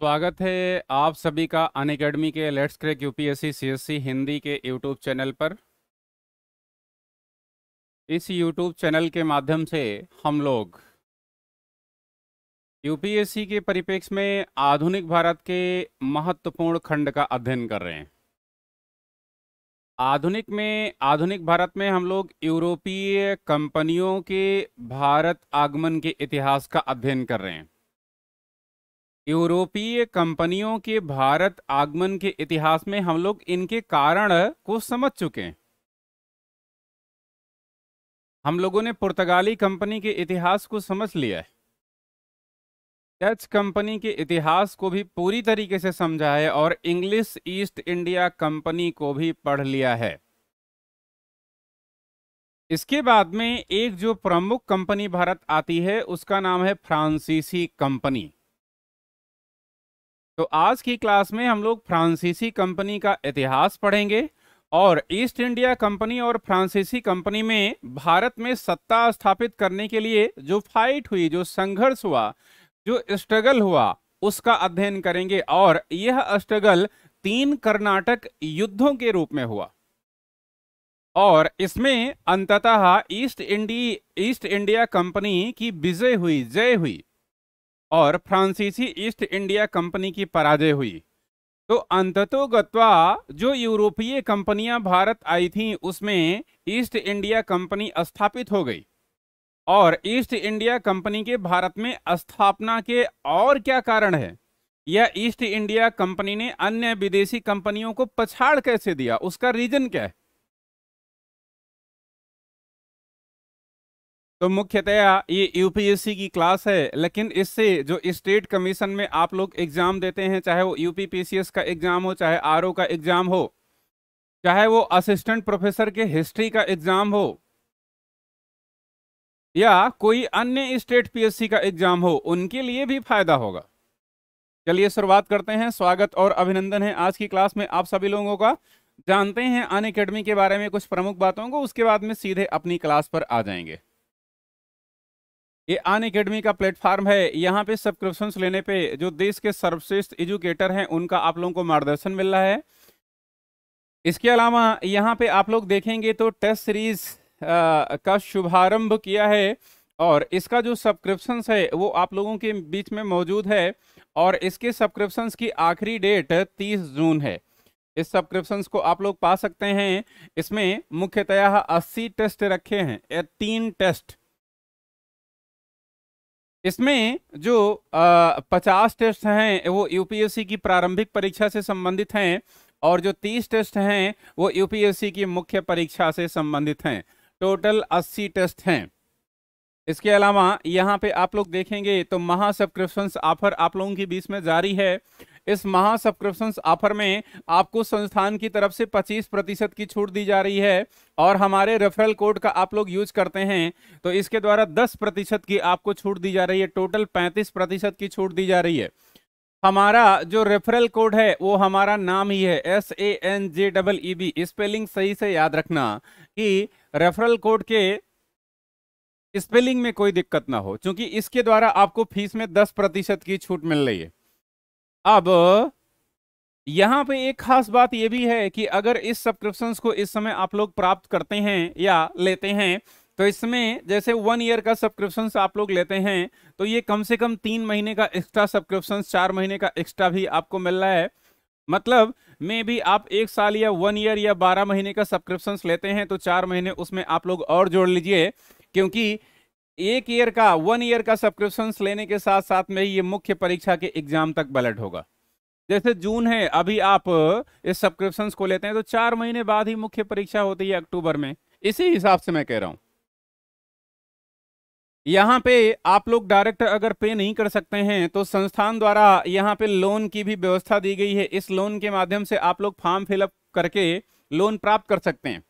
स्वागत है आप सभी का अन अकेडमी के let's crack UPSC CSE Hindi के यूट्यूब चैनल पर इस यूट्यूब चैनल के माध्यम से हम लोग यूपीएससी के परिप्रेक्ष्य में आधुनिक भारत के महत्वपूर्ण खंड का अध्ययन कर रहे हैं आधुनिक में आधुनिक भारत में हम लोग यूरोपीय कंपनियों के भारत आगमन के इतिहास का अध्ययन कर रहे हैं यूरोपीय कंपनियों के भारत आगमन के इतिहास में हम लोग इनके कारण को समझ चुके हैं हम लोगों ने पुर्तगाली कंपनी के इतिहास को समझ लिया है डच कंपनी के इतिहास को भी पूरी तरीके से समझा है और इंग्लिश ईस्ट इंडिया कंपनी को भी पढ़ लिया है इसके बाद में एक जो प्रमुख कंपनी भारत आती है उसका नाम है फ्रांसीसी कंपनी तो आज की क्लास में हम लोग फ्रांसीसी कंपनी का इतिहास पढ़ेंगे और ईस्ट इंडिया कंपनी और फ्रांसीसी कंपनी में भारत में सत्ता स्थापित करने के लिए जो फाइट हुई जो संघर्ष हुआ जो स्ट्रगल हुआ उसका अध्ययन करेंगे और यह स्ट्रगल तीन कर्नाटक युद्धों के रूप में हुआ और इसमें अंततः East India East India Company की विजय हुई जय हुई और फ्रांसीसी ईस्ट इंडिया कंपनी की पराजय हुई तो अंततोगत्वा जो यूरोपीय कंपनियां भारत आई थीं उसमें ईस्ट इंडिया कंपनी स्थापित हो गई और ईस्ट इंडिया कंपनी के भारत में स्थापना के और क्या कारण है या ईस्ट इंडिया कंपनी ने अन्य विदेशी कंपनियों को पछाड़ कैसे दिया उसका रीजन क्या है तो मुख्यतया ये यूपीएससी की क्लास है लेकिन इससे जो स्टेट कमीशन में आप लोग एग्ज़ाम देते हैं चाहे वो यूपीपीसीएस का एग्ज़ाम हो चाहे आर का एग्ज़ाम हो चाहे वो असिस्टेंट प्रोफेसर के हिस्ट्री का एग्ज़ाम हो या कोई अन्य स्टेट पीएससी का एग्ज़ाम हो उनके लिए भी फ़ायदा होगा चलिए शुरुआत करते हैं स्वागत और अभिनंदन है आज की क्लास में आप सभी लोगों का जानते हैं अन अकेडमी के बारे में कुछ प्रमुख बातों को उसके बाद में सीधे अपनी क्लास पर आ जाएंगे ये अन अकेडमी का प्लेटफॉर्म है यहाँ पे सब्सक्रिप्शन लेने पे जो देश के सर्वश्रेष्ठ एजुकेटर हैं उनका आप लोगों को मार्गदर्शन मिल रहा है इसके अलावा यहाँ पे आप लोग देखेंगे तो टेस्ट सीरीज का शुभारंभ किया है और इसका जो सब्सक्रिप्शन है वो आप लोगों के बीच में मौजूद है और इसके सब्सक्रिप्शन की आखिरी डेट तीस जून है इस सब्सक्रिप्शन को आप लोग पा सकते हैं इसमें मुख्यतया अस्सी टेस्ट रखे हैं या तीन टेस्ट इसमें जो पचास टेस्ट हैं वो यूपीएससी की प्रारंभिक परीक्षा से संबंधित हैं और जो तीस टेस्ट हैं वो यूपीएससी की मुख्य परीक्षा से संबंधित हैं टोटल अस्सी टेस्ट हैं इसके अलावा यहाँ पे आप लोग देखेंगे तो महा ऑफर आप लोगों के बीच में जारी है इस महा ऑफर में आपको संस्थान की तरफ से 25 प्रतिशत की छूट दी जा रही है और हमारे रेफरल कोड का आप लोग यूज करते हैं तो इसके द्वारा 10 प्रतिशत की आपको छूट दी जा रही है टोटल 35 प्रतिशत की छूट दी जा रही है हमारा जो रेफरल कोड है वो हमारा नाम ही है S A N J double E B spelling सही से याद रखना कि रेफरल कोड के स्पेलिंग में कोई दिक्कत ना हो क्योंकि इसके द्वारा आपको फीस में दस प्रतिशत की छूट मिल रही है अब यहां पे एक खास बात यह भी है कि अगर इस सब्सक्रिप्शन को इस समय आप लोग प्राप्त करते हैं या लेते हैं तो इसमें जैसे वन ईयर का सब्सक्रिप्शन आप लोग लेते हैं तो ये कम से कम तीन महीने का एक्स्ट्रा सब्सक्रिप्शन चार महीने का एक्स्ट्रा भी आपको मिल रहा है मतलब मे भी आप एक साल या वन ईयर या बारह महीने का सब्सक्रिप्शन लेते हैं तो चार महीने उसमें आप लोग और जोड़ लीजिए क्योंकि एक ईयर का वन ईयर का सब्सक्रिप्शन लेने के साथ साथ में ये मुख्य परीक्षा के एग्जाम तक बैलेट होगा जैसे जून है अभी आप इस सब्सक्रिप्शन को लेते हैं तो चार महीने बाद ही मुख्य परीक्षा होती है अक्टूबर में इसी हिसाब से मैं कह रहा हूं यहाँ पे आप लोग डायरेक्ट अगर पे नहीं कर सकते हैं तो संस्थान द्वारा यहाँ पे लोन की भी व्यवस्था दी गई है इस लोन के माध्यम से आप लोग फॉर्म फिलअप करके लोन प्राप्त कर सकते हैं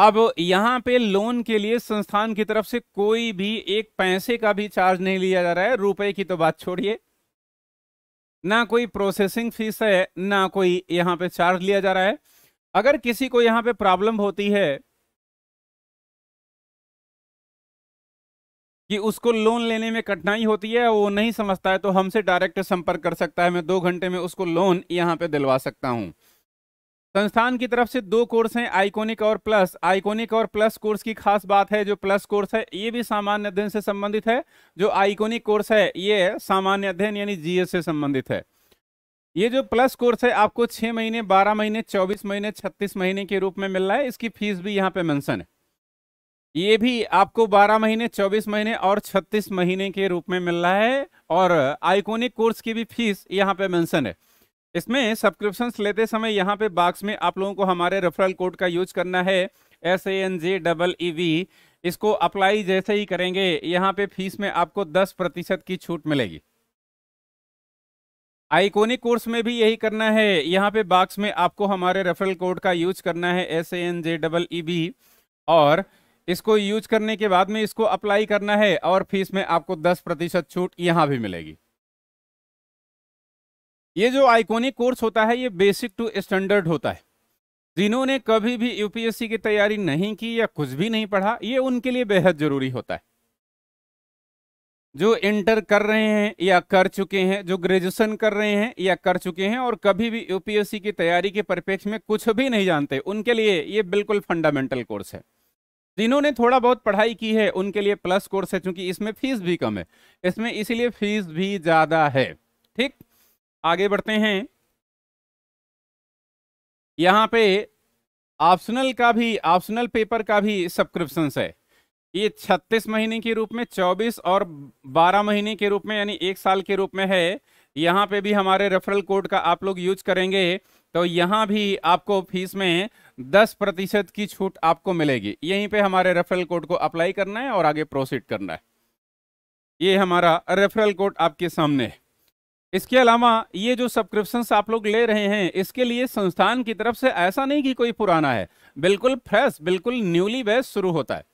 अब यहां पे लोन के लिए संस्थान की तरफ से कोई भी एक पैसे का भी चार्ज नहीं लिया जा रहा है रुपए की तो बात छोड़िए ना कोई प्रोसेसिंग फीस है ना कोई यहाँ पे चार्ज लिया जा रहा है अगर किसी को यहाँ पे प्रॉब्लम होती है कि उसको लोन लेने में कठिनाई होती है वो नहीं समझता है तो हमसे डायरेक्ट संपर्क कर सकता है मैं दो घंटे में उसको लोन यहाँ पे दिलवा सकता हूँ संस्थान की तरफ से दो कोर्स हैं आइकोनिक और प्लस आइकोनिक और प्लस कोर्स की खास बात है जो प्लस कोर्स है ये भी सामान्य अध्ययन से संबंधित है जो आइकोनिक कोर्स है ये सामान्य अध्ययन यानी जीएस से संबंधित है ये जो प्लस कोर्स है आपको छः महीने बारह महीने चौबीस महीने छत्तीस महीने के रूप में मिल रहा है इसकी फीस भी यहाँ पे मैंसन है ये भी आपको बारह महीने चौबीस महीने और छत्तीस महीने के रूप में मिल रहा है और आइकोनिक कोर्स की भी फीस यहाँ पे मैंसन है इसमें सब्सक्रिप्शन लेते समय यहाँ पे बॉक्स में आप लोगों को हमारे रेफरल कोड का यूज करना है S A N J double E V इसको अप्लाई जैसे ही करेंगे यहाँ पे फीस में आपको दस प्रतिशत की छूट मिलेगी आइकोनिक कोर्स में भी यही करना है यहाँ पे बॉक्स में आपको हमारे रेफरल कोड का यूज करना है S A N J double E B और इसको यूज करने के बाद में इसको अप्लाई करना है और फीस में आपको दस प्रतिशत छूट यहाँ भी मिलेगी ये जो आइकोनिक कोर्स होता है ये बेसिक टू स्टैंडर्ड होता है जिन्होंने कभी भी यूपीएससी की तैयारी नहीं की या कुछ भी नहीं पढ़ा ये उनके लिए बेहद ज़रूरी होता है जो इंटर कर रहे हैं या कर चुके हैं जो ग्रेजुएशन कर रहे हैं या कर चुके हैं और कभी भी यूपीएससी की तैयारी के परिपेक्ष में कुछ भी नहीं जानते उनके लिए ये बिल्कुल फंडामेंटल कोर्स है जिन्होंने थोड़ा बहुत पढ़ाई की है उनके लिए प्लस कोर्स है क्योंकि इसमें फीस भी कम है इसमें इसीलिए फीस भी ज़्यादा है ठीक आगे बढ़ते हैं यहाँ पे ऑप्शनल का भी ऑप्शनल पेपर का भी सब्सक्रिप्शन है ये 36 महीने के रूप में 24 और 12 महीने के रूप में यानी एक साल के रूप में है यहाँ पे भी हमारे रेफरल कोड का आप लोग यूज करेंगे तो यहाँ भी आपको फीस में 10 प्रतिशत की छूट आपको मिलेगी यहीं पे हमारे रेफरल कोड को अप्लाई करना है और आगे प्रोसीड करना है ये हमारा रेफरल कोड आपके सामने है इसके अलावा ये जो सब्सक्रिप्शन आप लोग ले रहे हैं इसके लिए संस्थान की तरफ से ऐसा नहीं कि कोई पुराना है बिल्कुल फ्रेश बिल्कुल न्यूली बेस शुरू होता है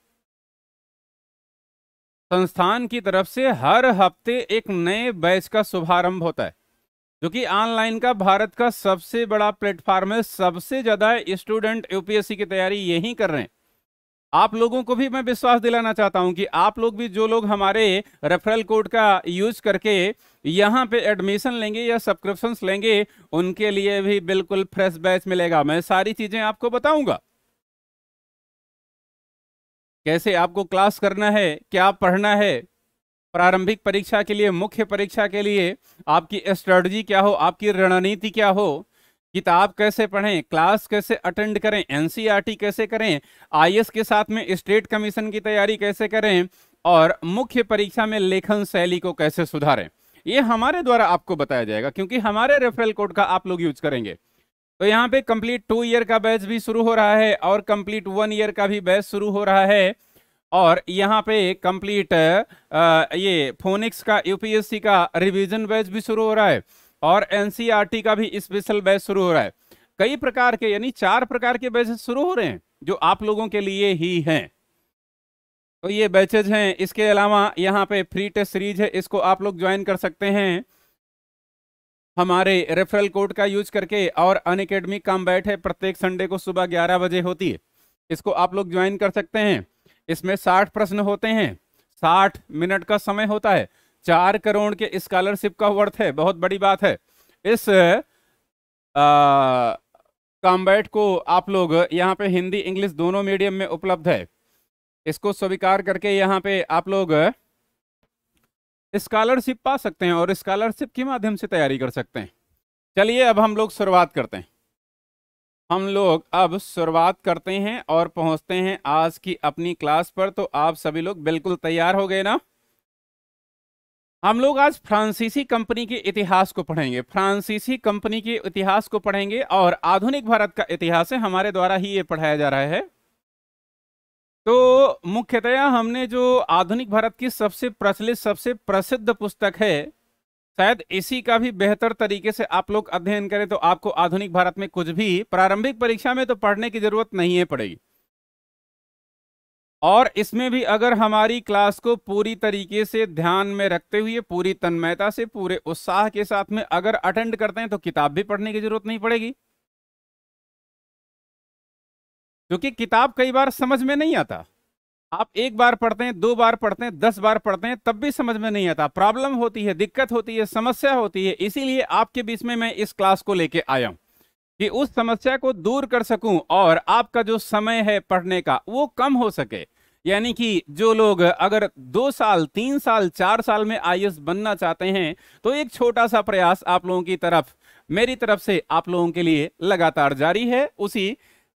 संस्थान की तरफ से हर हफ्ते एक नए बैच का शुभारंभ होता है जो कि ऑनलाइन का भारत का सबसे बड़ा प्लेटफॉर्म है सबसे ज़्यादा स्टूडेंट यूपीएससी की तैयारी यही कर रहे हैं आप लोगों को भी मैं विश्वास दिलाना चाहता हूं कि आप लोग भी जो लोग हमारे रेफरल कोड का यूज करके यहाँ पे एडमिशन लेंगे या सब्सक्रिप्शन लेंगे उनके लिए भी बिल्कुल फ्रेश बैच मिलेगा मैं सारी चीजें आपको बताऊंगा कैसे आपको क्लास करना है क्या पढ़ना है प्रारंभिक परीक्षा के लिए मुख्य परीक्षा के लिए आपकी स्ट्रेटजी क्या हो आपकी रणनीति क्या हो किताब कैसे पढ़ें क्लास कैसे अटेंड करें एनसीईआरटी कैसे करें आई के साथ में स्टेट कमीशन की तैयारी कैसे करें और मुख्य परीक्षा में लेखन शैली को कैसे सुधारें ये हमारे द्वारा आपको बताया जाएगा क्योंकि हमारे रेफरल कोड का आप लोग यूज करेंगे तो यहाँ पे कंप्लीट टू ईयर का बैच भी शुरू हो रहा है और कंप्लीट वन ईयर का भी बैच शुरू हो रहा है और यहाँ पे कंप्लीट ये फोनिक्स का यूपीएससी का रिवीजन बैच भी शुरू हो रहा है और एनसीईआरटी e का भी स्पेशल बैच शुरू हो रहा है कई प्रकार के यानी चार प्रकार के बैचेस शुरू हो रहे हैं जो आप लोगों के लिए ही हैं तो ये बैचेज हैं इसके अलावा यहाँ पे फ्री टेस्ट सीरीज है इसको आप लोग ज्वाइन कर सकते हैं हमारे रेफरल कोड का यूज करके और अन अकेडमिक काम बैठे प्रत्येक संडे को सुबह ग्यारह बजे होती है इसको आप लोग ज्वाइन कर सकते हैं इसमें साठ प्रश्न होते हैं साठ मिनट का समय होता है चार करोड़ के स्कॉलरशिप का वर्थ है बहुत बड़ी बात है इस कॉम्बैट को आप लोग यहाँ पे हिंदी इंग्लिश दोनों मीडियम में उपलब्ध है इसको स्वीकार करके यहाँ पे आप लोग स्कॉलरशिप पा सकते हैं और स्कॉलरशिप के माध्यम से तैयारी कर सकते हैं चलिए अब हम लोग शुरुआत करते हैं हम लोग अब शुरुआत करते हैं और पहुंचते हैं आज की अपनी क्लास पर तो आप सभी लोग बिल्कुल तैयार हो गए ना हम लोग आज फ्रांसीसी कंपनी के इतिहास को पढ़ेंगे फ्रांसीसी कंपनी के इतिहास को पढ़ेंगे और आधुनिक भारत का इतिहास है हमारे द्वारा ही ये पढ़ाया जा रहा है तो मुख्यतया हमने जो आधुनिक भारत की सबसे प्रचलित सबसे प्रसिद्ध पुस्तक है शायद इसी का भी बेहतर तरीके से आप लोग अध्ययन करें तो आपको आधुनिक भारत में कुछ भी प्रारंभिक परीक्षा में तो पढ़ने की जरूरत नहीं है पड़ेगी और इसमें भी अगर हमारी क्लास को पूरी तरीके से ध्यान में रखते हुए पूरी तन्मयता से पूरे उत्साह के साथ में अगर अटेंड करते हैं तो किताब भी पढ़ने की जरूरत नहीं पड़ेगी क्योंकि किताब कई बार समझ में नहीं आता आप एक बार पढ़ते हैं दो बार पढ़ते हैं दस बार पढ़ते हैं तब भी समझ में नहीं आता प्रॉब्लम होती है दिक्कत होती है समस्या होती है इसीलिए आपके बीच में मैं इस क्लास को लेके आया हूं कि उस समस्या को दूर कर सकूं और आपका जो समय है पढ़ने का वो कम हो सके यानी कि जो लोग अगर दो साल तीन साल चार साल में आई बनना चाहते हैं तो एक छोटा सा प्रयास आप लोगों की तरफ मेरी तरफ से आप लोगों के लिए लगातार जारी है उसी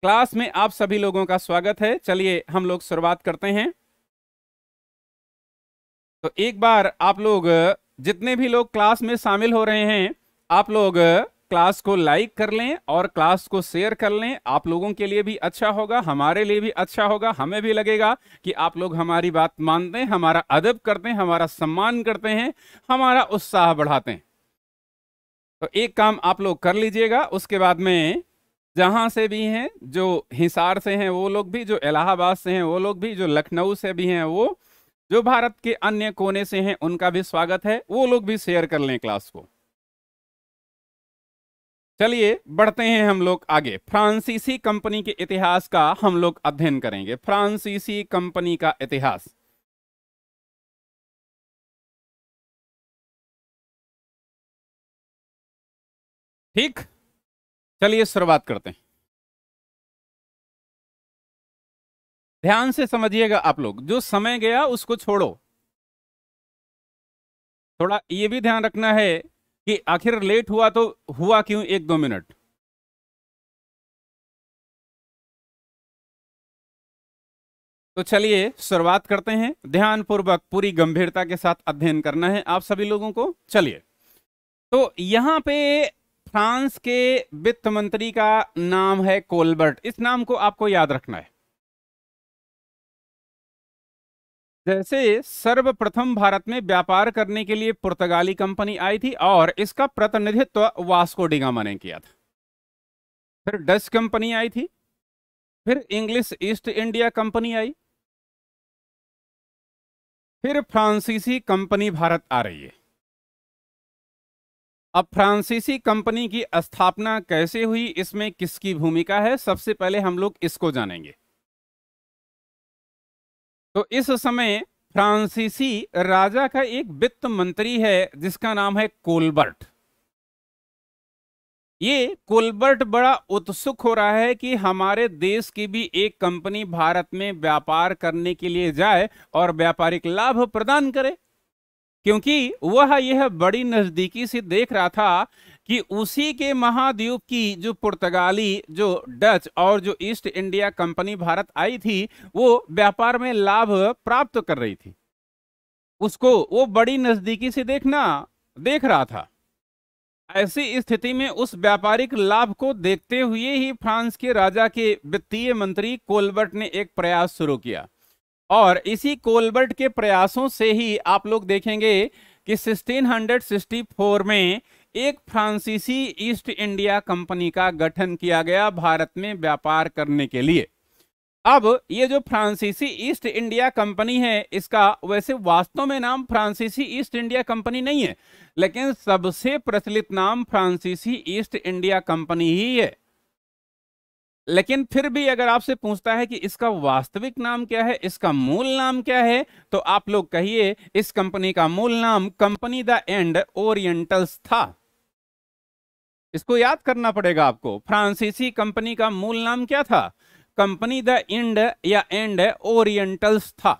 क्लास में आप सभी लोगों का स्वागत है चलिए हम लोग शुरुआत करते हैं तो एक बार आप लोग जितने भी लोग क्लास में शामिल हो रहे हैं आप लोग क्लास को लाइक कर लें और क्लास को शेयर कर लें आप लोगों के लिए भी अच्छा होगा हमारे लिए भी अच्छा होगा हमें भी लगेगा कि आप लोग हमारी बात मानते हैं हमारा अदब करते हैं हमारा सम्मान करते हैं हमारा उत्साह बढ़ाते हैं तो एक काम आप लोग कर लीजिएगा उसके बाद में जहाँ से भी हैं जो हिसार से हैं वो लोग भी जो इलाहाबाद से हैं वो लोग भी जो लखनऊ से भी हैं वो जो भारत के अन्य कोने से हैं उनका भी स्वागत है वो लोग भी शेयर कर लें क्लास को चलिए बढ़ते हैं हम लोग आगे फ्रांसीसी कंपनी के इतिहास का हम लोग अध्ययन करेंगे फ्रांसीसी कंपनी का इतिहास ठीक चलिए शुरुआत करते हैं ध्यान से समझिएगा आप लोग जो समय गया उसको छोड़ो थोड़ा ये भी ध्यान रखना है कि आखिर लेट हुआ तो हुआ क्यों एक दो मिनट तो चलिए शुरुआत करते हैं ध्यानपूर्वक पूरी गंभीरता के साथ अध्ययन करना है आप सभी लोगों को चलिए तो यहां पे फ्रांस के वित्त मंत्री का नाम है कोलबर्ट इस नाम को आपको याद रखना है जैसे सर्वप्रथम भारत में व्यापार करने के लिए पुर्तगाली कंपनी आई थी और इसका प्रतिनिधित्व वास्को डिगामा ने किया था फिर डच कंपनी आई थी फिर इंग्लिश ईस्ट इंडिया कंपनी आई फिर फ्रांसीसी कंपनी भारत आ रही है अब फ्रांसीसी कंपनी की स्थापना कैसे हुई इसमें किसकी भूमिका है सबसे पहले हम लोग इसको जानेंगे तो इस समय फ्रांसीसी राजा का एक वित्त मंत्री है जिसका नाम है कोलबर्ट ये कोलबर्ट बड़ा उत्सुक हो रहा है कि हमारे देश की भी एक कंपनी भारत में व्यापार करने के लिए जाए और व्यापारिक लाभ प्रदान करे क्योंकि वह यह बड़ी नजदीकी से देख रहा था कि उसी के महाद्वीप की जो पुर्तगाली जो डच और जो ईस्ट इंडिया कंपनी भारत आई थी वो व्यापार में लाभ प्राप्त कर रही थी उसको वो बड़ी नजदीकी से देखना देख रहा था ऐसी स्थिति में उस व्यापारिक लाभ को देखते हुए ही फ्रांस के राजा के वित्तीय मंत्री कोलबर्ट ने एक प्रयास शुरू किया और इसी कोलबर्ट के प्रयासों से ही आप लोग देखेंगे कि 1664 में एक फ्रांसीसी ईस्ट इंडिया कंपनी का गठन किया गया भारत में व्यापार करने के लिए अब ये जो फ्रांसीसी ईस्ट इंडिया कंपनी है इसका वैसे वास्तव में नाम फ्रांसीसी ईस्ट इंडिया कंपनी नहीं है लेकिन सबसे प्रचलित नाम फ्रांसीसी ईस्ट इंडिया कंपनी ही है लेकिन फिर भी अगर आपसे पूछता है कि इसका वास्तविक नाम क्या है इसका मूल नाम क्या है तो आप लोग कहिए इस कंपनी का मूल नाम कंपनी द एंड ओरिएंटल्स था इसको याद करना पड़ेगा आपको फ्रांसीसी कंपनी का मूल नाम क्या था कंपनी द इंड या एंड ओरिएंटल्स था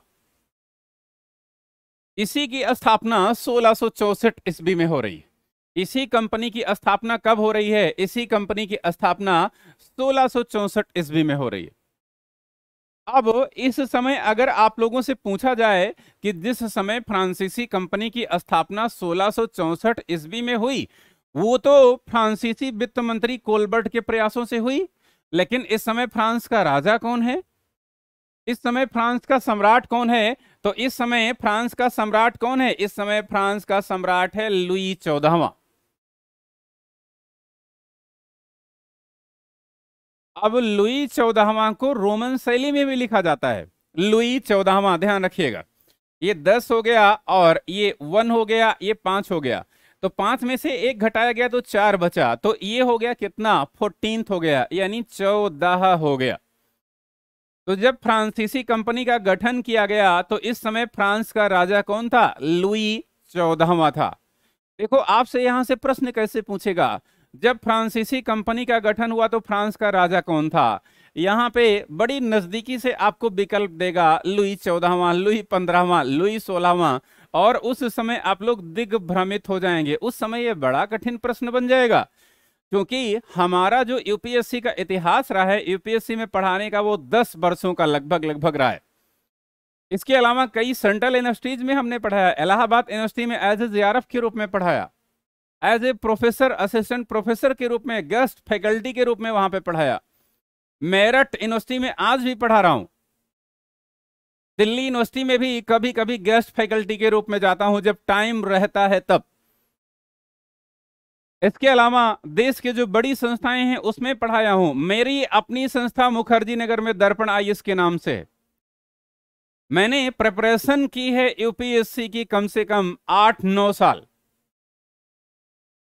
इसी की स्थापना सोलह ईस्वी में हो रही है इसी कंपनी की स्थापना कब हो रही है इसी कंपनी की स्थापना सोलह ईस्वी में हो रही है अब इस समय अगर आप लोगों से पूछा जाए कि जिस समय फ्रांसीसी कंपनी की स्थापना सोलह ईस्वी में हुई वो तो फ्रांसीसी वित्त मंत्री कोलबर्ट के प्रयासों से हुई लेकिन इस समय फ्रांस का राजा कौन है इस समय फ्रांस का सम्राट कौन है तो इस समय फ्रांस का सम्राट कौन है इस समय फ्रांस का सम्राट है लुई चौदहवा अब लुई चौदहवा को रोमन शैली में भी लिखा जाता है लुई चौदहवा ध्यान रखिएगा ये दस हो गया और ये वन हो गया ये पांच हो गया तो पांच में से एक घटाया गया तो चार बचा तो ये हो गया कितना फोर्टीन हो गया यानी चौदह हो गया तो जब फ्रांसीसी कंपनी का गठन किया गया तो इस समय फ्रांस का राजा कौन था लुई चौदहवा था देखो आपसे यहां से प्रश्न कैसे पूछेगा जब फ्रांसीसी कंपनी का गठन हुआ तो फ्रांस का राजा कौन था यहां पे बड़ी नजदीकी से आपको विकल्प देगा लुई चौदहवा लुई पंद्रहवा लुई सोलहवा और उस समय आप लोग दिग्भ्रमित हो जाएंगे उस समय यह बड़ा कठिन प्रश्न बन जाएगा क्योंकि हमारा जो यूपीएससी का इतिहास रहा है यूपीएससी में पढ़ाने का वो दस वर्षों का लगभग लगभग रहा है इसके अलावा कई सेंट्रल यूनिवर्सिटीज में हमने पढ़ाया इलाहाबाद यूनिवर्सिटी में एज ए जीआरएफ के रूप में पढ़ाया as a professor assistant professor के रूप में गेस्ट फैकल्टी के रूप में वहां पर पढ़ाया मेरठ यूनिवर्सिटी में आज भी पढ़ा रहा हूं दिल्ली यूनिवर्सिटी में भी कभी कभी गेस्ट फैकल्टी के रूप में जाता हूं जब टाइम रहता है तब इसके अलावा देश के जो बड़ी संस्थाएं हैं उसमें पढ़ाया हूं मेरी अपनी संस्था मुखर्जी नगर में दर्पण आई के नाम से मैंने प्रिपरेशन की है यूपीएससी की कम से कम आठ नौ साल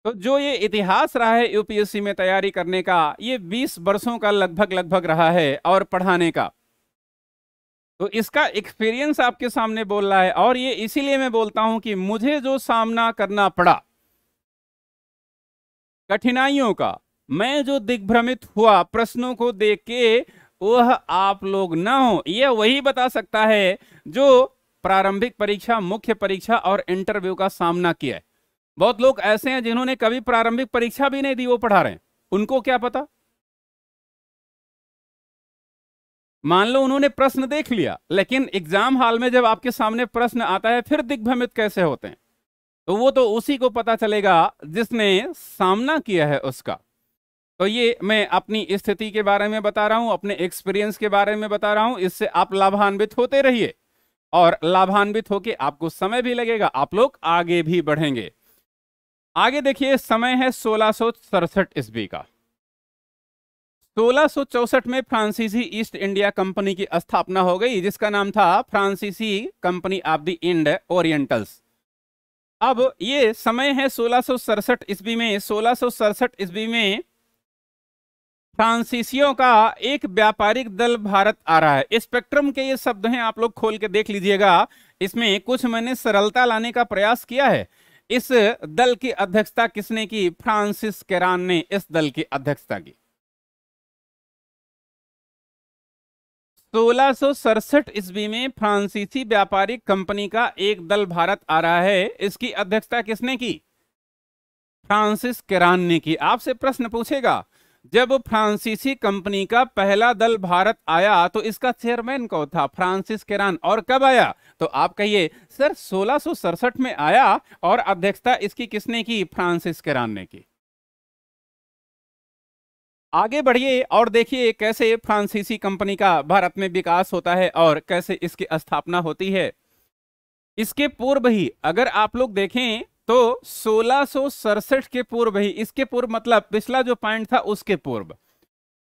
तो जो ये इतिहास रहा है यूपीएससी में तैयारी करने का ये 20 वर्षों का लगभग लगभग रहा है और पढ़ाने का तो इसका एक्सपीरियंस आपके सामने बोल रहा है और ये इसीलिए मैं बोलता हूं कि मुझे जो सामना करना पड़ा कठिनाइयों का मैं जो दिग्भ्रमित हुआ प्रश्नों को देख के वह आप लोग ना हो यह वही बता सकता है जो प्रारंभिक परीक्षा मुख्य परीक्षा और इंटरव्यू का सामना किया है बहुत लोग ऐसे हैं जिन्होंने कभी प्रारंभिक परीक्षा भी नहीं दी वो पढ़ा रहे हैं उनको क्या पता मान लो उन्होंने प्रश्न देख लिया लेकिन एग्जाम हॉल में जब आपके सामने प्रश्न आता है फिर दिग्भ्रमित कैसे होते हैं तो वो तो उसी को पता चलेगा जिसने सामना किया है उसका तो ये मैं अपनी स्थिति के बारे में बता रहा हूँ अपने एक्सपीरियंस के बारे में बता रहा हूँ इससे आप लाभान्वित होते रहिए और लाभान्वित होके आपको समय भी लगेगा आप लोग आगे भी बढ़ेंगे आगे देखिए समय है सोलह ईस्वी का सोलह में फ्रांसीसी ईस्ट इंडिया कंपनी की स्थापना हो गई जिसका नाम था फ्रांसीसी कंपनी ऑफ द इंड ओरिएंटल्स अब ये समय है सोलह ईस्वी में सोलह ईस्वी में फ्रांसीसियों का एक व्यापारिक दल भारत आ रहा है स्पेक्ट्रम के ये शब्द हैं आप लोग खोल के देख लीजिएगा इसमें कुछ मैंने सरलता लाने का प्रयास किया है इस दल की अध्यक्षता किसने की फ्रांसिस केरान ने इस दल की अध्यक्षता की सोलह सड़सठ ईस्वी में फ्रांसीसी व्यापारिक कंपनी का एक दल भारत आ रहा है इसकी अध्यक्षता किसने की फ्रांसिस किरान ने की आपसे प्रश्न पूछेगा जब फ्रांसीसी कंपनी का पहला दल भारत आया तो इसका चेयरमैन कौन था फ्रांसिस किरान और कब आया तो आप कहिए सर सोलह में आया और अध्यक्षता इसकी किसने की फ्रांसिस किरान ने की आगे बढ़िए और देखिए कैसे फ्रांसीसी कंपनी का भारत में विकास होता है और कैसे इसकी स्थापना होती है इसके पूर्व ही अगर आप लोग देखें तो सोलह के पूर्व ही इसके पूर्व मतलब पिछला जो पॉइंट था उसके पूर्व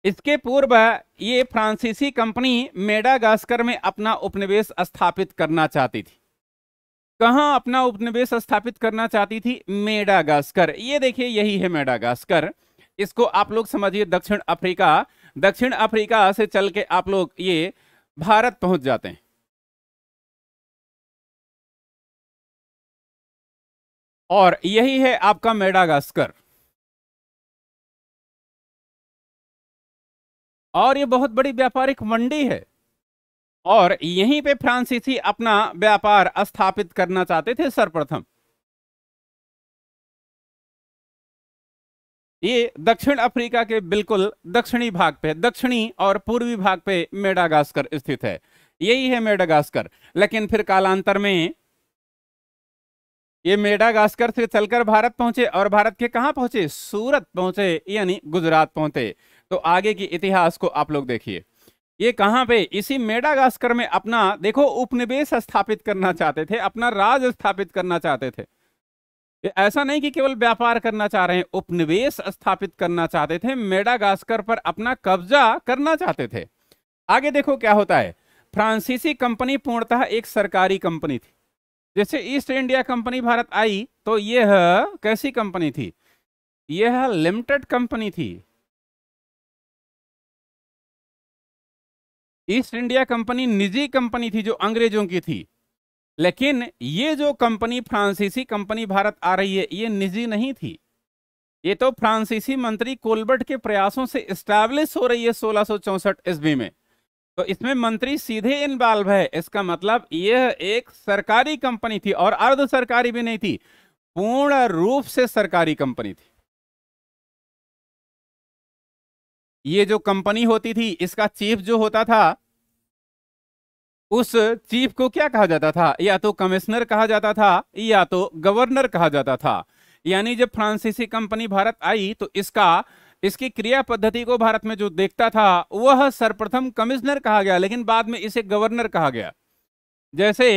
इसके पूर्व ये फ्रांसीसी कंपनी मेडागास्कर में अपना उपनिवेश स्थापित करना चाहती थी कहाँ अपना उपनिवेश स्थापित करना चाहती थी मेडागास्कर ये देखिए यही है मेडागास्कर इसको आप लोग समझिए दक्षिण अफ्रीका दक्षिण अफ्रीका से चल के आप लोग ये भारत पहुंच जाते हैं और यही है आपका मेडागास्कर और ये बहुत बड़ी व्यापारिक मंडी है और यहीं पे फ्रांसीसी अपना व्यापार स्थापित करना चाहते थे सर्वप्रथम ये दक्षिण अफ्रीका के बिल्कुल दक्षिणी भाग पे दक्षिणी और पूर्वी भाग पे मेडागास्कर स्थित है यही है मेडागास्कर लेकिन फिर कालांतर में ये मेडागास्कर से चलकर भारत पहुंचे और भारत के कहां पहुंचे सूरत पहुंचे यानी गुजरात पहुंचे तो आगे की इतिहास को आप लोग देखिए ये कहाँ पे इसी मेडागास्कर में अपना देखो उपनिवेश स्थापित करना चाहते थे अपना राज स्थापित करना चाहते थे ऐसा नहीं कि केवल व्यापार करना चाह रहे हैं उपनिवेश स्थापित करना चाहते थे मेडागास्कर पर अपना कब्जा करना चाहते थे आगे देखो क्या होता है फ्रांसीसी कंपनी पूर्णतः एक सरकारी कंपनी थी जैसे ईस्ट इंडिया कंपनी भारत आई तो यह कैसी कंपनी थी यह लिमिटेड कंपनी थी ईस्ट इंडिया कंपनी निजी कंपनी थी जो अंग्रेजों की थी लेकिन ये जो कंपनी फ्रांसीसी कंपनी भारत आ रही है ये निजी नहीं थी ये तो फ्रांसीसी मंत्री कोलबर्ट के प्रयासों से स्टैब्लिश हो रही है सोलह ईस्वी में तो इसमें मंत्री सीधे इन्वॉल्व है इसका मतलब यह एक सरकारी कंपनी थी और अर्ध सरकारी भी नहीं थी पूर्ण रूप से सरकारी कंपनी थी ये जो कंपनी होती थी इसका चीफ जो होता था उस चीफ को क्या कहा जाता था या तो कमिश्नर कहा जाता था या तो गवर्नर कहा जाता था यानी जब फ्रांसीसी कंपनी भारत आई तो इसका इसकी क्रिया पद्धति को भारत में जो देखता था वह सर्वप्रथम कमिश्नर कहा गया लेकिन बाद में इसे गवर्नर कहा गया जैसे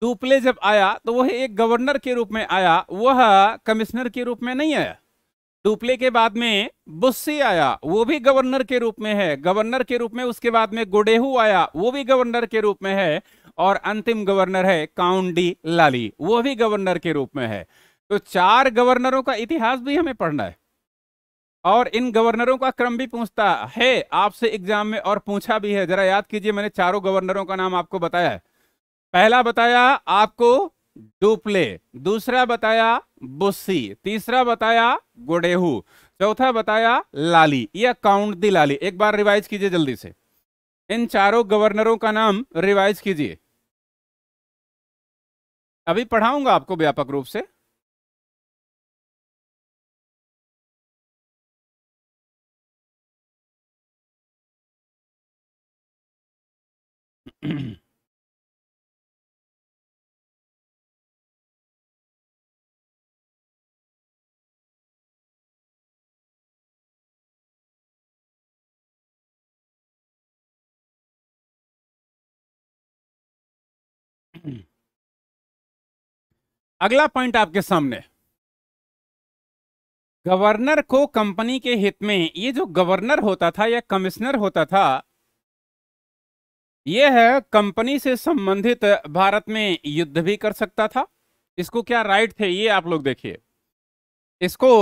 टूपले जब आया तो वह एक गवर्नर के रूप में आया वह कमिश्नर के रूप में नहीं आया टूपले के बाद में बुस्सी आया वो भी गवर्नर के रूप में है गवर्नर के रूप में उसके बाद में गुडेहू आया वो भी गवर्नर के रूप में है और अंतिम गवर्नर है काउंडी लाली वो भी गवर्नर के रूप में है तो चार गवर्नरों का इतिहास भी हमें पढ़ना है और इन गवर्नरों का क्रम भी पूछता है आपसे एग्जाम में और पूछा भी है जरा याद कीजिए मैंने चारों गवर्नरों का नाम आपको बताया है पहला बताया आपको डुपले दूसरा बताया बुस्सी तीसरा बताया गोडेहू चौथा बताया लाली या काउंट दी लाली एक बार रिवाइज कीजिए जल्दी से इन चारों गवर्नरों का नाम रिवाइज कीजिए अभी पढ़ाऊंगा आपको व्यापक रूप से अगला पॉइंट आपके सामने गवर्नर को कंपनी के हित में ये जो गवर्नर होता था या कमिश्नर होता था यह है कंपनी से संबंधित भारत में युद्ध भी कर सकता था इसको क्या राइट थे ये आप लोग देखिए इसको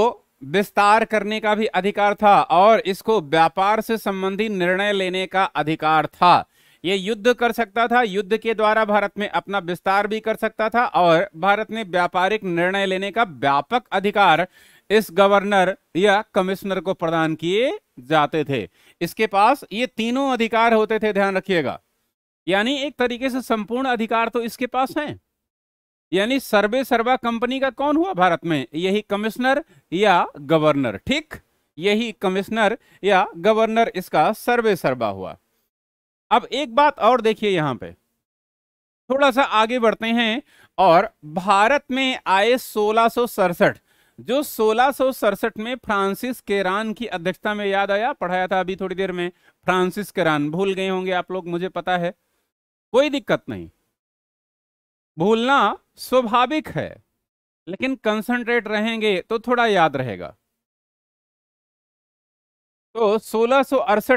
विस्तार करने का भी अधिकार था और इसको व्यापार से संबंधित निर्णय लेने का अधिकार था ये युद्ध कर सकता था युद्ध के द्वारा भारत में अपना विस्तार भी कर सकता था और भारत ने व्यापारिक निर्णय लेने का व्यापक अधिकार इस गवर्नर या कमिश्नर को प्रदान किए जाते थे इसके पास ये तीनों अधिकार होते थे ध्यान रखिएगा यानी एक तरीके से संपूर्ण अधिकार तो इसके पास हैं यानी सर्वे सर्वा कंपनी का कौन हुआ भारत में यही कमिश्नर या गवर्नर ठीक यही कमिश्नर या गवर्नर इसका सर्वे सर्वा हुआ अब एक बात और देखिए यहां पे थोड़ा सा आगे बढ़ते हैं और भारत में आए सोलह जो सोलह में फ्रांसिस केरान की अध्यक्षता में याद आया पढ़ाया था अभी थोड़ी देर में फ्रांसिस केरान भूल गए होंगे आप लोग मुझे पता है कोई दिक्कत नहीं भूलना स्वाभाविक है लेकिन कंसंट्रेट रहेंगे तो थोड़ा याद रहेगा तो सोलह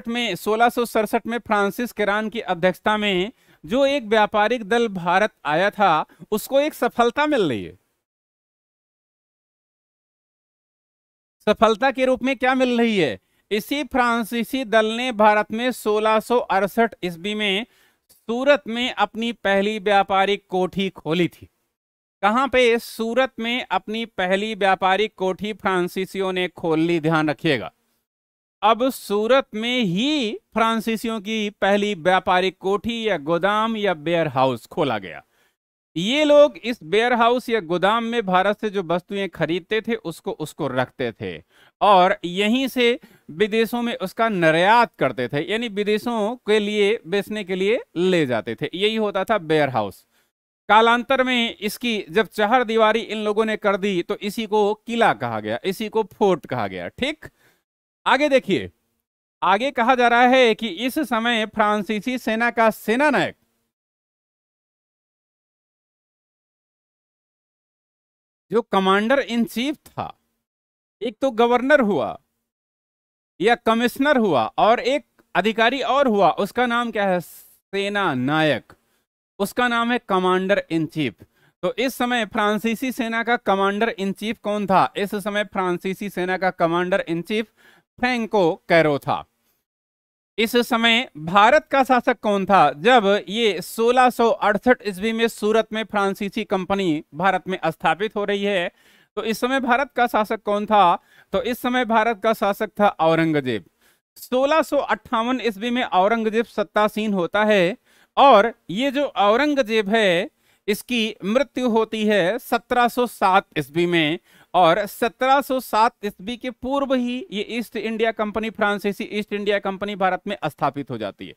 में सोलह में फ्रांसिस किरान की अध्यक्षता में जो एक व्यापारिक दल भारत आया था उसको एक सफलता मिल रही है सफलता के रूप में क्या मिल रही है इसी फ्रांसीसी दल ने भारत में सोलह ईस्वी में सूरत में अपनी पहली व्यापारिक कोठी खोली थी कहां पे सूरत में अपनी पहली व्यापारिक कोठी फ्रांसीसियों ने खोल ली ध्यान रखिएगा अब सूरत में ही फ्रांसीसियों की पहली व्यापारिक कोठी या गोदाम या बेयर हाउस खोला गया ये लोग इस बेयर हाउस या गोदाम में भारत से जो वस्तुएं खरीदते थे उसको उसको रखते थे और यहीं से विदेशों में उसका निर्यात करते थे यानी विदेशों के लिए बेचने के लिए ले जाते थे यही होता था बेयर हाउस कालांतर में इसकी जब चहर दीवारी इन लोगों ने कर दी तो इसी को किला कहा गया इसी को फोर्ट कहा गया ठीक आगे देखिए आगे कहा जा रहा है कि इस समय फ्रांसीसी सेना का सेनानायक जो कमांडर इन चीफ था एक तो गवर्नर हुआ या कमिश्नर हुआ और एक अधिकारी और हुआ उसका नाम क्या है सेना नायक उसका नाम है कमांडर इन चीफ तो इस समय फ्रांसीसी सेना का कमांडर इन चीफ कौन था इस समय फ्रांसीसी सेना का कमांडर इन चीफ फेंको कैरो था इस समय भारत का शासक कौन था जब ये 1668 ईस्वी में सूरत में फ्रांसीसी कंपनी भारत में स्थापित हो रही है तो इस समय भारत का शासक कौन था तो इस समय भारत का शासक था औरंगजेब सोलह ईस्वी में औरंगजेब सत्तासीन होता है और ये जो औरंगजेब है इसकी मृत्यु होती है 1707 ईस्वी में और 1707 ईस्वी के पूर्व ही ये ईस्ट इंडिया कंपनी फ्रांसीसी ईस्ट इंडिया कंपनी भारत में स्थापित हो जाती है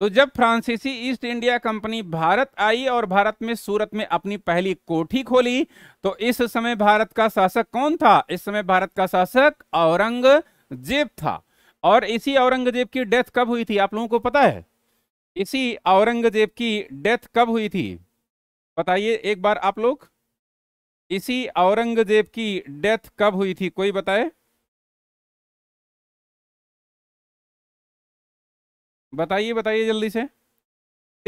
तो जब फ्रांसीसी ईस्ट इंडिया कंपनी भारत आई और भारत में सूरत में अपनी पहली कोठी खोली तो इस समय भारत का शासक कौन था इस समय भारत का शासक औरंगजेब था और इसी औरंगजेब की डेथ कब हुई थी आप लोगों को पता है इसी औरंगजेब की डेथ कब हुई थी बताइए एक बार आप लोग इसी औरंगजेब की डेथ कब हुई थी कोई बताए बताइए बताइए जल्दी से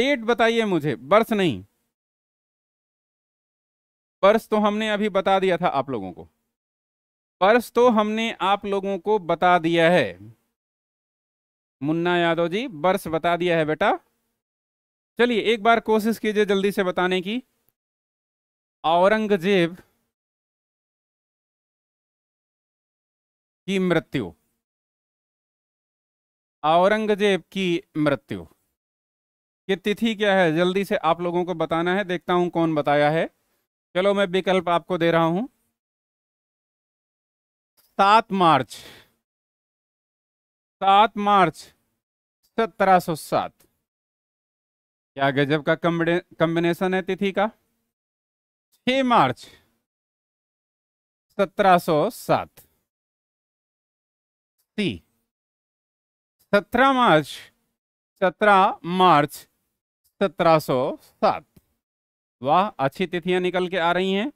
डेट बताइए मुझे बर्स नहीं बर्स तो हमने अभी बता दिया था आप लोगों को बर्स तो हमने आप लोगों को बता दिया है मुन्ना यादव जी बर्स बता दिया है बेटा चलिए एक बार कोशिश कीजिए जल्दी से बताने की औरंगजेब की मृत्यु औरंगजेब की मृत्यु ये तिथि क्या है जल्दी से आप लोगों को बताना है देखता हूं कौन बताया है चलो मैं विकल्प आपको दे रहा हूं सात मार्च सात मार्च सत्रह सौ सात क्या गजब का कम्बिनेशन है तिथि का छ मार्च सत्रह सात सी सत्रह मार्च सत्रह मार्च सत्रह सात वाह अच्छी तिथियां निकल के आ रही हैं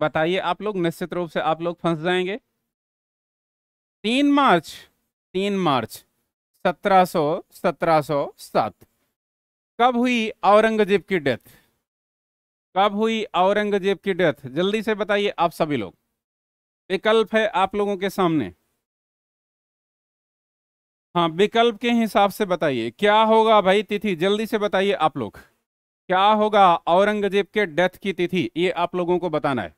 बताइए आप लोग निश्चित रूप से आप लोग फंस जाएंगे तीन मार्च तीन मार्च सत्रह सत्रह सो सौ सात कब हुई औरंगजेब की डेथ कब हुई औरंगजेब की डेथ जल्दी से बताइए आप सभी लोग विकल्प है आप लोगों के सामने हाँ विकल्प के हिसाब से बताइए क्या होगा भाई तिथि जल्दी से बताइए आप लोग क्या होगा औरंगजेब के डेथ की तिथि ये आप लोगों को बताना है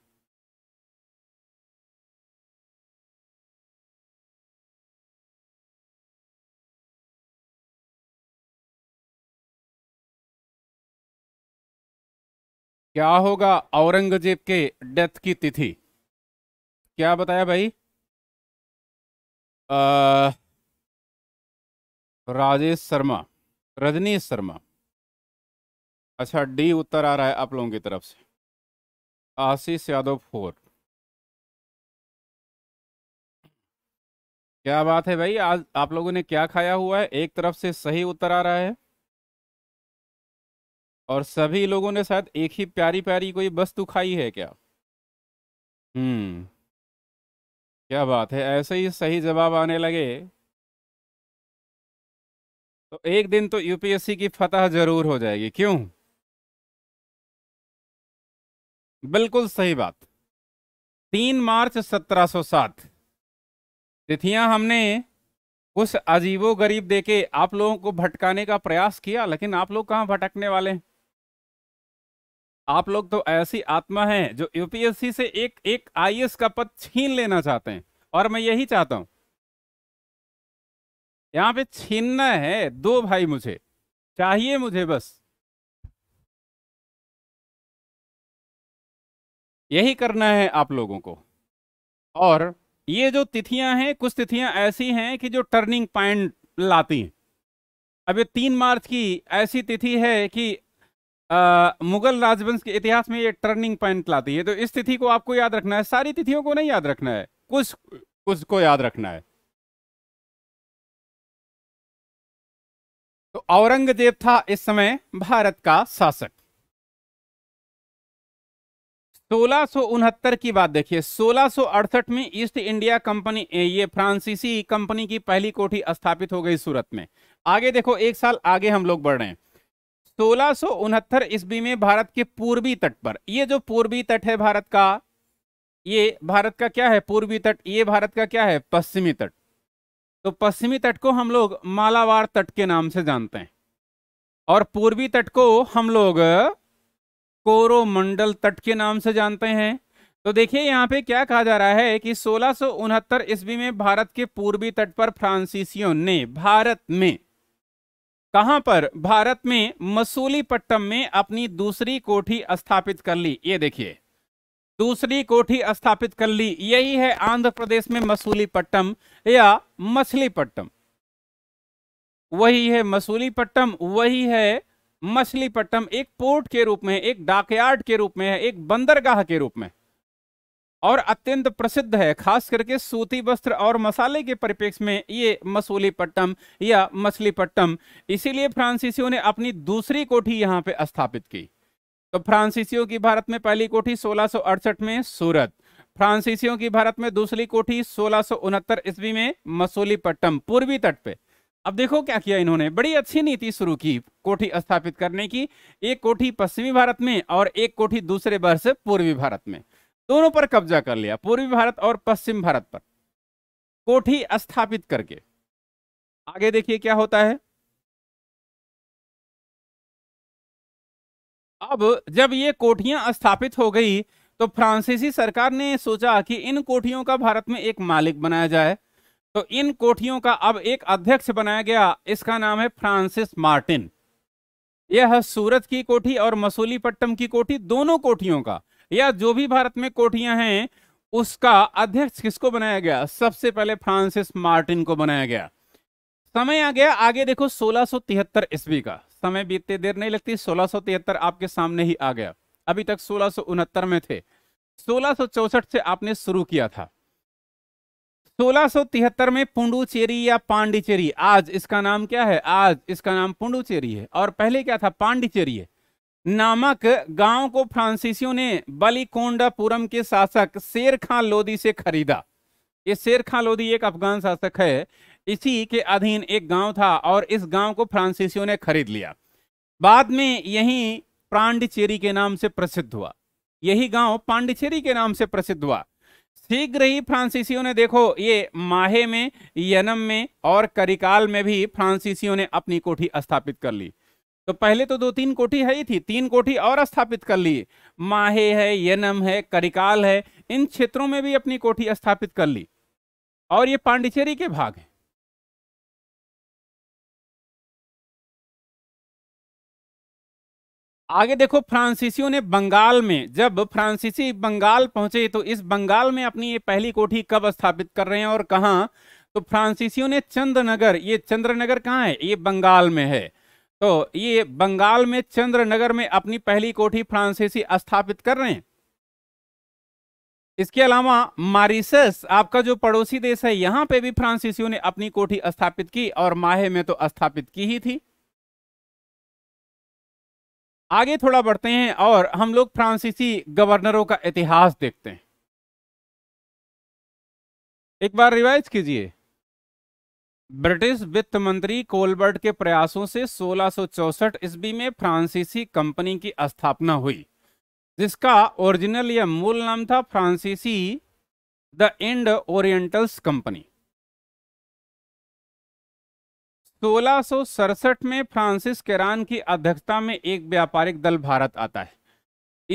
क्या होगा औरंगजेब के डेथ की तिथि क्या बताया भाई आ, राजेश शर्मा रजनीश शर्मा अच्छा डी उत्तर आ रहा है आप लोगों की तरफ से आशीष यादव फोर क्या बात है भाई आज आप लोगों ने क्या खाया हुआ है एक तरफ से सही उत्तर आ रहा है और सभी लोगों ने शायद एक ही प्यारी प्यारी कोई वस्तु खाई है क्या हम्म क्या बात है ऐसे ही सही जवाब आने लगे तो एक दिन तो यूपीएससी की फतह जरूर हो जाएगी क्यों बिल्कुल सही बात तीन मार्च 1707 तिथियां हमने कुछ अजीबो गरीब देके आप लोगों को भटकाने का प्रयास किया लेकिन आप लोग कहाँ भटकने वाले हैं आप लोग तो ऐसी आत्मा हैं जो यूपीएससी से एक एक आईएएस का पद छीन लेना चाहते हैं और मैं यही चाहता हूं यहां पे छीनना है दो भाई मुझे चाहिए मुझे बस यही करना है आप लोगों को और ये जो तिथियां हैं कुछ तिथियां ऐसी हैं कि जो टर्निंग पॉइंट लाती हैं अब ये तीन मार्च की ऐसी तिथि है कि आ, मुगल राजवंश के इतिहास में ये टर्निंग पॉइंट लाती है तो इस तिथि को आपको याद रखना है सारी तिथियों को नहीं याद रखना है कुछ कुछ को याद रखना है तो औरंगजेब था इस समय भारत का शासक सोलह की बात देखिए सोलह में ईस्ट इंडिया कंपनी ये फ्रांसीसी कंपनी की पहली कोठी स्थापित हो गई सूरत में आगे देखो एक साल आगे हम लोग बढ़ रहे हैं सोलह ईस्वी में भारत के पूर्वी तट पर ये जो पूर्वी तट है भारत का ये भारत का क्या है पूर्वी तट ये भारत का क्या है पश्चिमी तट तो पश्चिमी तट को हम लोग मालावार तट के नाम से जानते हैं और पूर्वी तट को हम लोग कोरोमंडल तट के नाम से जानते हैं तो देखिए यहाँ पे क्या कहा जा रहा है कि सोलह ईस्वी में भारत के पूर्वी तट पर फ्रांसीसियों ने भारत में कहां पर भारत में मसूलीपट्टम में अपनी दूसरी कोठी स्थापित कर ली ये देखिए दूसरी कोठी स्थापित कर ली यही है आंध्र प्रदेश में मसूलीपट्टम या मछलीपट्टम वही है मसूलीपट्टम वही है मछलीपट्टम एक पोर्ट के रूप में एक डाकयार्ड के रूप में है एक बंदरगाह के रूप में और अत्यंत प्रसिद्ध है खास करके सूती वस्त्र और मसाले के परिप्रेक्ष में ये पट्टम या पट्टम इसीलिए फ्रांसीसियों ने अपनी दूसरी कोठी यहाँ पे स्थापित की तो फ्रांसीसियों की भारत में पहली कोठी सोलह में सूरत फ्रांसीसियों की भारत में दूसरी कोठी सोलह ईस्वी में मसूलीपट्टम पूर्वी तट पे अब देखो क्या किया इन्होंने बड़ी अच्छी नीति शुरू की कोठी स्थापित करने की एक कोठी पश्चिमी भारत में और एक कोठी दूसरे वर्ष पूर्वी भारत में दोनों पर कब्जा कर लिया पूर्वी भारत और पश्चिम भारत पर कोठी स्थापित करके आगे देखिए क्या होता है अब जब ये कोठियां स्थापित हो गई तो फ्रांसीसी सरकार ने सोचा कि इन कोठियों का भारत में एक मालिक बनाया जाए तो इन कोठियों का अब एक अध्यक्ष बनाया गया इसका नाम है फ्रांसिस मार्टिन यह सूरत की कोठी और पट्टम की कोठी दोनों कोठियों का या जो भी भारत में कोठियां हैं उसका अध्यक्ष किसको बनाया गया सबसे पहले फ्रांसिस मार्टिन को बनाया गया समय आ गया आगे देखो 1673 ईस्वी का समय बीतते देर नहीं लगती 1673 आपके सामने ही आ गया अभी तक सोलह में थे सोलह से आपने शुरू किया था सोलह में पुंडुचेरी या पांडिचेरी आज इसका नाम क्या है आज इसका नाम पुंडुचेरी है और पहले क्या था पांडिचेरी है नामक गांव को फ्रांसीसियों ने बलिकोंडापुरम के शासक शेर खां लोदी से खरीदा ये शेर खां लोदी एक अफगान शासक है इसी के अधीन एक गांव था और इस गांव को फ्रांसीसियों ने खरीद लिया बाद में यही पांडिचेरी के नाम से प्रसिद्ध हुआ यही गांव पांडिचेरी के नाम से प्रसिद्ध हुआ शीघ्र ही फ्रांसीसियों ने देखो ये माहे में यनम में और करिकाल में भी फ्रांसीसियों ने अपनी कोठी स्थापित कर ली तो पहले तो दो तीन कोठी है ही थी तीन कोठी और स्थापित कर ली माहे है यनम है करिकाल है इन क्षेत्रों में भी अपनी कोठी स्थापित कर ली और ये पांडिचेरी के भाग हैं आगे देखो फ्रांसीसियों ने बंगाल में जब फ्रांसीसी बंगाल पहुंचे तो इस बंगाल में अपनी ये पहली कोठी कब स्थापित कर रहे हैं और कहा तो फ्रांसीसियों ने चंद्रनगर ये चंद्रनगर कहाँ है ये बंगाल में है तो ये बंगाल में चंद्रनगर में अपनी पहली कोठी फ्रांसीसी स्थापित कर रहे हैं इसके अलावा मारिसस आपका जो पड़ोसी देश है यहां पे भी फ्रांसीसियों ने अपनी कोठी स्थापित की और माहे में तो स्थापित की ही थी आगे थोड़ा बढ़ते हैं और हम लोग फ्रांसीसी गवर्नरों का इतिहास देखते हैं एक बार रिवाइज कीजिए ब्रिटिश वित्त मंत्री कोलबर्ट के प्रयासों से 1664 ईस्वी में फ्रांसीसी कंपनी की स्थापना हुई जिसका ओरिजिनल या मूल नाम था फ्रांसीसी द इंड ओरिएंटल्स कंपनी सोलह में फ्रांसिस केरान की अध्यक्षता में एक व्यापारिक दल भारत आता है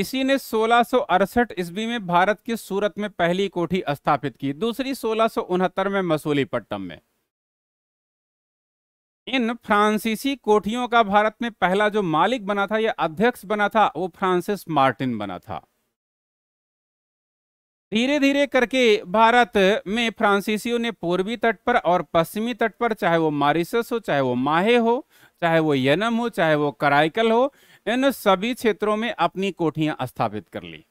इसी ने सोलह ईस्वी में भारत के सूरत में पहली कोठी स्थापित की दूसरी सोलह में पट्टम में इन फ्रांसीसी कोठियों का भारत में पहला जो मालिक बना था या अध्यक्ष बना था वो फ्रांसिस मार्टिन बना था धीरे धीरे करके भारत में फ्रांसीसियों ने पूर्वी तट पर और पश्चिमी तट पर चाहे वो मारिसस हो चाहे वो माहे हो चाहे वो यनम हो चाहे वो कराइकल हो इन सभी क्षेत्रों में अपनी कोठियां स्थापित कर ली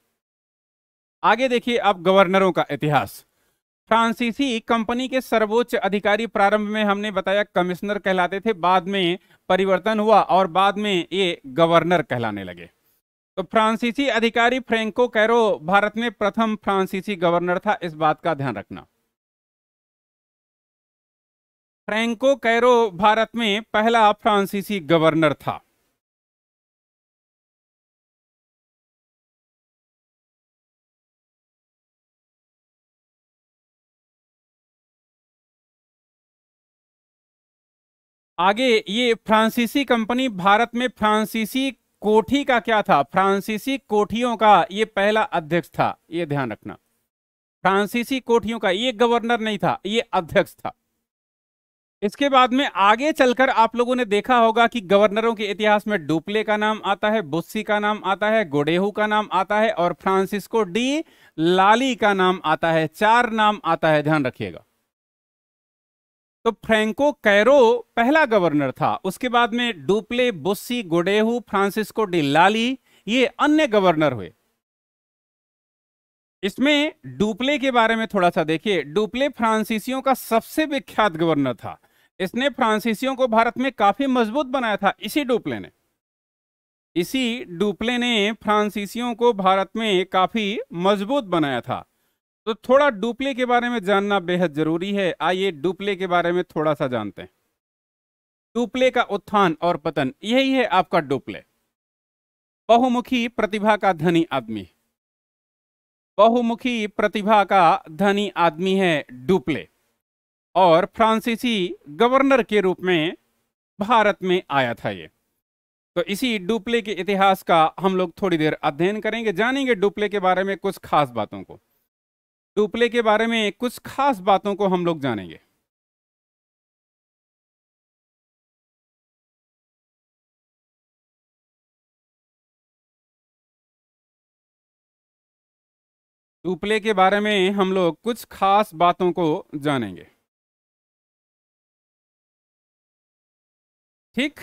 आगे देखिए अब गवर्नरों का इतिहास फ्रांसीसी कंपनी के सर्वोच्च अधिकारी प्रारंभ में हमने बताया कमिश्नर कहलाते थे बाद में परिवर्तन हुआ और बाद में ये गवर्नर कहलाने लगे तो फ्रांसीसी अधिकारी फ्रेंको कैरो भारत में प्रथम फ्रांसीसी गवर्नर था इस बात का ध्यान रखना फ्रेंको कैरो भारत में पहला फ्रांसीसी गवर्नर था आगे ये फ्रांसीसी कंपनी भारत में फ्रांसीसी कोठी का क्या था फ्रांसीसी कोठियों का ये पहला अध्यक्ष था ये ध्यान रखना फ्रांसीसी कोठियों का ये गवर्नर नहीं था ये अध्यक्ष था इसके बाद में आगे चलकर आप लोगों ने देखा होगा कि गवर्नरों के इतिहास में डुप्ले का नाम आता है बुस्सी का नाम आता है गोडेहू का नाम आता है और फ्रांसिस्को डी लाली का नाम आता है चार नाम आता है ध्यान रखिएगा तो फ्रेंको कैरो पहला गवर्नर था उसके बाद में Dupleix Bussy Godeheu Francisco de Lally ये अन्य गवर्नर हुए इसमें डुप्ले के बारे में थोड़ा सा देखिए डुप्ले फ्रांसीसियों का सबसे विख्यात गवर्नर था इसने फ्रांसीसियों को भारत में काफी मजबूत बनाया था इसी डुप्ले ने इसी डुप्ले ने फ्रांसीसियों को भारत में काफी मजबूत बनाया था तो थोड़ा डुप्ले के बारे में जानना बेहद जरूरी है आइए डुप्ले के बारे में थोड़ा सा जानते हैं डुप्ले का उत्थान और पतन यही है आपका डुप्ले बहुमुखी प्रतिभा का धनी आदमी बहुमुखी प्रतिभा का धनी आदमी है डुप्ले और फ्रांसीसी गवर्नर के रूप में भारत में आया था ये तो इसी डुप्ले के इतिहास का हम लोग थोड़ी देर अध्ययन करेंगे जानेंगे डुप्ले के बारे में कुछ खास बातों को टूपले के बारे में कुछ खास बातों को हम लोग जानेंगे टूपले के बारे में हम लोग कुछ खास बातों को जानेंगे ठीक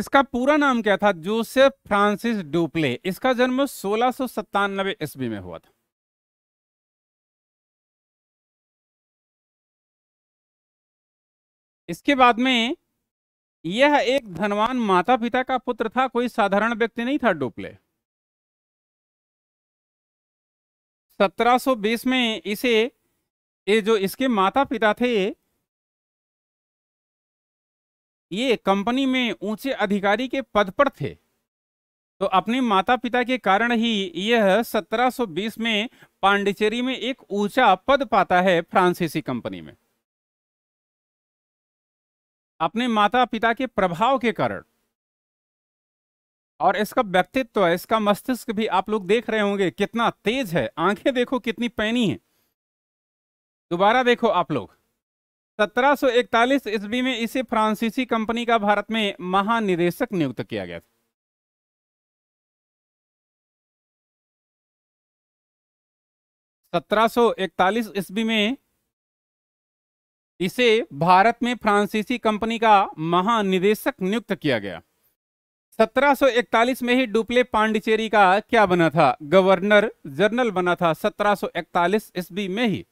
इसका पूरा नाम क्या था जोसेफ फ्रांसिस डुप्ले इसका जन्म सोलह सौ ईस्वी में हुआ था इसके बाद में यह एक धनवान माता पिता का पुत्र था कोई साधारण व्यक्ति नहीं था डुप्ले 1720 में इसे ये जो इसके माता पिता थे ये कंपनी में ऊंचे अधिकारी के पद पर थे तो अपने माता पिता के कारण ही यह 1720 में पांडिचेरी में एक ऊंचा पद पाता है फ्रांसीसी कंपनी में अपने माता पिता के प्रभाव के कारण और इसका व्यक्तित्व इसका मस्तिष्क भी आप लोग देख रहे होंगे कितना तेज है आंखें देखो कितनी पैनी है दोबारा देखो आप लोग 1741 ईस्वी में इसे फ्रांसीसी कंपनी का भारत में महानिदेशक नियुक्त किया गया था सत्रह ईस्वी में इसे भारत में फ्रांसीसी कंपनी का महानिदेशक नियुक्त किया गया 1741 में ही डुप्ले पांडिचेरी का क्या बना था गवर्नर जनरल बना था 1741 ईस्वी में ही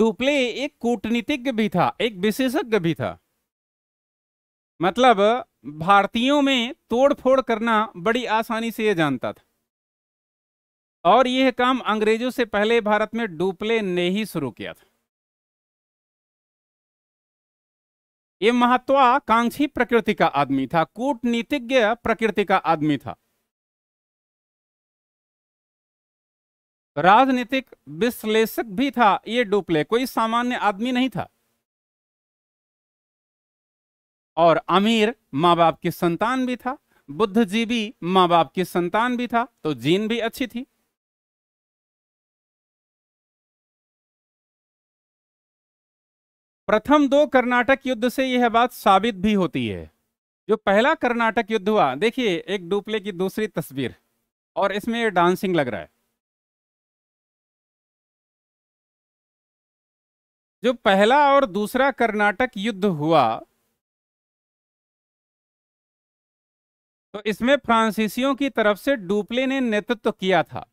टूपले एक कूटनीतिज्ञ भी था एक विशेषज्ञ भी था मतलब भारतीयों में तोड़फोड़ करना बड़ी आसानी से यह जानता था और यह काम अंग्रेजों से पहले भारत में डुप्ले ने ही शुरू किया था यह महत्वाकांक्षी प्रकृति का आदमी था कूटनीतिज्ञ प्रकृति का आदमी था राजनीतिक विश्लेषक भी था ये डुप्ले कोई सामान्य आदमी नहीं था और अमीर माँ बाप की संतान भी था बुद्धजीवी माँ बाप की संतान भी था तो जीन भी अच्छी थी प्रथम दो कर्नाटक युद्ध से यह बात साबित भी होती है जो पहला कर्नाटक युद्ध हुआ देखिए एक डुप्ले की दूसरी तस्वीर और इसमें डांसिंग लग रहा है जो पहला और दूसरा कर्नाटक युद्ध हुआ तो इसमें फ्रांसीसियों की तरफ से डुप्ले ने नेतृत्व किया था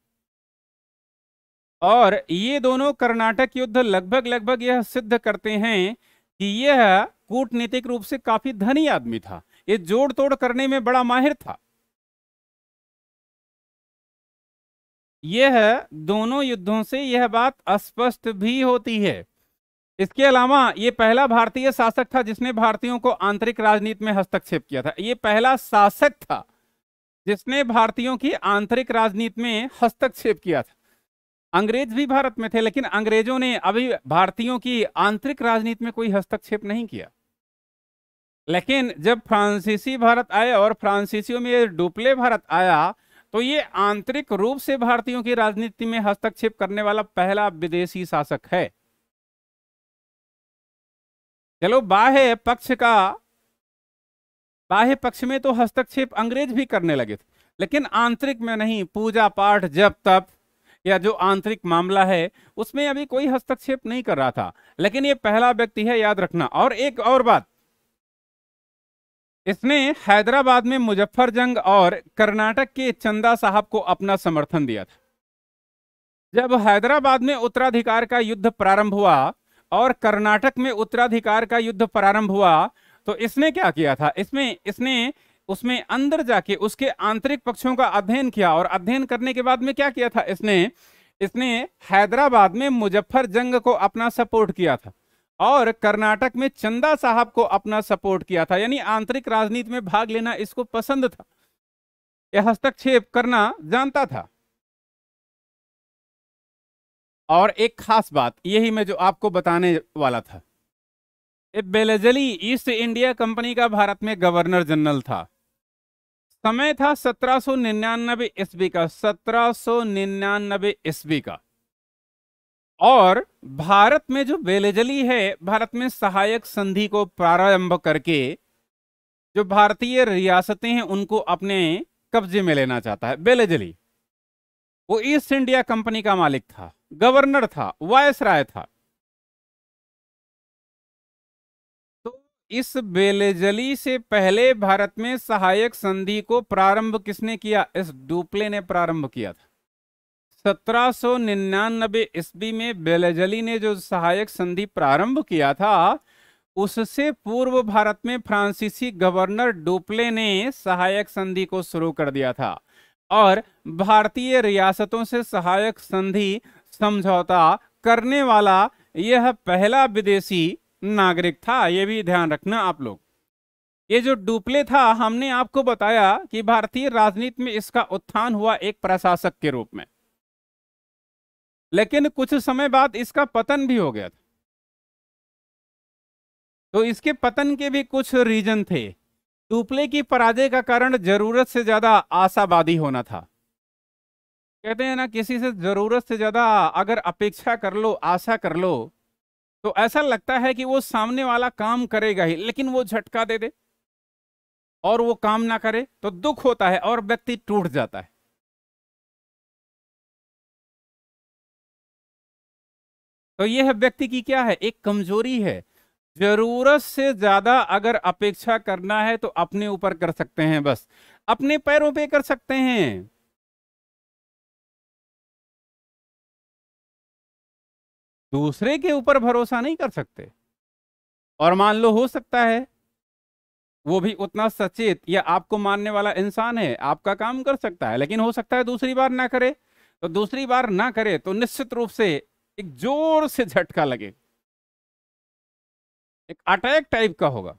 और ये दोनों कर्नाटक युद्ध लगभग लगभग यह सिद्ध करते हैं कि यह कूटनीतिक रूप से काफी धनी आदमी था ये जोड़ तोड़ करने में बड़ा माहिर था यह दोनों युद्धों से यह बात स्पष्ट भी होती है इसके अलावा ये पहला भारतीय शासक था जिसने भारतीयों को आंतरिक राजनीति में हस्तक्षेप किया था ये पहला शासक था जिसने भारतीयों की आंतरिक राजनीति में हस्तक्षेप किया था अंग्रेज भी भारत में थे लेकिन अंग्रेजों ने अभी भारतीयों की आंतरिक राजनीति में कोई हस्तक्षेप नहीं किया लेकिन जब फ्रांसीसी भारत आए और फ्रांसीसियों में डुप्ले भारत आया तो ये आंतरिक रूप से भारतीयों की राजनीति में हस्तक्षेप करने वाला पहला विदेशी शासक है चलो बाह्य पक्ष का बाह्य पक्ष में तो हस्तक्षेप अंग्रेज भी करने लगे थे लेकिन आंतरिक में नहीं पूजा पाठ जब तप या जो आंतरिक मामला है उसमें अभी कोई हस्तक्षेप नहीं कर रहा था लेकिन ये पहला व्यक्ति है याद रखना और एक और बात इसने हैदराबाद में मुजफ्फर जंग और कर्नाटक के चंदा साहब को अपना समर्थन दिया था जब हैदराबाद में उत्तराधिकार का युद्ध प्रारंभ हुआ और कर्नाटक में उत्तराधिकार का युद्ध प्रारंभ हुआ तो इसने क्या किया था इसमें इसने उसमें अंदर जाके उसके आंतरिक पक्षों का अध्ययन किया और अध्ययन करने के बाद में क्या किया था इसने इसने हैदराबाद में मुजफ्फर जंग को अपना सपोर्ट किया था और कर्नाटक में चंदा साहब को अपना सपोर्ट किया था यानी आंतरिक राजनीति में भाग लेना इसको पसंद था यह हस्तक्षेप करना जानता था और एक खास बात यही मैं जो आपको बताने वाला था बेलजली ईस्ट इंडिया कंपनी का भारत में गवर्नर जनरल था समय था 1799 ईस्वी का 1799 ईस्वी का और भारत में जो बेलजली है भारत में सहायक संधि को प्रारंभ करके जो भारतीय रियासतें हैं उनको अपने कब्जे में लेना चाहता है बेलजली वो ईस्ट इंडिया कंपनी का मालिक था गवर्नर था वायस राय था तो इस बेलेजली से पहले भारत में सहायक संधि को प्रारंभ किसने किया इस डुप्ले ने प्रारंभ किया था 1799 ईस्वी में बेलेजली ने जो सहायक संधि प्रारंभ किया था उससे पूर्व भारत में फ्रांसीसी गवर्नर डुप्ले ने सहायक संधि को शुरू कर दिया था और भारतीय रियासतों से सहायक संधि समझौता करने वाला यह पहला विदेशी नागरिक था यह भी ध्यान रखना आप लोग ये जो डुप्ले था हमने आपको बताया कि भारतीय राजनीति में इसका उत्थान हुआ एक प्रशासक के रूप में लेकिन कुछ समय बाद इसका पतन भी हो गया था तो इसके पतन के भी कुछ रीजन थे टूपले की पराजय का कारण जरूरत से ज्यादा आशावादी होना था कहते हैं ना किसी से ज़रूरत से ज़्यादा अगर अपेक्षा कर लो आशा कर लो तो ऐसा लगता है कि वो सामने वाला काम करेगा ही लेकिन वो झटका दे दे और वो काम ना करे तो दुख होता है और व्यक्ति टूट जाता है तो यह व्यक्ति की क्या है एक कमजोरी है जरूरत से ज्यादा अगर अपेक्षा करना है तो अपने ऊपर कर सकते हैं बस अपने पैरों पे कर सकते हैं दूसरे के ऊपर भरोसा नहीं कर सकते और मान लो हो सकता है वो भी उतना सचेत या आपको मानने वाला इंसान है आपका काम कर सकता है लेकिन हो सकता है दूसरी बार ना करे तो दूसरी बार ना करे तो निश्चित रूप से एक जोर से झटका लगे एक अटैक टाइप का होगा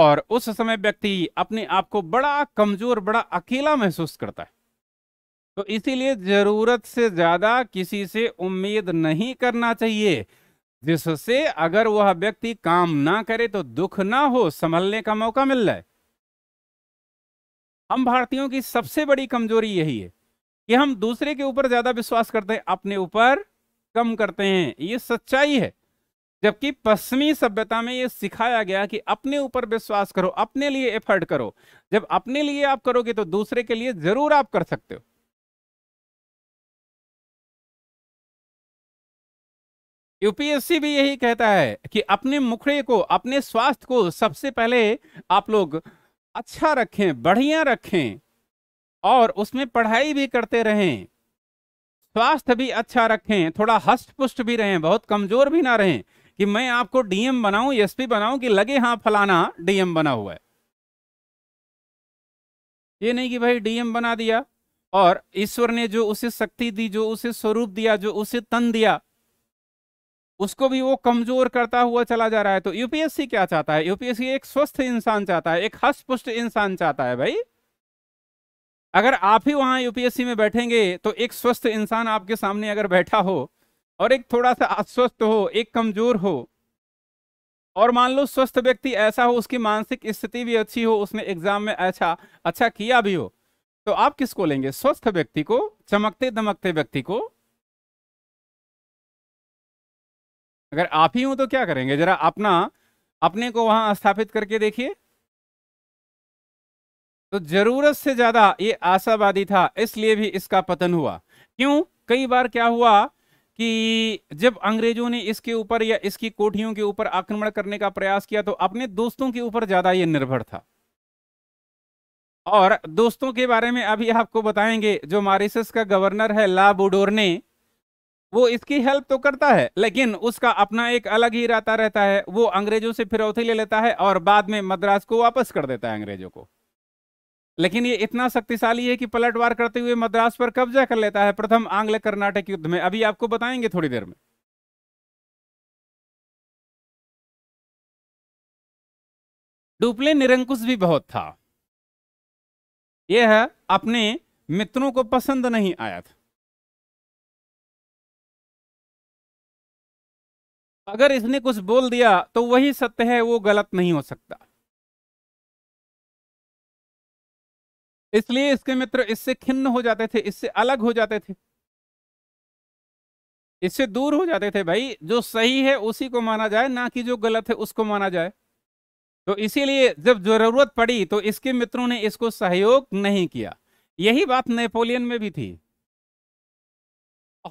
और उस समय व्यक्ति अपने आप को बड़ा कमजोर बड़ा अकेला महसूस करता है तो इसीलिए जरूरत से ज्यादा किसी से उम्मीद नहीं करना चाहिए जिससे अगर वह व्यक्ति काम ना करे तो दुख ना हो संभलने का मौका मिल जाए हम भारतीयों की सबसे बड़ी कमजोरी यही है कि हम दूसरे के ऊपर ज्यादा विश्वास करते हैं अपने ऊपर कम करते हैं ये सच्चाई है जबकि पश्चिमी सभ्यता में यह सिखाया गया कि अपने ऊपर विश्वास करो अपने लिए एफर्ट करो जब अपने लिए आप करोगे तो दूसरे के लिए जरूर आप कर सकते हो यूपीएससी भी यही कहता है कि अपने मुखड़े को अपने स्वास्थ्य को सबसे पहले आप लोग अच्छा रखें बढ़िया रखें और उसमें पढ़ाई भी करते रहें स्वास्थ्य भी अच्छा रखें थोड़ा हस्त पुष्ट भी रहें बहुत कमजोर भी ना रहें कि मैं आपको डीएम बनाऊं एसपी बनाऊं कि लगे हाँ फलाना डीएम बना हुआ है ये नहीं कि भाई डीएम बना दिया और ईश्वर ने जो उसे शक्ति दी जो उसे स्वरूप दिया जो उसे तन दिया उसको भी वो कमजोर करता हुआ चला जा रहा है तो यूपीएससी क्या चाहता है यूपीएससी एक स्वस्थ इंसान चाहता है एक हस्तपुष्ट इंसान चाहता है भाई अगर आप ही वहां यूपीएससी में बैठेंगे तो एक स्वस्थ इंसान आपके सामने अगर बैठा हो और एक थोड़ा सा अस्वस्थ हो एक कमजोर हो और मान लो स्वस्थ व्यक्ति ऐसा हो उसकी मानसिक स्थिति भी अच्छी हो उसने एग्जाम में अच्छा अच्छा किया भी हो तो आप किसको लेंगे स्वस्थ व्यक्ति को चमकते दमकते व्यक्ति को अगर आप ही हो तो क्या करेंगे जरा अपना अपने को वहां स्थापित करके देखिए तो जरूरत से ज्यादा ये आशावादी था इसलिए भी इसका पतन हुआ क्यों कई बार क्या हुआ कि जब अंग्रेजों ने इसके ऊपर या इसकी कोठियों के ऊपर आक्रमण करने का प्रयास किया तो अपने दोस्तों के ऊपर ज्यादा ये निर्भर था और दोस्तों के बारे में अभी आपको बताएंगे जो मॉरिसस का गवर्नर है ला बुडोरने वो इसकी हेल्प तो करता है लेकिन उसका अपना एक अलग ही इरादा रहता है वो अंग्रेजों से फिरौती ले लेता है और बाद में मद्रास को वापस कर देता है अंग्रेजों को लेकिन ये इतना शक्तिशाली है कि पलटवार करते हुए मद्रास पर कब्जा कर लेता है प्रथम आंग्ल कर्नाटक युद्ध में अभी आपको बताएंगे थोड़ी देर में डुप्ले निरंकुश भी बहुत था यह अपने मित्रों को पसंद नहीं आया था अगर इसने कुछ बोल दिया तो वही सत्य है वो गलत नहीं हो सकता इसलिए इसके मित्र इससे खिन्न हो जाते थे इससे अलग हो जाते थे इससे दूर हो जाते थे भाई जो सही है उसी को माना जाए ना कि जो गलत है उसको माना जाए तो इसीलिए जब जरूरत पड़ी तो इसके मित्रों ने इसको सहयोग नहीं किया यही बात नेपोलियन में भी थी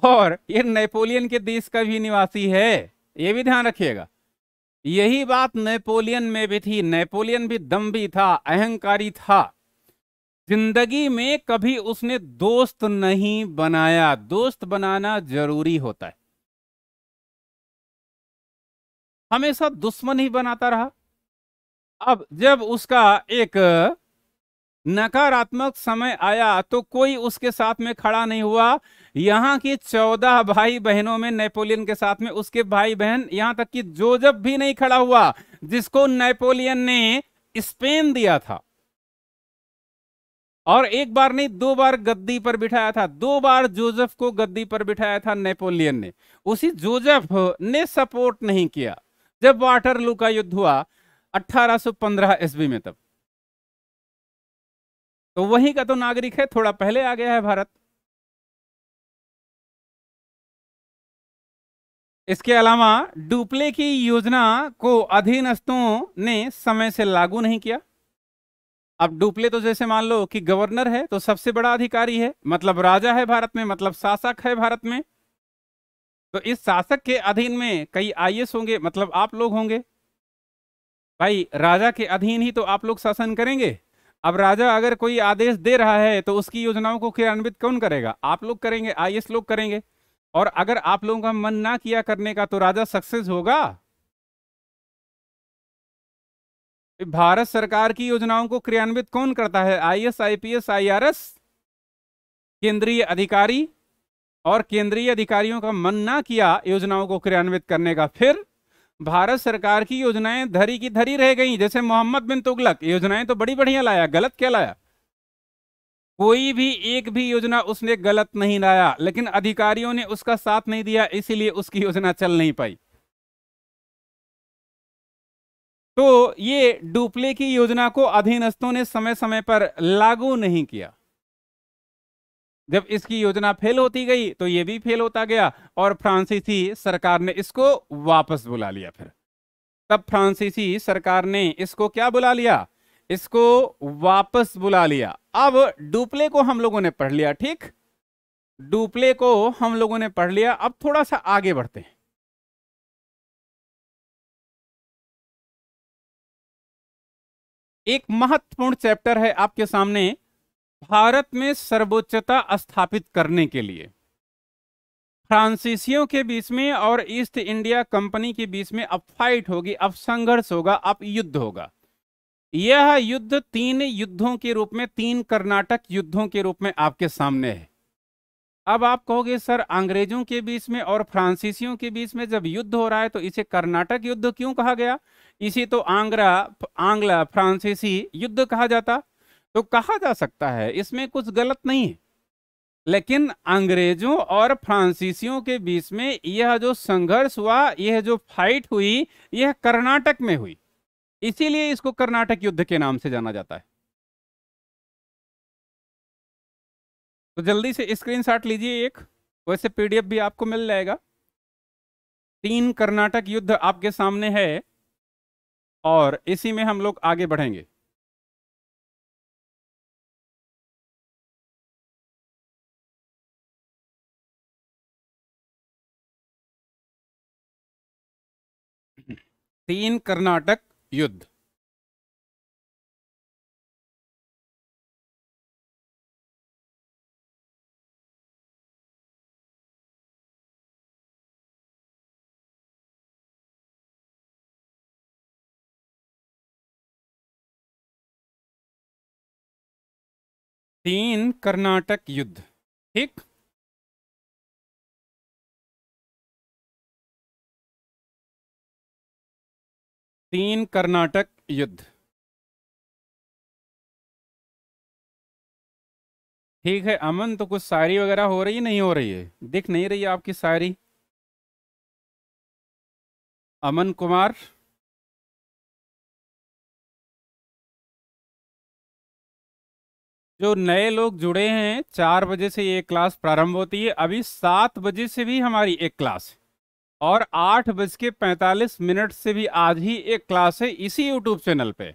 और ये नेपोलियन के देश का भी निवासी है ये भी ध्यान रखिएगा यही बात नेपोलियन में भी थी नेपोलियन भी दम्भी था अहंकारी था जिंदगी में कभी उसने दोस्त नहीं बनाया दोस्त बनाना जरूरी होता है हमेशा दुश्मन ही बनाता रहा अब जब उसका एक नकारात्मक समय आया तो कोई उसके साथ में खड़ा नहीं हुआ यहाँ की चौदह भाई बहनों में नेपोलियन के साथ में उसके भाई बहन यहाँ तक कि जोजब भी नहीं खड़ा हुआ जिसको नेपोलियन ने स्पेन दिया था और एक बार नहीं दो बार गद्दी पर बिठाया था दो बार जोजफ को गद्दी पर बिठाया था नेपोलियन ने उसी जोजफ ने सपोर्ट नहीं किया जब वाटरलू का युद्ध हुआ 1815 ईस्वी में तब तो वहीं का तो नागरिक है थोड़ा पहले आ गया है भारत इसके अलावा डुप्ले की योजना को अधीनस्थों ने समय से लागू नहीं किया अब डुप्ले तो जैसे मान लो कि गवर्नर है तो सबसे बड़ा अधिकारी है मतलब राजा है भारत में मतलब शासक है भारत में तो इस शासक के अधीन में कई आई होंगे मतलब आप लोग होंगे भाई राजा के अधीन ही तो आप लोग शासन करेंगे अब राजा अगर कोई आदेश दे रहा है तो उसकी योजनाओं को क्रियान्वित कौन करेगा आप लोग करेंगे आई लोग करेंगे और अगर आप लोगों का मन ना किया करने का तो राजा सक्सेस होगा भारत सरकार की योजनाओं को क्रियान्वित कौन करता है आईएएस आईपीएस आईआरएस केंद्रीय अधिकारी और केंद्रीय अधिकारियों का मन ना किया योजनाओं को क्रियान्वित करने का फिर भारत सरकार की योजनाएं धरी की धरी रह गई जैसे मोहम्मद बिन तुगलक योजनाएं तो बड़ी बढ़िया लाया गलत क्या लाया कोई भी एक भी योजना उसने गलत नहीं लाया लेकिन अधिकारियों ने उसका साथ नहीं दिया इसीलिए उसकी योजना चल नहीं पाई तो ये डुप्ले की योजना को अधीनस्थों ने समय समय पर लागू नहीं किया जब इसकी योजना फेल होती गई तो ये भी फेल होता गया और फ्रांसीसी सरकार ने इसको वापस बुला लिया फिर तब फ्रांसीसी सरकार ने इसको क्या बुला लिया इसको वापस बुला लिया अब डुप्ले को हम लोगों ने पढ़ लिया ठीक डुप्ले को हम लोगों ने पढ़ लिया अब थोड़ा सा आगे बढ़ते हैं एक महत्वपूर्ण चैप्टर है आपके सामने भारत में सर्वोच्चता स्थापित करने के लिए फ्रांसीसियों के बीच में और ईस्ट इंडिया कंपनी के बीच में अब फाइट होगी अब संघर्ष होगा अब युद्ध होगा यह युद्ध तीन युद्धों के रूप में तीन कर्नाटक युद्धों के रूप में आपके सामने है अब आप कहोगे सर अंग्रेजों के बीच में और फ्रांसीसियों के बीच में जब युद्ध हो रहा है तो इसे कर्नाटक युद्ध क्यों कहा गया इसे तो आंग्रा आंग्ला फ्रांसीसी युद्ध कहा जाता तो कहा जा सकता है इसमें कुछ गलत नहीं है लेकिन अंग्रेजों और फ्रांसीसियों के बीच में यह जो संघर्ष हुआ यह जो फाइट हुई यह कर्नाटक में हुई इसीलिए इसको कर्नाटक युद्ध के नाम से जाना जाता है तो जल्दी से स्क्रीनशॉट लीजिए एक वैसे पीडीएफ भी आपको मिल जाएगा तीन कर्नाटक युद्ध आपके सामने है और इसी में हम लोग आगे बढ़ेंगे तीन कर्नाटक युद्ध तीन कर्नाटक युद्ध ठीक तीन कर्नाटक युद्ध ठीक है अमन तो कुछ सारी वगैरह हो रही है नहीं हो रही है दिख नहीं रही है आपकी सारी अमन कुमार जो नए लोग जुड़े हैं चार बजे से ये क्लास प्रारंभ होती है अभी सात बजे से भी हमारी एक क्लास है और आठ बज के पैंतालीस मिनट से भी आज ही एक क्लास है इसी यूट्यूब चैनल पे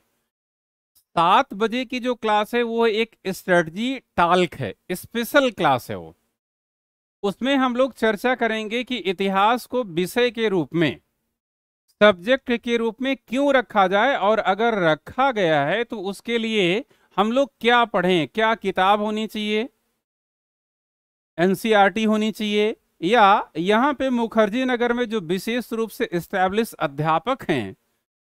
सात बजे की जो क्लास है वो एक स्ट्रेटजी टाल्क है स्पेशल क्लास है वो उसमें हम लोग चर्चा करेंगे कि इतिहास को विषय के रूप में सब्जेक्ट के रूप में क्यों रखा जाए और अगर रखा गया है तो उसके लिए हम लोग क्या पढ़ें क्या किताब होनी चाहिए एनसीईआरटी e होनी चाहिए या यहाँ पे मुखर्जी नगर में जो विशेष रूप से इस्टेब्लिश अध्यापक हैं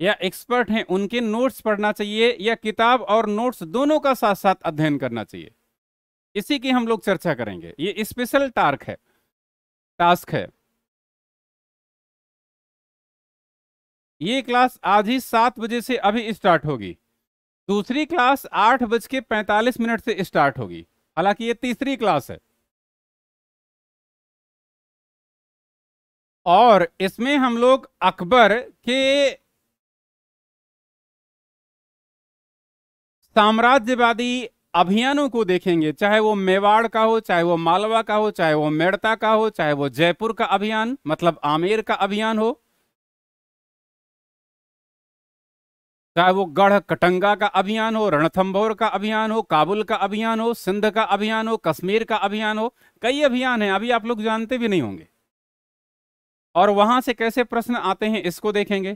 या एक्सपर्ट हैं उनके नोट्स पढ़ना चाहिए या किताब और नोट्स दोनों का साथ साथ अध्ययन करना चाहिए इसी की हम लोग चर्चा करेंगे ये स्पेशल टार्क है टास्क है ये क्लास आज ही सात बजे से अभी स्टार्ट होगी दूसरी क्लास आठ बज के पैंतालीस मिनट से स्टार्ट होगी हालांकि ये तीसरी क्लास है और इसमें हम लोग अकबर के साम्राज्यवादी अभियानों को देखेंगे चाहे वो मेवाड़ का हो चाहे वो मालवा का हो चाहे वो मेड़ता का हो चाहे वो जयपुर का अभियान मतलब आमेर का अभियान हो चाहे वो गढ़ कटंगा का अभियान हो रणथंभौर का अभियान हो काबुल का अभियान हो सिंध का अभियान हो कश्मीर का अभियान हो कई अभियान हैं अभी आप लोग जानते भी नहीं होंगे और वहां से कैसे प्रश्न आते हैं इसको देखेंगे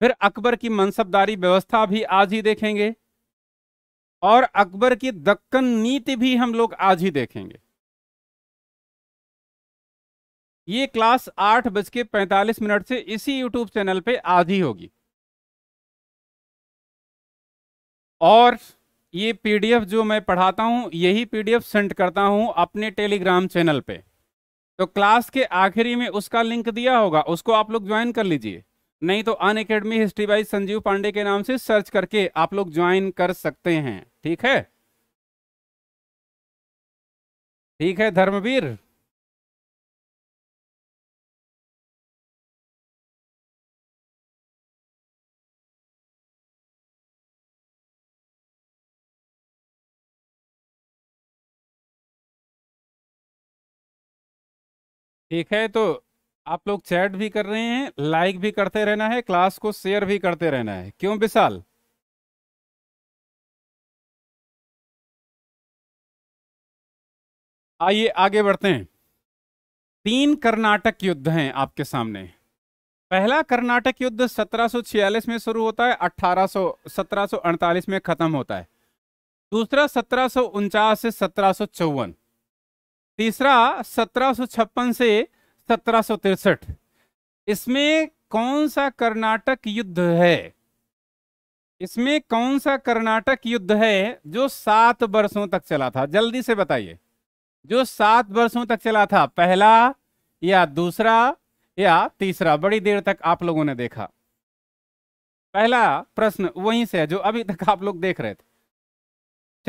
फिर अकबर की मनसबदारी व्यवस्था भी आज ही देखेंगे और अकबर की दक्कन नीति भी हम लोग आज ही देखेंगे ये क्लास आठ बज के पैंतालीस मिनट से इसी यूट्यूब चैनल पे आज ही होगी और ये पीडीएफ जो मैं पढ़ाता हूँ यही पीडीएफ सेंड करता हूँ अपने टेलीग्राम चैनल पे तो क्लास के आखिरी में उसका लिंक दिया होगा उसको आप लोग ज्वाइन कर लीजिए नहीं तो Unacademy history by Sanjeev Pandey के नाम से सर्च करके आप लोग ज्वाइन कर सकते हैं ठीक है ठीक है धर्मवीर ठीक है तो आप लोग चैट भी कर रहे हैं लाइक भी करते रहना है क्लास को शेयर भी करते रहना है क्यों विशाल आइए आगे बढ़ते हैं तीन कर्नाटक युद्ध हैं आपके सामने पहला कर्नाटक युद्ध 1746 में शुरू होता है 1800 1748 में खत्म होता है दूसरा सत्रह से सत्रह तीसरा सत्रह से सत्रह इसमें कौन सा कर्नाटक युद्ध है इसमें कौन सा कर्नाटक युद्ध है जो सात वर्षों तक चला था जल्दी से बताइए जो सात वर्षों तक चला था पहला या दूसरा या तीसरा बड़ी देर तक आप लोगों ने देखा पहला प्रश्न वहीं से है जो अभी तक आप लोग देख रहे थे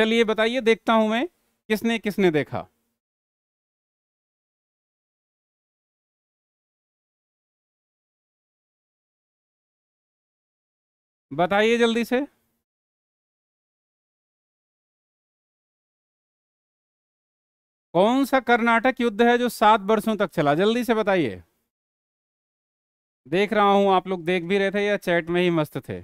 चलिए बताइए देखता हूं मैं किसने किसने देखा बताइए जल्दी से कौन सा कर्नाटक युद्ध है जो सात वर्षों तक चला जल्दी से बताइए देख रहा हूं आप लोग देख भी रहे थे या चैट में ही मस्त थे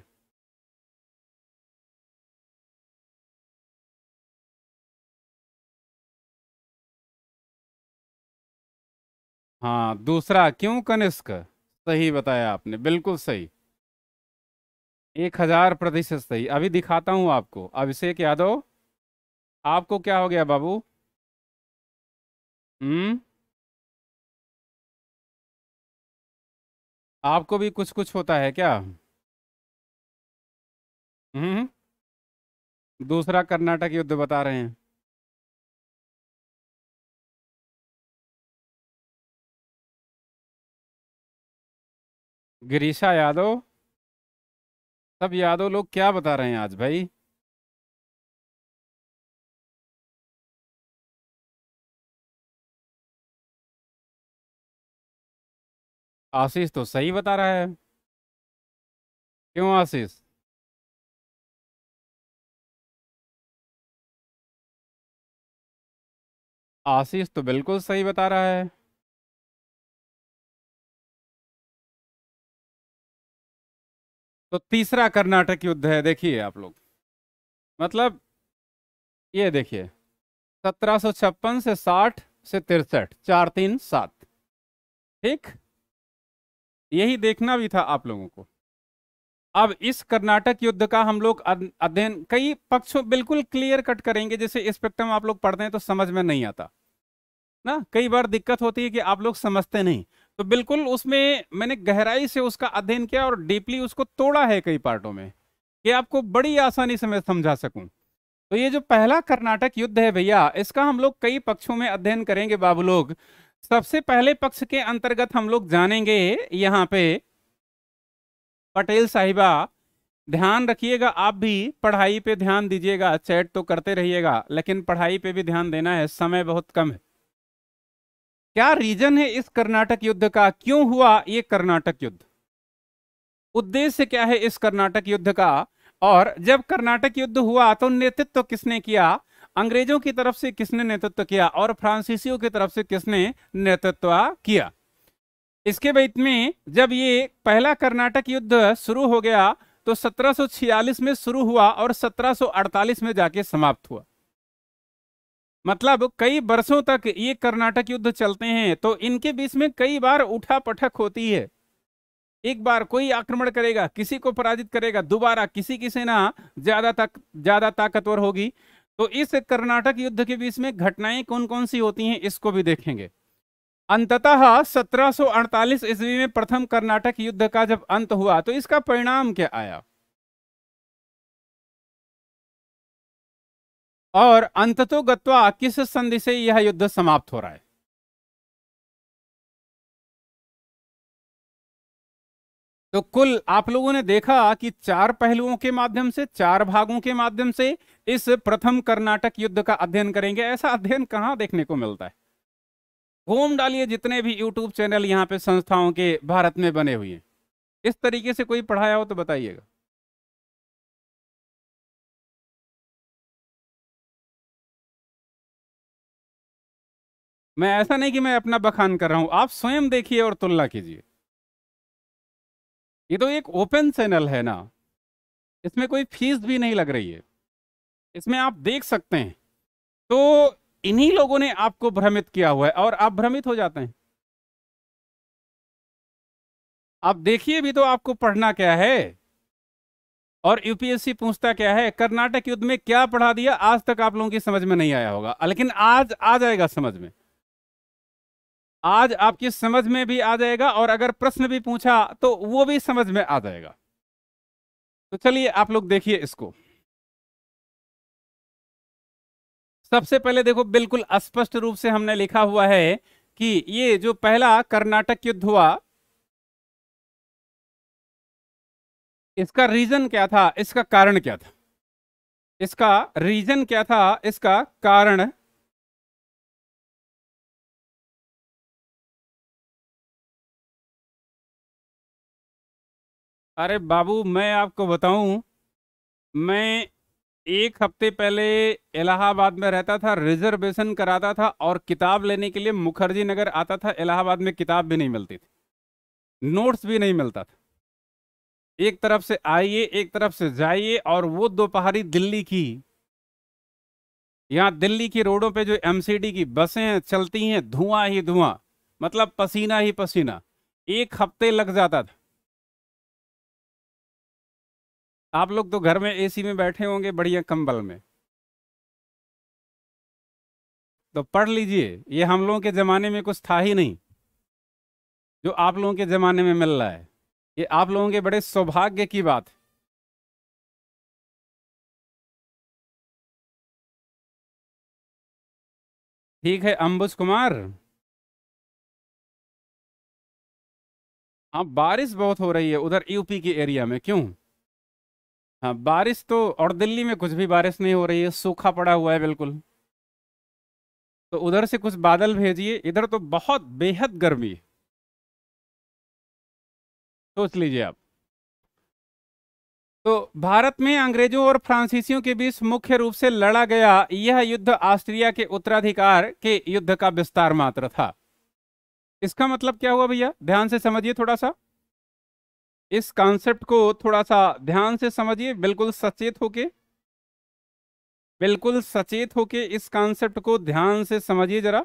हाँ दूसरा क्यों कनिष्क सही बताया आपने बिल्कुल सही एक हजार प्रतिशत सही अभी दिखाता हूं आपको अभिषेक यादव आपको क्या हो गया बाबू हम्म आपको भी कुछ कुछ होता है क्या हम्म दूसरा कर्नाटक युद्ध बता रहे हैं गिरीशा यादव सब यादव लोग क्या बता रहे हैं आज भाई आशीष तो सही बता रहा है क्यों आशीष आशीष तो बिल्कुल सही बता रहा है तो तीसरा कर्नाटक युद्ध है देखिए आप लोग मतलब ये देखिए सत्रह से साठ से तिरसठ चार तीन सात ठीक यही देखना भी था आप लोगों को अब इस कर्नाटक युद्ध का हम लोग अध्ययन कई पक्षों बिल्कुल क्लियर कट करेंगे जैसे स्पेक्ट्रम आप लोग पढ़ते हैं तो समझ में नहीं आता ना कई बार दिक्कत होती है कि आप लोग समझते नहीं तो बिल्कुल उसमें मैंने गहराई से उसका अध्ययन किया और डीपली उसको तोड़ा है कई पार्टों में कि आपको बड़ी आसानी से मैं समझा सकूं तो ये जो पहला कर्नाटक युद्ध है भैया इसका हम लोग कई पक्षों में अध्ययन करेंगे बाबू लोग सबसे पहले पक्ष के अंतर्गत हम लोग जानेंगे यहाँ पे पटेल साहिबा ध्यान रखिएगा आप भी पढ़ाई पे ध्यान दीजिएगा चैट तो करते रहिएगा लेकिन पढ़ाई पे भी ध्यान देना है समय बहुत कम है क्या रीजन है इस कर्नाटक युद्ध का क्यों हुआ ये कर्नाटक युद्ध उद्देश्य क्या है इस कर्नाटक युद्ध का और जब कर्नाटक युद्ध हुआ तो नेतृत्व किसने किया अंग्रेजों की तरफ से किसने नेतृत्व किया और फ्रांसीसियों की तरफ से किसने नेतृत्व किया इसके बीच में जब ये पहला कर्नाटक युद्ध शुरू हो गया तो 1746 में शुरू हुआ और 1748 में जाके समाप्त हुआ मतलब कई वर्षों तक ये कर्नाटक युद्ध चलते हैं तो इनके बीच में कई बार उठा पटक होती है एक बार कोई आक्रमण करेगा किसी को पराजित करेगा दोबारा किसी की सेना ज्यादा तक ज्यादा ताकतवर होगी तो इस कर्नाटक युद्ध के बीच में घटनाएं कौन कौन सी होती हैं इसको भी देखेंगे अंततः 1748 ईस्वी में प्रथम कर्नाटक युद्ध का जब अंत हुआ तो इसका परिणाम क्या आया और अंततो गत्वा किस संधि से यह युद्ध समाप्त हो रहा है तो कुल आप लोगों ने देखा कि चार पहलुओं के माध्यम से चार भागों के माध्यम से इस प्रथम कर्नाटक युद्ध का अध्ययन करेंगे ऐसा अध्ययन कहाँ देखने को मिलता है होम डालिए जितने भी YouTube चैनल यहाँ पे संस्थाओं के भारत में बने हुए हैं इस तरीके से कोई पढ़ाया हो तो बताइएगा मैं ऐसा नहीं कि मैं अपना बखान कर रहा हूं आप स्वयं देखिए और तुलना कीजिए ये तो एक ओपन चैनल है ना इसमें कोई फीस भी नहीं लग रही है इसमें आप देख सकते हैं तो इन्हीं लोगों ने आपको भ्रमित किया हुआ है और आप भ्रमित हो जाते हैं आप देखिए भी तो आपको पढ़ना क्या है और यूपीएससी पूछता क्या है कर्नाटक युद्ध में क्या पढ़ा दिया आज तक आप लोगों की समझ में नहीं आया होगा लेकिन आज आ जाएगा समझ में आज आपकी समझ में भी आ जाएगा और अगर प्रश्न भी पूछा तो वो भी समझ में आ जाएगा तो चलिए आप लोग देखिए इसको सबसे पहले देखो बिल्कुल स्पष्ट रूप से हमने लिखा हुआ है कि ये जो पहला कर्नाटक युद्ध हुआ इसका रीजन क्या था इसका कारण क्या था इसका रीजन क्या था इसका कारण अरे बाबू मैं आपको बताऊं मैं एक हफ्ते पहले इलाहाबाद में रहता था रिजर्वेशन कराता था और किताब लेने के लिए मुखर्जी नगर आता था इलाहाबाद में किताब भी नहीं मिलती थी नोट्स भी नहीं मिलता था एक तरफ से आइए एक तरफ से जाइए और वो दोपहरी दिल्ली की यहाँ दिल्ली की रोडों पे जो एमसीडी की बसें हैं चलती हैं धुआं ही धुआं मतलब पसीना ही पसीना एक हफ्ते लग जाता था आप लोग तो घर में एसी में बैठे होंगे बढ़िया कंबल में तो पढ़ लीजिए ये हम लोगों के ज़माने में कुछ था ही नहीं जो आप लोगों के ज़माने में मिल रहा है ये आप लोगों के बड़े सौभाग्य की बात है ठीक है अंबुज कुमार हाँ बारिश बहुत हो रही है उधर यूपी के एरिया में क्यों हाँ बारिश तो और दिल्ली में कुछ भी बारिश नहीं हो रही है सूखा पड़ा हुआ है बिल्कुल तो उधर से कुछ बादल भेजिए इधर तो बहुत बेहद गर्मी है सोच लीजिए आप तो भारत में अंग्रेजों और फ्रांसीसियों के बीच मुख्य रूप से लड़ा गया यह युद्ध ऑस्ट्रिया के उत्तराधिकार के युद्ध का विस्तार मात्र था इसका मतलब क्या हुआ भैया ध्यान से समझिए थोड़ा सा इस कॉन्सेप्ट को थोड़ा सा ध्यान से समझिए बिल्कुल सचेत होके बिल्कुल सचेत होके इस कॉन्सेप्ट को ध्यान से समझिए जरा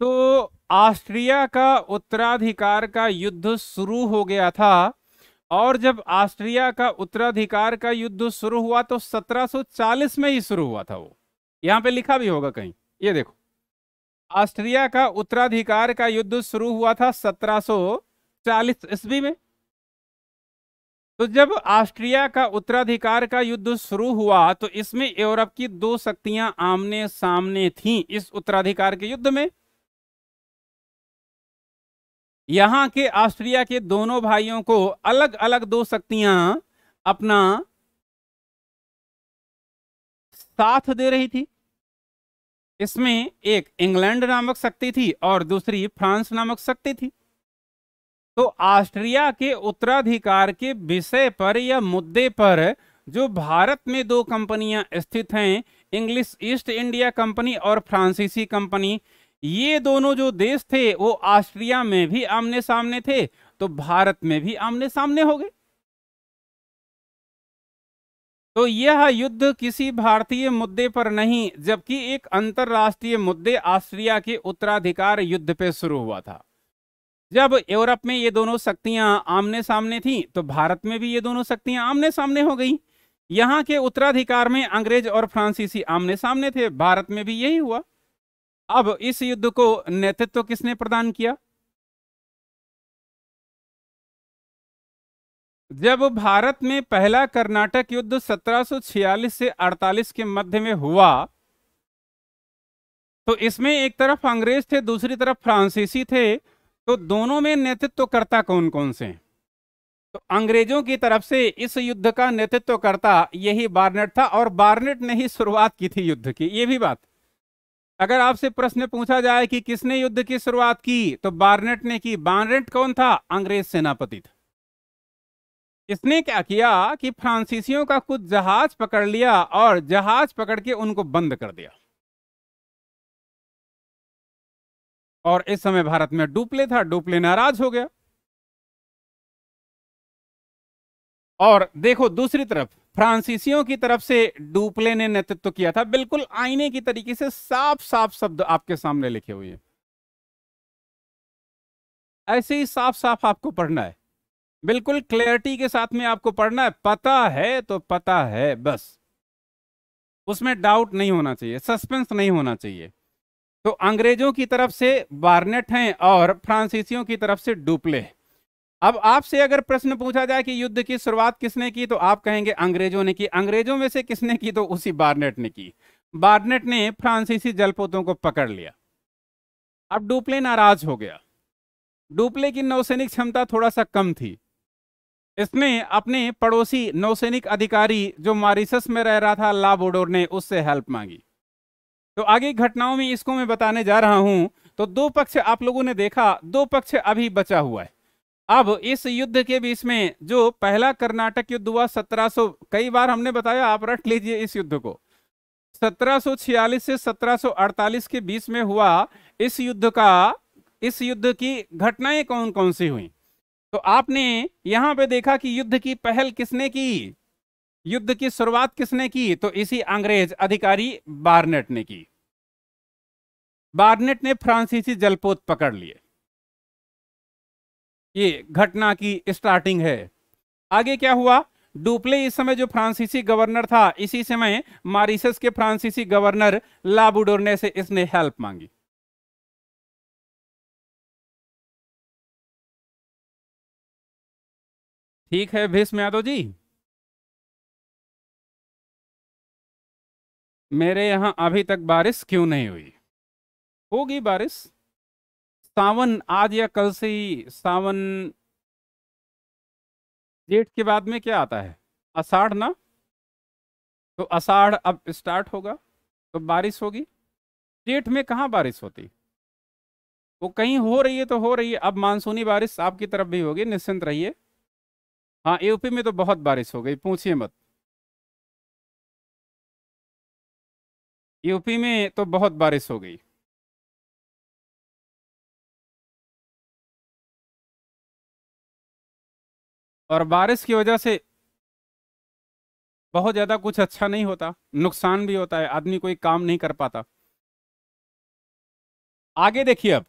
तो ऑस्ट्रिया का उत्तराधिकार का युद्ध शुरू हो गया था और जब ऑस्ट्रिया का उत्तराधिकार का युद्ध शुरू हुआ तो 1740 में ही शुरू हुआ था वो यहां पे लिखा भी होगा कहीं ये देखो ऑस्ट्रिया का उत्तराधिकार का युद्ध शुरू हुआ था सत्रह चालीस ईस्वी में तो जब ऑस्ट्रिया का उत्तराधिकार का युद्ध शुरू हुआ तो इसमें यूरोप की दो शक्तियां आमने सामने थीं इस उत्तराधिकार के युद्ध में यहां के ऑस्ट्रिया के दोनों भाइयों को अलग अलग दो शक्तियां अपना साथ दे रही थी इसमें एक इंग्लैंड नामक शक्ति थी और दूसरी फ्रांस नामक शक्ति थी तो ऑस्ट्रिया के उत्तराधिकार के विषय पर या मुद्दे पर जो भारत में दो कंपनियां स्थित हैं इंग्लिश ईस्ट इंडिया कंपनी और फ्रांसीसी कंपनी ये दोनों जो देश थे वो ऑस्ट्रिया में भी आमने सामने थे तो भारत में भी आमने सामने हो गए तो यह युद्ध किसी भारतीय मुद्दे पर नहीं जबकि एक अंतर्राष्ट्रीय मुद्दे ऑस्ट्रिया के उत्तराधिकार युद्ध पे शुरू हुआ था जब यूरोप में ये दोनों शक्तियां आमने सामने थी तो भारत में भी ये दोनों शक्तियां आमने सामने हो गई यहाँ के उत्तराधिकार में अंग्रेज और फ्रांसीसी आमने सामने थे भारत में भी यही हुआ अब इस युद्ध को नेतृत्व किसने प्रदान किया जब भारत में पहला कर्नाटक युद्ध 1746 से 48 के मध्य में हुआ तो इसमें एक तरफ अंग्रेज थे दूसरी तरफ फ्रांसीसी थे तो दोनों में नेतृत्व करता कौन कौन से तो अंग्रेजों की तरफ से इस युद्ध का नेतृत्व करता यही बार्नेट था और बार्नेट ने ही शुरुआत की थी युद्ध की ये भी बात अगर आपसे प्रश्न पूछा जाए कि किसने युद्ध की शुरुआत की तो बार्नेट ने की बार्नेट कौन था अंग्रेज सेनापति था इसने क्या किया कि फ्रांसीसियों का कुछ जहाज पकड़ लिया और जहाज पकड़ के उनको बंद कर दिया और इस समय भारत में डुप्ले था डुप्ले नाराज हो गया और देखो दूसरी तरफ फ्रांसीसियों की तरफ से डुप्ले ने नेतृत्व किया था बिल्कुल आईने की तरीके से साफ साफ शब्द आपके सामने लिखे हुए ऐसे ही साफ साफ आपको पढ़ना है बिल्कुल क्लैरिटी के साथ में आपको पढ़ना है पता है तो पता है बस उसमें डाउट नहीं होना चाहिए सस्पेंस नहीं होना चाहिए तो अंग्रेजों की तरफ से बार्नेट हैं और फ्रांसीसियों की तरफ से डुप्ले अब आपसे अगर प्रश्न पूछा जाए कि युद्ध की शुरुआत किसने की तो आप कहेंगे अंग्रेजों ने की अंग्रेजों में से किसने की तो उसी बार्नेट ने की बार्नेट ने फ्रांसीसी जलपोतों को पकड़ लिया अब डुप्ले नाराज हो गया डुप्ले की नौसैनिक क्षमता थोड़ा सा कम थी इसने अपने पड़ोसी नौसैनिक अधिकारी जो मॉरिसस में रह रहा था लाबोडोर ने उससे हेल्प मांगी तो आगे घटनाओं में इसको मैं बताने जा रहा हूं तो दो पक्ष आप लोगों ने देखा दो पक्ष अभी बचा हुआ है अब इस युद्ध के बीच में जो पहला कर्नाटक युद्ध हुआ 1700 कई बार हमने बताया आप रट लीजिए इस युद्ध को 1746 से 1748 के बीच में हुआ इस युद्ध का इस युद्ध की घटनाएं कौन कौन सी हुई तो आपने यहां पे देखा कि युद्ध की पहल किसने की युद्ध की शुरुआत किसने की तो इसी अंग्रेज अधिकारी बार्नेट ने की बार्नेट ने फ्रांसीसी जलपोत पकड़ लिए ये घटना की स्टार्टिंग है आगे क्या हुआ डुप्ले इस समय जो फ्रांसीसी गवर्नर था इसी समय मारिसस के फ्रांसीसी गवर्नर लाबुडोरने से इसने हेल्प मांगी ठीक है भीष्म यादव जी मेरे यहाँ अभी तक बारिश क्यों नहीं हुई होगी बारिश सावन आज या कल से ही सावन जेठ के बाद में क्या आता है अषाढ़ ना तो अषाढ़ अब स्टार्ट होगा तो बारिश होगी जेठ में कहाँ बारिश होती वो कहीं हो रही है तो हो रही है अब मानसूनी बारिश आपकी तरफ भी होगी निश्चिंत रहिए हाँ यूपी में तो बहुत बारिश हो गई पूछिए मत यूपी में तो बहुत बारिश हो गई और बारिश की वजह से बहुत ज़्यादा कुछ अच्छा नहीं होता नुकसान भी होता है आदमी कोई काम नहीं कर पाता आगे देखिए अब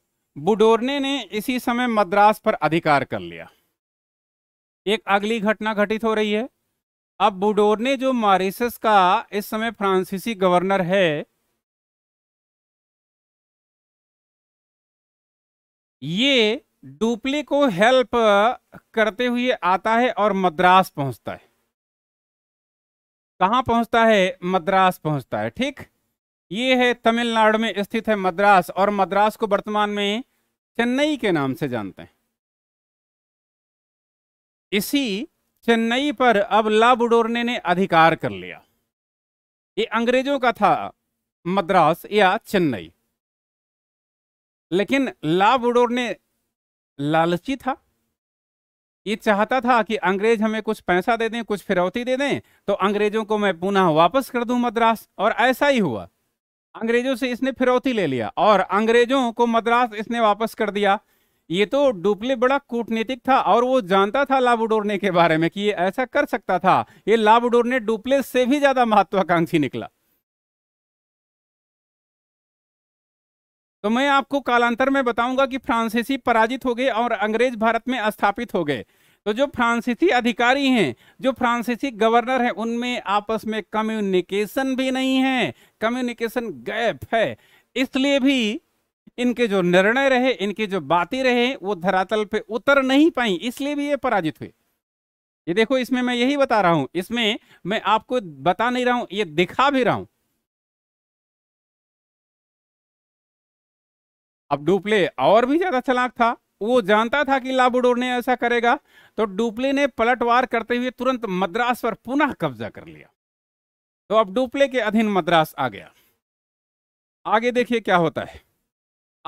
बुडोरने ने इसी समय मद्रास पर अधिकार कर लिया एक अगली घटना घटित हो रही है अब बुडोरने जो मॉरिसस का इस समय फ्रांसीसी गवर्नर है ये डुप्ले को हेल्प करते हुए आता है और मद्रास पहुंचता है कहां पहुंचता है मद्रास पहुंचता है ठीक ये है तमिलनाडु में स्थित है मद्रास और मद्रास को वर्तमान में चेन्नई के नाम से जानते हैं इसी चेन्नई पर अब लाबुडोरने ने अधिकार कर लिया ये अंग्रेजों का था मद्रास या चेन्नई लेकिन लाबुडोरने लालची था ये चाहता था कि अंग्रेज हमें कुछ पैसा दे दें कुछ फिरौती दे दें तो अंग्रेजों को मैं पुनः वापस कर दूं मद्रास और ऐसा ही हुआ अंग्रेजों से इसने फिरौती ले लिया और अंग्रेजों को मद्रास इसने वापस कर दिया ये तो डुपले बड़ा कूटनीतिक था और वो जानता था उड़ोरने के बारे में कि ये ऐसा कर सकता था ये उड़ोरने डुपले से भी ज्यादा महत्वाकांक्षी निकला तो मैं आपको कालांतर में बताऊंगा कि फ्रांसीसी पराजित हो गए और अंग्रेज भारत में स्थापित हो गए तो जो फ्रांसीसी अधिकारी हैं जो फ्रांसीसी गवर्नर हैं उनमें आपस में कम्युनिकेशन भी नहीं है कम्युनिकेशन गैप है इसलिए भी इनके जो निर्णय रहे इनकी जो बातें रहे वो धरातल पे उतर नहीं पाई इसलिए भी ये पराजित हुए ये देखो इसमें मैं यही बता रहा हूं इसमें मैं आपको बता नहीं रहा हूं ये दिखा भी रहा हूं अब डुप्ले और भी ज्यादा चलाक था वो जानता था कि लाबुडोर ने ऐसा करेगा तो डुप्ले ने पलटवार करते हुए तुरंत मद्रास पर पुनः कब्जा कर लिया तो अब डुप्ले के अधीन मद्रास आ गया आगे देखिए क्या होता है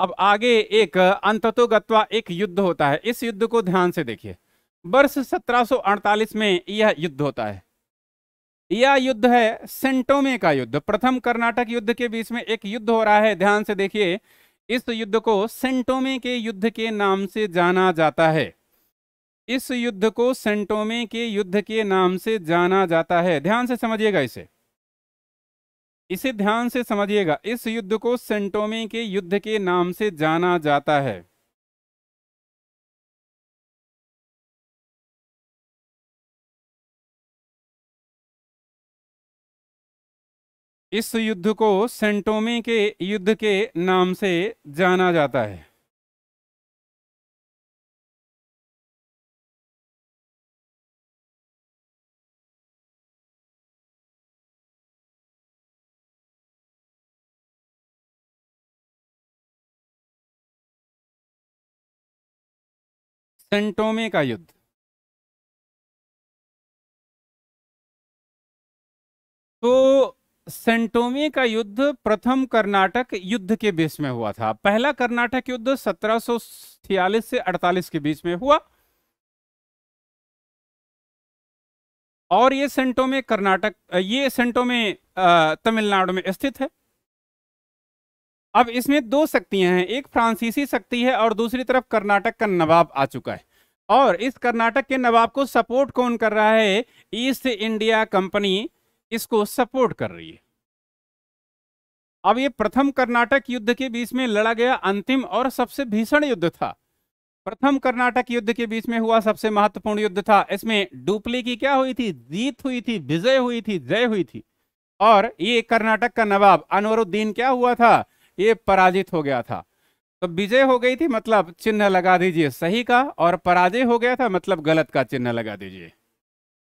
अब आगे एक अंततोगत्वा एक युद्ध होता है इस युद्ध को ध्यान से देखिए वर्ष 1748 में यह युद्ध होता है यह युद्ध है सेंटोमे का युद्ध प्रथम कर्नाटक युद्ध के बीच में एक युद्ध हो रहा है ध्यान से देखिए इस युद्ध को सेंटोमे के युद्ध के नाम से जाना जाता है इस युद्ध को सेंटोमे के युद्ध के नाम से जाना जाता है ध्यान से समझिएगा इसे इसे ध्यान से समझिएगा इस युद्ध को सेंटोमे के युद्ध के नाम से जाना जाता है इस युद्ध को सेंटोमे के युद्ध के नाम से जाना जाता है सेंटोमे का युद्ध तो सेंटोमे का युद्ध प्रथम कर्नाटक युद्ध के बीच में हुआ था पहला कर्नाटक युद्ध सत्रह से 48 के बीच में हुआ और ये सेंटोमे कर्नाटक ये सेंटोमे तमिलनाडु में स्थित है अब इसमें दो शक्तियां हैं एक फ्रांसीसी शक्ति है और दूसरी तरफ कर्नाटक का नवाब आ चुका है और इस कर्नाटक के नवाब को सपोर्ट कौन कर रहा है ईस्ट इंडिया कंपनी इसको सपोर्ट कर रही है अब ये प्रथम कर्नाटक युद्ध के बीच में लड़ा गया अंतिम और सबसे भीषण युद्ध था प्रथम कर्नाटक युद्ध के बीच में हुआ सबसे महत्वपूर्ण युद्ध था इसमें डुपली की क्या हुई थी जीत हुई थी विजय हुई थी जय हुई थी और ये कर्नाटक का नवाब अनवरुद्दीन क्या हुआ था ये पराजित हो गया था तो विजय हो गई थी मतलब चिन्ह लगा दीजिए सही का और पराजय हो गया था मतलब गलत का चिन्ह लगा दीजिए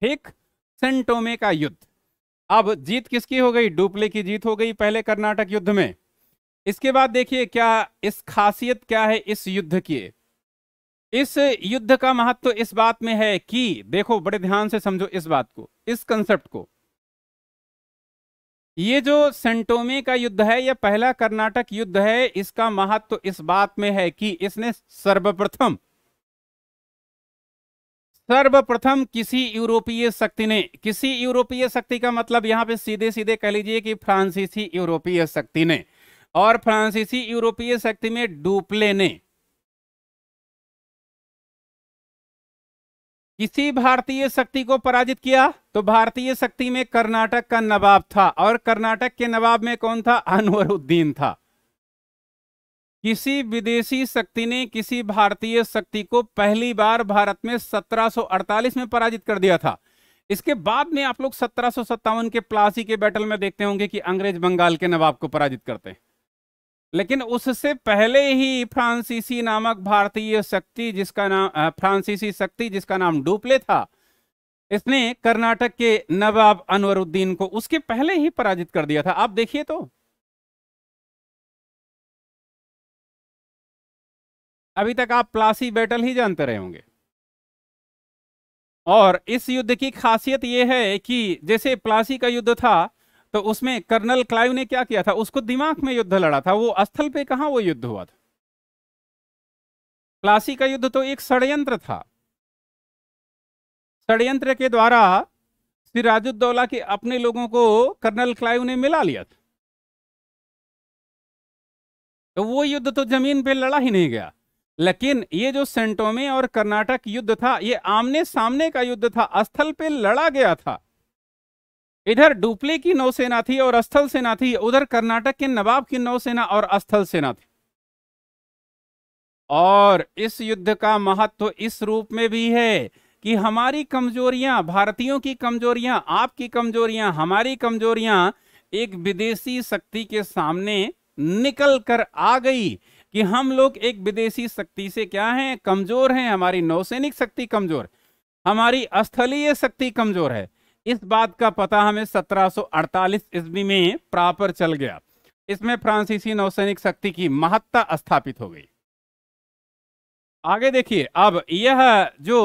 ठीक सेंटोमे का युद्ध अब जीत किसकी हो गई डुप्ले की जीत हो गई पहले कर्नाटक युद्ध में इसके बाद देखिए क्या इस खासियत क्या है इस युद्ध की इस युद्ध का महत्व तो इस बात में है कि देखो बड़े ध्यान से समझो इस बात को इस कंसेप्ट को ये जो सेंटोमे का युद्ध है यह पहला कर्नाटक युद्ध है इसका महत्व तो इस बात में है कि इसने सर्वप्रथम सर्वप्रथम किसी यूरोपीय शक्ति ने किसी यूरोपीय शक्ति का मतलब यहां पे सीधे सीधे कह लीजिए कि फ्रांसीसी यूरोपीय शक्ति ने और फ्रांसीसी यूरोपीय शक्ति में डुप्ले ने किसी भारतीय शक्ति को पराजित किया तो भारतीय शक्ति में कर्नाटक का नवाब था और कर्नाटक के नवाब में कौन था अनवर उद्दीन था किसी विदेशी शक्ति ने किसी भारतीय शक्ति को पहली बार भारत में 1748 में पराजित कर दिया था इसके बाद में आप लोग सत्रह के प्लासी के बैटल में देखते होंगे कि अंग्रेज बंगाल के नवाब को पराजित करते हैं लेकिन उससे पहले ही फ्रांसीसी नामक भारतीय शक्ति जिसका नाम फ्रांसीसी शक्ति जिसका नाम डुप्ले था इसने कर्नाटक के नवाब अनवरुद्दीन को उसके पहले ही पराजित कर दिया था आप देखिए तो अभी तक आप प्लासी बैटल ही जानते रहे होंगे और इस युद्ध की खासियत यह है कि जैसे प्लासी का युद्ध था तो उसमें कर्नल क्लाइव ने क्या किया था उसको दिमाग में युद्ध लड़ा था वो स्थल पे कहा वो युद्ध हुआ था प्लासी का युद्ध तो एक षडयंत्र था षडयंत्र के द्वारा सिराजुद्दौला के अपने लोगों को कर्नल क्लाइव ने मिला लिया था तो वो युद्ध तो जमीन पे लड़ा ही नहीं गया लेकिन ये जो सेंटोमे और कर्नाटक युद्ध था ये आमने सामने का युद्ध था स्थल पे लड़ा गया था इधर डुपले की नौसेना थी और स्थल सेना थी उधर कर्नाटक के नवाब की नौसेना और स्थल सेना थी और इस युद्ध का महत्व तो इस रूप में भी है कि हमारी कमजोरियां भारतीयों की कमजोरियां आपकी कमजोरियां हमारी कमजोरियां एक विदेशी शक्ति के सामने निकल कर आ गई कि हम लोग एक विदेशी शक्ति से क्या हैं कमजोर हैं हमारी नौसैनिक शक्ति कमजोर हमारी स्थलीय शक्ति कमजोर है इस बात का पता हमें 1748 ईस्वी में प्रापर चल गया इसमें फ्रांसीसी नौसैनिक शक्ति की महत्ता स्थापित हो गई आगे देखिए अब यह जो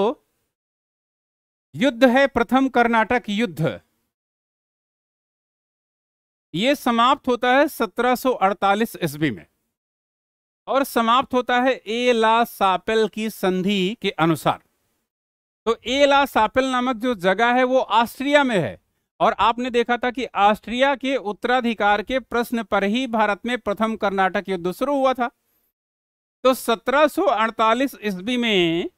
युद्ध है प्रथम कर्नाटक युद्ध यह समाप्त होता है 1748 ईस्वी में और समाप्त होता है ए ला सापेल की संधि के अनुसार तो एला सापेल नामक जो जगह है वो ऑस्ट्रिया में है और आपने देखा था कि ऑस्ट्रिया के उत्तराधिकार के प्रश्न पर ही भारत में प्रथम कर्नाटक युद्ध शुरू हुआ था तो 1748 ईस्वी में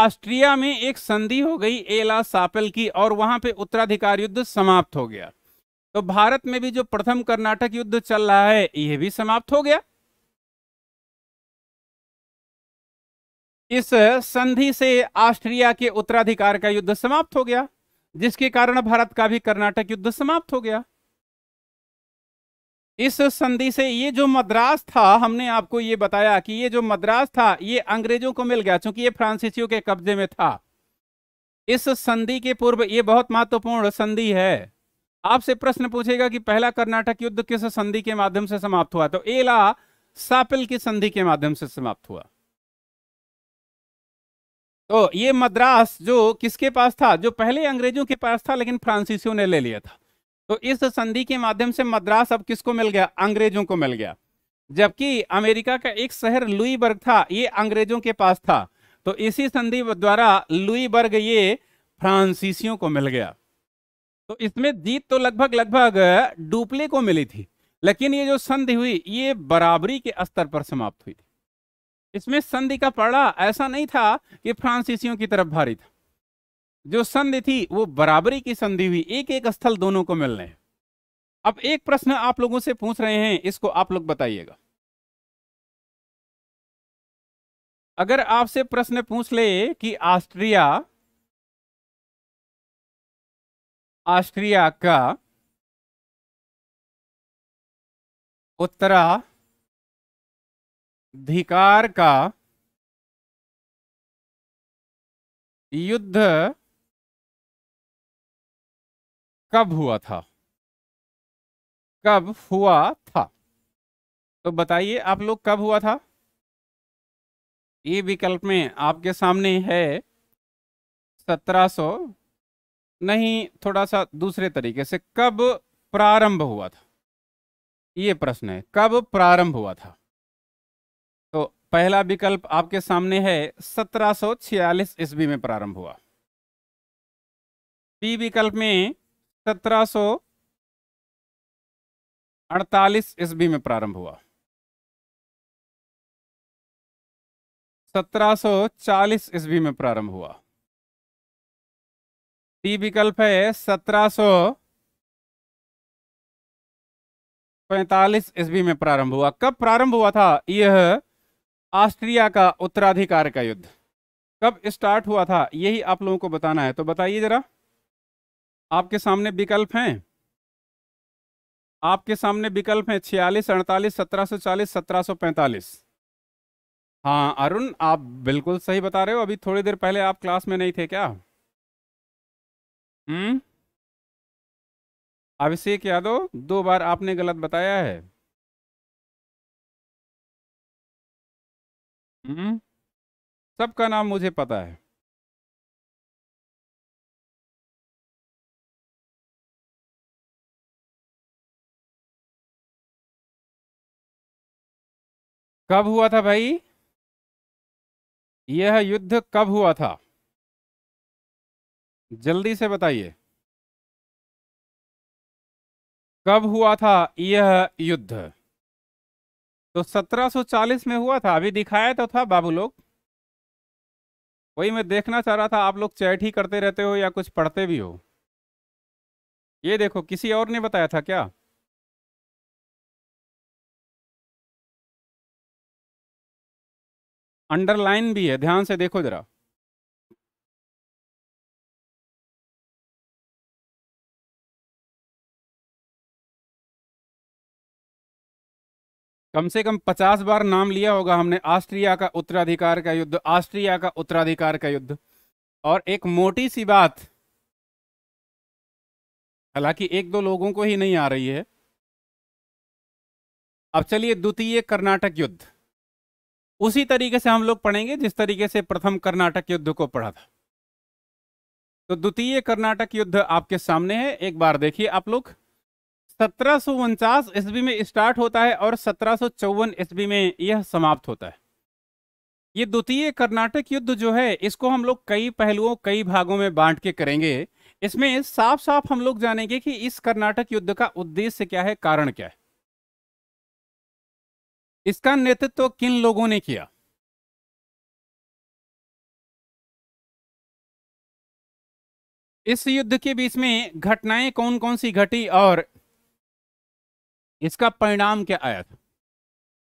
ऑस्ट्रिया में एक संधि हो गई एला सापेल की और वहां पे उत्तराधिकार युद्ध समाप्त हो गया तो भारत में भी जो प्रथम कर्नाटक युद्ध चल रहा है यह भी समाप्त हो गया इस संधि से ऑस्ट्रिया के उत्तराधिकार का युद्ध समाप्त हो गया जिसके कारण भारत का भी कर्नाटक युद्ध समाप्त हो गया इस संधि से ये जो मद्रास था हमने आपको ये बताया कि ये जो मद्रास था ये अंग्रेजों को मिल गया चूंकि ये फ्रांसीसियों के कब्जे में था इस संधि के पूर्व ये बहुत महत्वपूर्ण संधि है आपसे प्रश्न पूछेगा कि पहला कर्नाटक युद्ध किस संधि के माध्यम से समाप्त हुआ तो एला सापिल की संधि के माध्यम से समाप्त हुआ तो ये मद्रास जो किसके पास था जो पहले अंग्रेजों के पास था लेकिन फ्रांसीसियों ने ले लिया था तो इस संधि के माध्यम से मद्रास अब किसको मिल गया अंग्रेजों को मिल गया जबकि अमेरिका का एक शहर लुईबर्ग था ये अंग्रेजों के पास था तो इसी संधि द्वारा लुईबर्ग ये फ्रांसीसियों को मिल गया तो इसमें जीत तो लगभग लगभग डुपले को मिली थी लेकिन ये जो संधि हुई ये बराबरी के स्तर पर समाप्त हुई थी इसमें संधि का पड़ा ऐसा नहीं था कि फ्रांसीसियों की तरफ भारी था जो संधि थी वो बराबरी की संधि हुई एक एक स्थल दोनों को मिलने अब एक प्रश्न आप लोगों से पूछ रहे हैं इसको आप लोग बताइएगा अगर आपसे प्रश्न पूछ ले कि ऑस्ट्रिया ऑस्ट्रिया का उत्तरा धिकार का युद्ध कब हुआ था कब हुआ था तो बताइए आप लोग कब हुआ था ये विकल्प में आपके सामने है 1700 नहीं थोड़ा सा दूसरे तरीके से कब प्रारंभ हुआ था ये प्रश्न है कब प्रारंभ हुआ था पहला विकल्प आपके सामने है 1746 ईस्वी में प्रारंभ हुआ बी विकल्प में 1748 ईस्वी में प्रारंभ हुआ 1740 ईस्वी में प्रारंभ हुआ डी विकल्प है 1745 ईस्वी में प्रारंभ हुआ कब प्रारंभ हुआ था यह ऑस्ट्रिया का उत्तराधिकार का युद्ध कब स्टार्ट हुआ था यही आप लोगों को बताना है तो बताइए जरा आपके सामने विकल्प हैं आपके सामने विकल्प हैं छियालीस अड़तालीस सत्रह सौ चालीस सत्रह सौ पैंतालीस हाँ अरुण आप बिल्कुल सही बता रहे हो अभी थोड़ी देर पहले आप क्लास में नहीं थे क्या हम्म अभिषेक यादव दो बार आपने गलत बताया है हम्म? सबका नाम मुझे पता है कब हुआ था भाई यह युद्ध कब हुआ था जल्दी से बताइए कब हुआ था यह युद्ध तो 1740 में हुआ था अभी दिखाया तो था बाबू लोग वही मैं देखना चाह रहा था आप लोग चैट ही करते रहते हो या कुछ पढ़ते भी हो ये देखो किसी और ने बताया था क्या अंडरलाइन भी है ध्यान से देखो जरा कम से कम पचास बार नाम लिया होगा हमने ऑस्ट्रिया का उत्तराधिकार का युद्ध ऑस्ट्रिया का उत्तराधिकार का युद्ध और एक मोटी सी बात हालांकि एक दो लोगों को ही नहीं आ रही है अब चलिए द्वितीय कर्नाटक युद्ध उसी तरीके से हम लोग पढ़ेंगे जिस तरीके से प्रथम कर्नाटक युद्ध को पढ़ा था तो द्वितीय कर्नाटक युद्ध आपके सामने है एक बार देखिए आप लोग सत्रह ईस्वी में स्टार्ट होता है और सत्रह ईस्वी में यह समाप्त होता है ये द्वितीय कर्नाटक युद्ध जो है इसको हम लोग कई पहलुओं कई भागों में बांट के करेंगे इसमें साफ साफ हम लोग जानेंगे कि इस कर्नाटक युद्ध का उद्देश्य क्या है कारण क्या है इसका नेतृत्व तो किन लोगों ने किया इस युद्ध के बीच में घटनाएं कौन कौन सी घटी और इसका परिणाम क्या आया था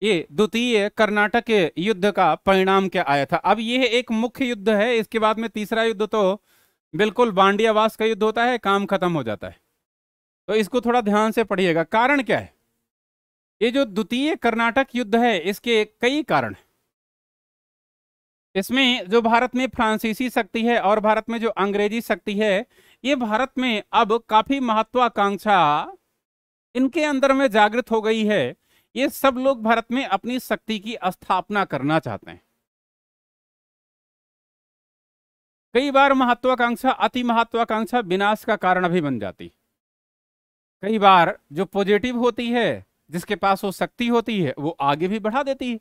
ये द्वितीय कर्नाटक युद्ध का परिणाम क्या आया था अब यह एक मुख्य युद्ध है इसके बाद में तीसरा युद्ध तो बिल्कुल बांडियावास का युद्ध होता है काम खत्म हो जाता है तो इसको थोड़ा ध्यान से पढ़िएगा कारण क्या है ये जो द्वितीय कर्नाटक युद्ध है इसके कई कारण इसमें जो भारत में फ्रांसीसी शक्ति है और भारत में जो अंग्रेजी शक्ति है ये भारत में अब काफी महत्वाकांक्षा इनके अंदर में जागृत हो गई है ये सब लोग भारत में अपनी शक्ति की स्थापना करना चाहते हैं कई बार महत्वाकांक्षा अति महत्वाकांक्षा विनाश का कारण भी बन जाती कई बार जो पॉजिटिव होती है जिसके पास वो शक्ति होती है वो आगे भी बढ़ा देती है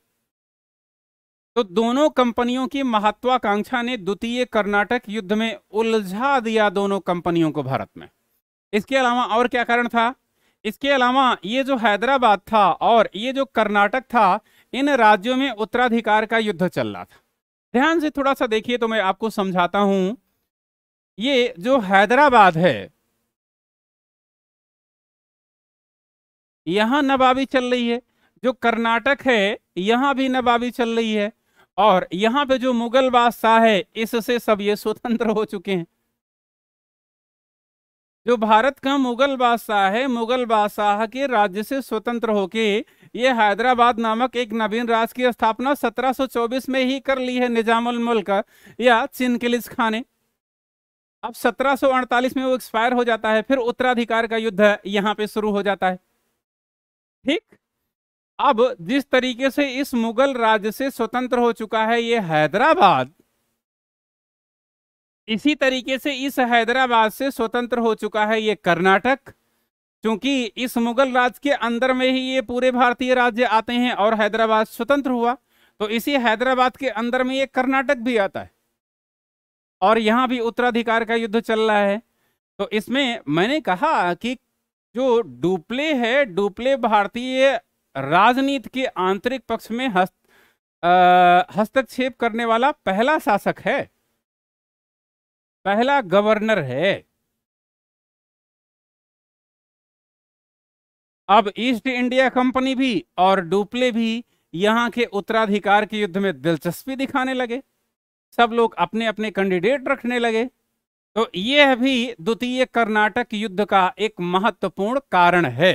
तो दोनों कंपनियों की महत्वाकांक्षा ने द्वितीय कर्नाटक युद्ध में उलझा दिया दोनों कंपनियों को भारत में इसके अलावा और क्या कारण था इसके अलावा ये जो हैदराबाद था और ये जो कर्नाटक था इन राज्यों में उत्तराधिकार का युद्ध चल रहा था ध्यान से थोड़ा सा देखिए तो मैं आपको समझाता हूं ये जो हैदराबाद है यहां नबाबी चल रही है जो कर्नाटक है यहां भी नबाबी चल रही है और यहां पे जो मुगल बादशाह है इससे सब ये स्वतंत्र हो चुके हैं जो भारत का मुगल बादशाह है मुगल बादशाह के राज्य से स्वतंत्र होके ये हैदराबाद नामक एक नवीन राज की स्थापना 1724 में ही कर ली है निजामुल मुल्क या चिनकिलिस खान ने अब 1748 में वो एक्सपायर हो जाता है फिर उत्तराधिकार का युद्ध यहाँ पे शुरू हो जाता है ठीक अब जिस तरीके से इस मुगल राज्य से स्वतंत्र हो चुका है ये हैदराबाद इसी तरीके से इस हैदराबाद से स्वतंत्र हो चुका है ये कर्नाटक क्योंकि इस मुगल राज के अंदर में ही ये पूरे भारतीय राज्य आते हैं और हैदराबाद स्वतंत्र हुआ तो इसी हैदराबाद के अंदर में ये कर्नाटक भी आता है और यहाँ भी उत्तराधिकार का युद्ध चल रहा है तो इसमें मैंने कहा कि जो डुप्ले है डुप्ले भारतीय राजनीति के आंतरिक पक्ष में हस्त हस्तक्षेप करने वाला पहला शासक है पहला गवर्नर है अब ईस्ट इंडिया कंपनी भी और डुप्ले भी यहां के उत्तराधिकार के युद्ध में दिलचस्पी दिखाने लगे सब लोग अपने अपने कैंडिडेट रखने लगे तो यह भी द्वितीय कर्नाटक युद्ध का एक महत्वपूर्ण कारण है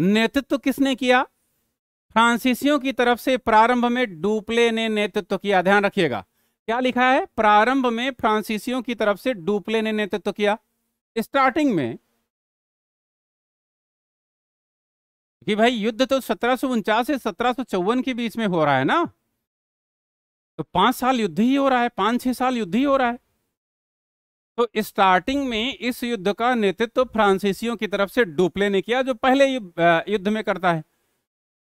नेतृत्व तो किसने किया फ्रांसीसियों की तरफ से प्रारंभ में डुप्ले ने नेतृत्व किया ध्यान रखिएगा क्या लिखा है प्रारंभ में फ्रांसीसियों की तरफ से डुप्ले ने नेतृत्व किया स्टार्टिंग में कि भाई युद्ध तो सत्रह से सत्रह के बीच में हो रहा है ना तो पांच साल युद्ध ही हो रहा है पांच छह साल युद्ध ही हो रहा है तो स्टार्टिंग में इस युद्ध का नेतृत्व तो फ्रांसीसियों की तरफ से डुप्ले ने किया जो पहले युद्ध में करता है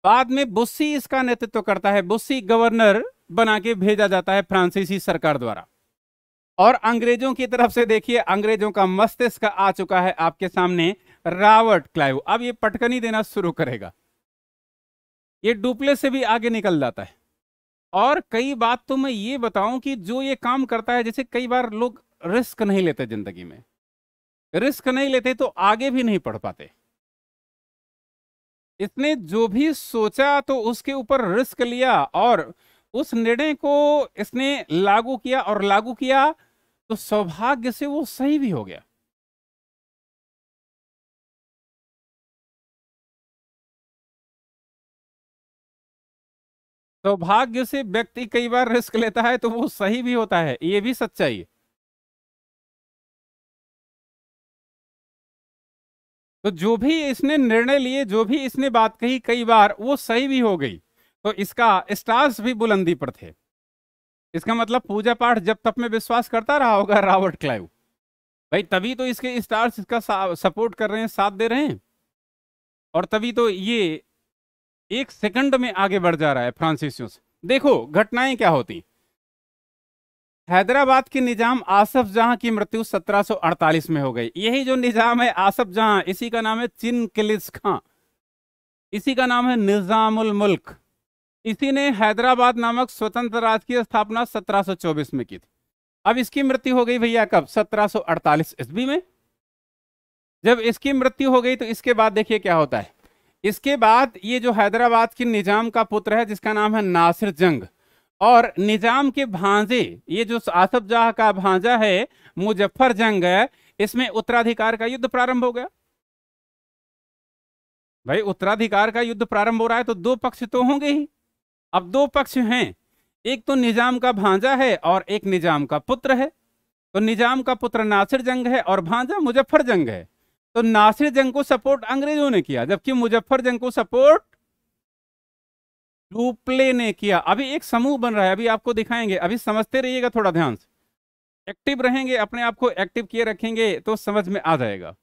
बाद में बुस्सी इसका नेतृत्व करता है बुस्सी गवर्नर बना के भेजा जाता है फ्रांसीसी सरकार द्वारा और अंग्रेजों की तरफ से देखिए अंग्रेजों का मस्तिष्क आ चुका है आपके सामने रावर्ट क्लाइव अब ये पटकनी देना शुरू करेगा ये डुप्ले से भी आगे निकल जाता है और कई बात तो मैं ये बताऊं कि जो ये काम करता है जैसे कई बार लोग रिस्क नहीं लेते जिंदगी में रिस्क नहीं लेते तो आगे भी नहीं पढ़ पाते इसने जो भी सोचा तो उसके ऊपर रिस्क लिया और उस निर्णय को इसने लागू किया और लागू किया तो सौभाग्य से वो सही भी हो गया सौभाग्य से व्यक्ति कई बार रिस्क लेता है तो वो सही भी होता है ये भी सच्चाई है तो जो भी इसने निर्णय लिए जो भी इसने बात कही कई बार वो सही भी हो गई तो इसका स्टार्स भी बुलंदी पर थे इसका मतलब पूजा पाठ जब तक में विश्वास करता रहा होगा रॉबर्ट क्लाइव भाई तभी तो इसके स्टार्स इसका सपोर्ट कर रहे हैं साथ दे रहे हैं और तभी तो ये एक सेकंड में आगे बढ़ जा रहा है फ्रांसिसियो से देखो घटनाएं क्या होती हैदराबाद के निजाम आसफ जहां की मृत्यु 1748 में हो गई यही जो निजाम है आसफ जहां इसी का नाम है किलिस खां इसी का नाम है निजामुल मुल्क इसी ने हैदराबाद नामक स्वतंत्र राज्य की स्थापना 1724 में की थी अब इसकी मृत्यु हो गई भैया कब 1748 ईस्वी में जब इसकी मृत्यु हो गई तो इसके बाद देखिए क्या होता है इसके बाद ये जो हैदराबाद के निजाम का पुत्र है जिसका नाम है नासिर जंग और निज़ाम के भांजे ये जो आसफ जाह का भांजा है मुजफ्फर जंग इसमें उत्तराधिकार का युद्ध प्रारंभ हो गया भाई उत्तराधिकार का युद्ध प्रारंभ हो रहा है तो दो पक्ष तो होंगे ही अब दो पक्ष हैं एक तो निजाम का भांजा है और एक निजाम का पुत्र है तो निजाम का पुत्र नासिर जंग है और भांजा मुजफ्फर जंग है तो नासिर जंग को सपोर्ट अंग्रेजों ने किया जबकि मुजफ्फर जंग को सपोर्ट डुप्ले ने किया अभी एक समूह बन रहा है अभी आपको दिखाएंगे अभी समझते रहिएगा थोड़ा ध्यान से एक्टिव रहेंगे अपने आप को एक्टिव किए रखेंगे तो समझ में आ जाएगा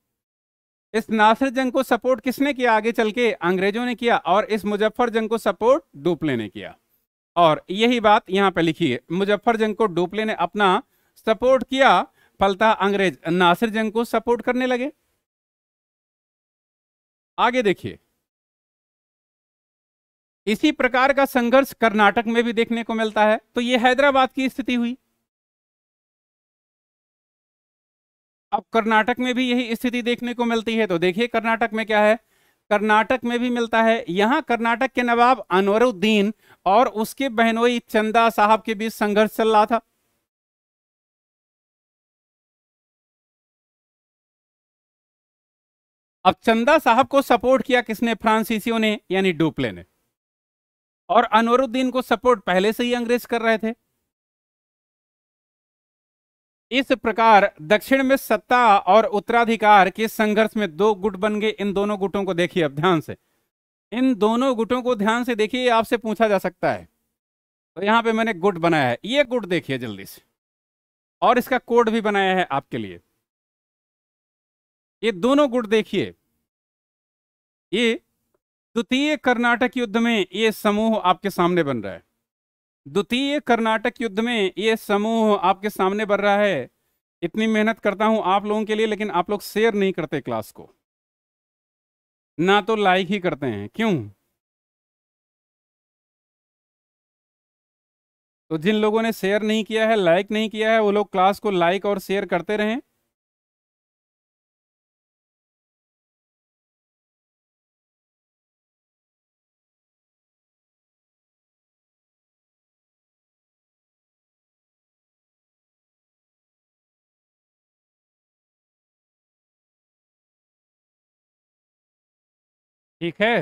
इस नासिर जंग को सपोर्ट किसने किया आगे चल के अंग्रेजों ने किया और इस मुजफ्फर जंग को सपोर्ट डुप्ले ने किया और यही बात यहाँ पे लिखी है मुजफ्फर जंग को डुप्ले ने अपना सपोर्ट किया फलता अंग्रेज नासिर जंग को सपोर्ट करने लगे आगे देखिए इसी प्रकार का संघर्ष कर्नाटक में भी देखने को मिलता है तो ये हैदराबाद की स्थिति हुई अब कर्नाटक में भी यही स्थिति देखने को मिलती है तो देखिए कर्नाटक में क्या है कर्नाटक में भी मिलता है यहां कर्नाटक के नवाब अनवरुद्दीन और उसके बहनोई चंदा साहब के बीच संघर्ष चल रहा था अब चंदा साहब को सपोर्ट किया किसने फ्रांसीसियों ने यानी डुप्ले ने और अनवरुद्दीन को सपोर्ट पहले से ही अंग्रेज कर रहे थे इस प्रकार दक्षिण में सत्ता और उत्तराधिकार के संघर्ष में दो गुट बन गए इन दोनों गुटों को देखिए अब ध्यान से इन दोनों गुटों को ध्यान से देखिए आपसे पूछा जा सकता है तो यहां पे मैंने गुट बनाया है ये गुट देखिए जल्दी से और इसका कोड भी बनाया है आपके लिए ये दोनों गुट देखिए ये द्वितीय कर्नाटक युद्ध में ये समूह आपके सामने बन रहा है द्वितीय कर्नाटक युद्ध में ये समूह आपके सामने बन रहा है इतनी मेहनत करता हूं आप लोगों के लिए लेकिन आप लोग शेयर नहीं करते क्लास को ना तो लाइक ही करते हैं क्यों तो जिन लोगों ने शेयर नहीं किया है लाइक नहीं किया है वो लोग क्लास को लाइक और शेयर करते रहें ठीक है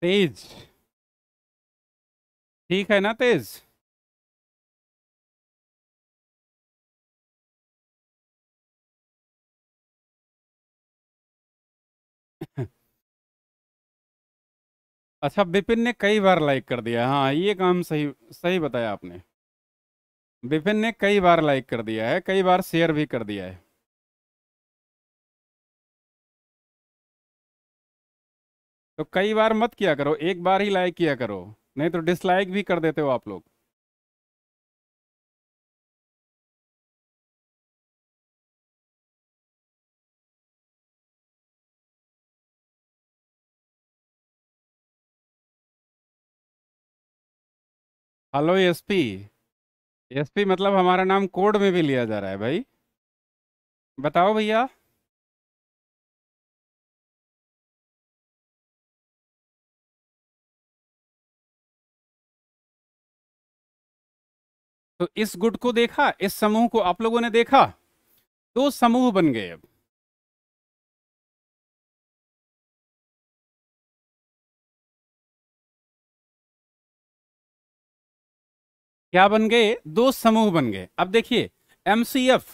तेज ठीक है ना तेज अच्छा विपिन ने कई बार लाइक कर दिया हाँ ये काम सही सही बताया आपने विपिन ने कई बार लाइक कर दिया है कई बार शेयर भी कर दिया है तो कई बार मत किया करो एक बार ही लाइक किया करो नहीं तो डिसलाइक भी कर देते हो आप लोग हेलो एसपी एसपी मतलब हमारा नाम कोड में भी लिया जा रहा है भाई बताओ भैया तो इस गुट को देखा इस समूह को आप लोगों ने देखा दो समूह बन गए अब क्या बन गए दो समूह बन गए अब देखिए एमसीएफ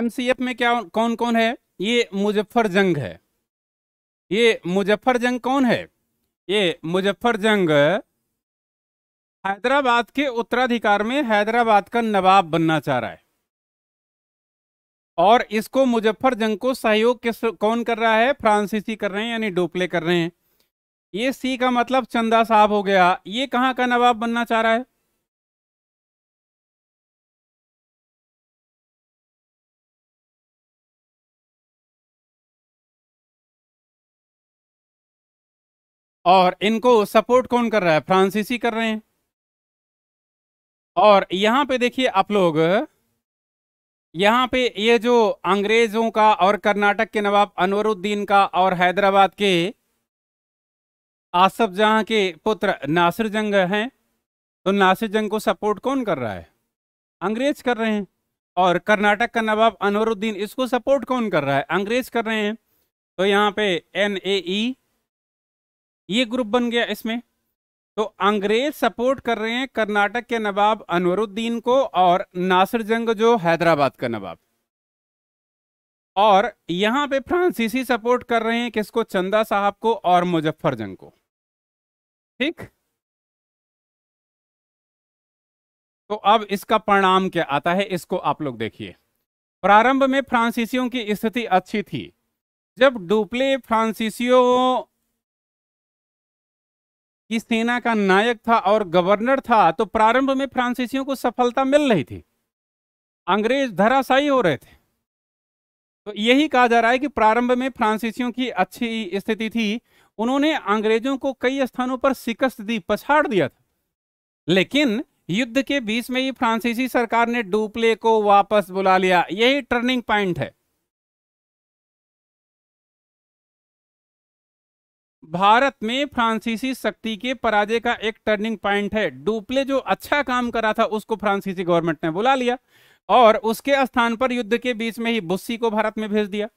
एमसीएफ में क्या कौन कौन है ये मुजफ्फर जंग है ये मुजफ्फर जंग कौन है ये मुजफ्फर जंग हैदराबाद के उत्तराधिकार में हैदराबाद का नवाब बनना चाह रहा है और इसको मुजफ्फर जंग को सहयोग किस कौन कर रहा है फ्रांसीसी कर रहे हैं यानी डोपले कर रहे हैं ये सी का मतलब चंदा साहब हो गया ये कहाँ का नवाब बनना चाह रहा है और इनको सपोर्ट कौन कर रहा है फ्रांसीसी कर रहे हैं और यहाँ पे देखिए आप लोग यहाँ पे ये जो अंग्रेजों का और कर्नाटक के नवाब अनवरुद्दीन का और हैदराबाद के आसफ जहाँ के पुत्र नासिर जंग हैं तो नासिर जंग को सपोर्ट कौन कर रहा है अंग्रेज कर रहे हैं और कर्नाटक का नवाब अनवरुद्दीन इसको सपोर्ट कौन कर रहा है अंग्रेज कर रहे हैं तो यहाँ पे एन ए ई ये ग्रुप बन गया इसमें तो अंग्रेज सपोर्ट कर रहे हैं कर्नाटक के नवाब अनवरुद्दीन को और नासिर जंग जो हैदराबाद का नवाब और यहां पे फ्रांसीसी सपोर्ट कर रहे हैं किसको चंदा साहब को और मुजफ्फर जंग को ठीक तो अब इसका परिणाम क्या आता है इसको आप लोग देखिए प्रारंभ में फ्रांसीसियों की स्थिति अच्छी थी जब डुप्ले फ्रांसीसियो की सेना का नायक था और गवर्नर था तो प्रारंभ में फ्रांसीसियों को सफलता मिल रही थी अंग्रेज धराशाई हो रहे थे तो यही कहा जा रहा है कि प्रारंभ में फ्रांसीसियों की अच्छी स्थिति थी उन्होंने अंग्रेजों को कई स्थानों पर शिकस्त दी पछाड़ दिया था लेकिन युद्ध के बीच में ही फ्रांसीसी सरकार ने डुप्ले को वापस बुला लिया यही टर्निंग पॉइंट है भारत में फ्रांसीसी शक्ति के पराजय का एक टर्निंग पॉइंट है डुप्ले जो अच्छा काम करा था उसको फ्रांसीसी गवर्नमेंट ने बुला लिया और उसके स्थान पर युद्ध के बीच में ही बुस्सी को भारत में भेज दिया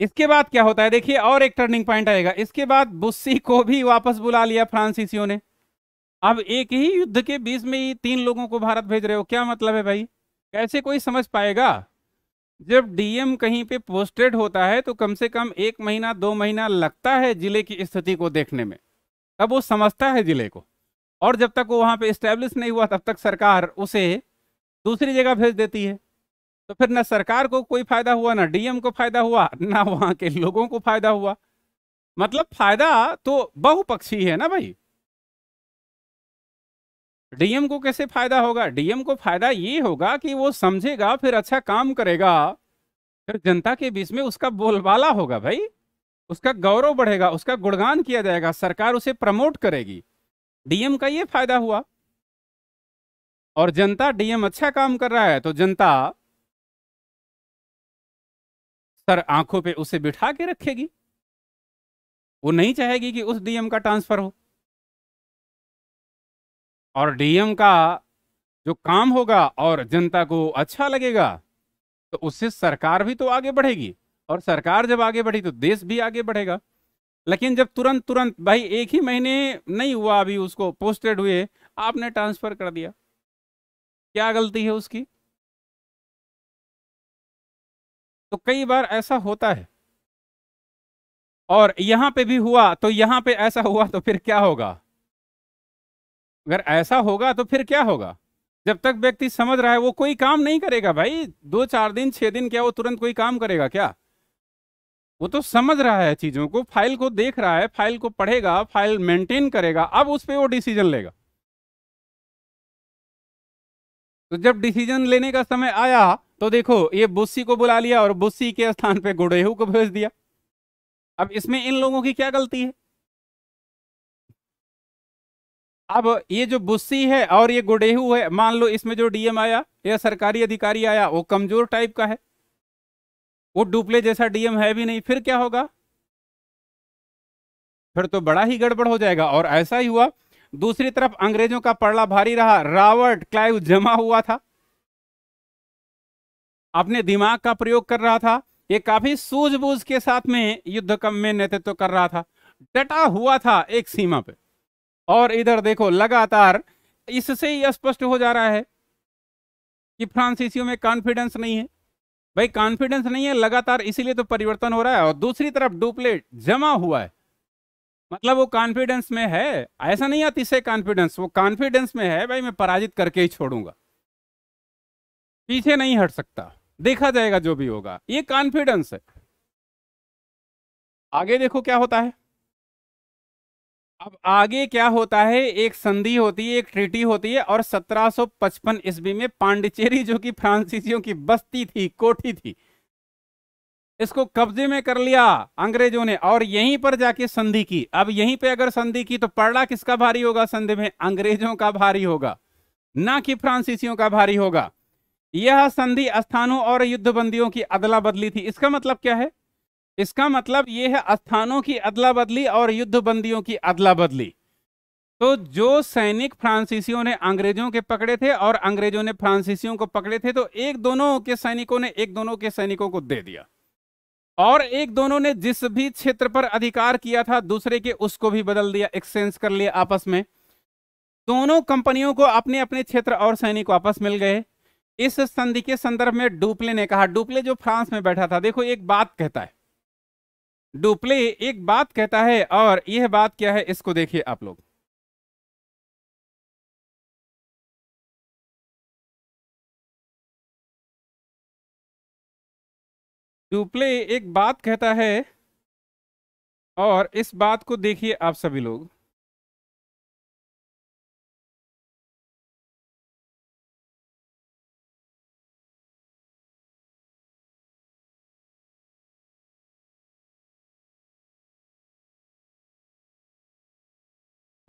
इसके बाद क्या होता है देखिए और एक टर्निंग पॉइंट आएगा इसके बाद बुस्सी को भी वापस बुला लिया फ्रांसीसियों ने अब एक ही युद्ध के बीच में ही तीन लोगों को भारत भेज रहे हो क्या मतलब है भाई कैसे कोई समझ पाएगा जब डीएम कहीं पे पोस्टेड होता है तो कम से कम एक महीना दो महीना लगता है जिले की स्थिति को देखने में तब वो समझता है जिले को और जब तक वो वहाँ पे इस्टेब्लिश नहीं हुआ तब तक सरकार उसे दूसरी जगह भेज देती है तो फिर ना सरकार को कोई फायदा हुआ ना डीएम को फायदा हुआ ना वहाँ के लोगों को फायदा हुआ मतलब फायदा तो बहुपक्षी है ना भाई डीएम को कैसे फायदा होगा डीएम को फायदा ये होगा कि वो समझेगा फिर अच्छा काम करेगा फिर जनता के बीच में उसका बोलबाला होगा भाई उसका गौरव बढ़ेगा उसका गुणगान किया जाएगा सरकार उसे प्रमोट करेगी डीएम का ये फायदा हुआ और जनता डीएम अच्छा काम कर रहा है तो जनता सर आंखों पे उसे बिठा के रखेगी वो नहीं चाहेगी कि उस डीएम का ट्रांसफर हो और डीएम का जो काम होगा और जनता को अच्छा लगेगा तो उससे सरकार भी तो आगे बढ़ेगी और सरकार जब आगे बढ़ी तो देश भी आगे बढ़ेगा लेकिन जब तुरंत तुरंत भाई एक ही महीने नहीं हुआ अभी उसको पोस्टेड हुए आपने ट्रांसफर कर दिया क्या गलती है उसकी तो कई बार ऐसा होता है और यहां पे भी हुआ तो यहां पे ऐसा हुआ तो फिर क्या होगा अगर ऐसा होगा तो फिर क्या होगा जब तक व्यक्ति समझ रहा है वो कोई काम नहीं करेगा भाई दो चार दिन छह दिन क्या वो तुरंत कोई काम करेगा क्या वो तो समझ रहा है चीजों को फाइल को देख रहा है फाइल को पढ़ेगा फाइल मेंटेन करेगा अब उस पर वो डिसीजन लेगा तो जब डिसीजन लेने का समय आया तो देखो ये बुस्सी को बुला लिया और बुस्सी के स्थान पे गुड़ेहू को भेज दिया अब इसमें इन लोगों की क्या गलती है अब ये जो बुस्सी है और ये गुडेहू है मान लो इसमें जो डीएम आया या सरकारी अधिकारी आया वो कमजोर टाइप का है वो डुप्ले जैसा डीएम है भी नहीं फिर क्या होगा फिर तो बड़ा ही गड़बड़ हो जाएगा और ऐसा ही हुआ दूसरी तरफ अंग्रेजों का पड़ला भारी रहा रावर्ट क्लाइव जमा हुआ था अपने दिमाग का प्रयोग कर रहा था ये काफी सूझबूझ के साथ में युद्ध कम में नेतृत्व कर रहा था डटा हुआ था एक सीमा पे और इधर देखो लगातार इससे ही स्पष्ट हो जा रहा है कि फ्रांसीसियों में कॉन्फिडेंस नहीं है भाई कॉन्फिडेंस नहीं है लगातार इसीलिए तो परिवर्तन हो रहा है और दूसरी तरफ डुप्लेट जमा हुआ है मतलब वो कॉन्फिडेंस में है ऐसा नहीं आती से कॉन्फिडेंस वो कॉन्फिडेंस में है भाई मैं पराजित करके ही छोड़ूंगा पीछे नहीं हट सकता देखा जाएगा जो भी होगा ये कॉन्फिडेंस है आगे देखो क्या होता है अब आगे क्या होता है एक संधि होती है एक ट्रिटी होती है और 1755 ईस्वी में पांडिचेरी जो कि फ्रांसीसियों की बस्ती थी कोठी थी इसको कब्जे में कर लिया अंग्रेजों ने और यहीं पर जाके संधि की अब यहीं पे अगर संधि की तो पड़ा किसका भारी होगा संधि में अंग्रेजों का भारी होगा ना कि फ्रांसीसियों का भारी होगा यह संधि स्थानों और युद्धबंदियों की अदला बदली थी इसका मतलब क्या है इसका मतलब ये है स्थानों की अदला बदली और युद्ध बंदियों की अदला बदली तो जो सैनिक फ्रांसीसियों ने अंग्रेजों के पकड़े थे और अंग्रेजों ने फ्रांसीसियों को पकड़े थे तो एक दोनों के सैनिकों ने एक दोनों के सैनिकों को दे दिया और एक दोनों ने जिस भी क्षेत्र पर अधिकार किया था दूसरे के उसको भी बदल दिया एक्सचेंज कर लिया आपस में दोनों कंपनियों को अपने अपने क्षेत्र और सैनिक वापस मिल गए इस संधि के संदर्भ में डुपले ने कहा डुपले जो फ्रांस में बैठा था देखो एक बात कहता है डुप्ले एक बात कहता है और यह बात क्या है इसको देखिए आप लोग डुप्ले एक बात कहता है और इस बात को देखिए आप सभी लोग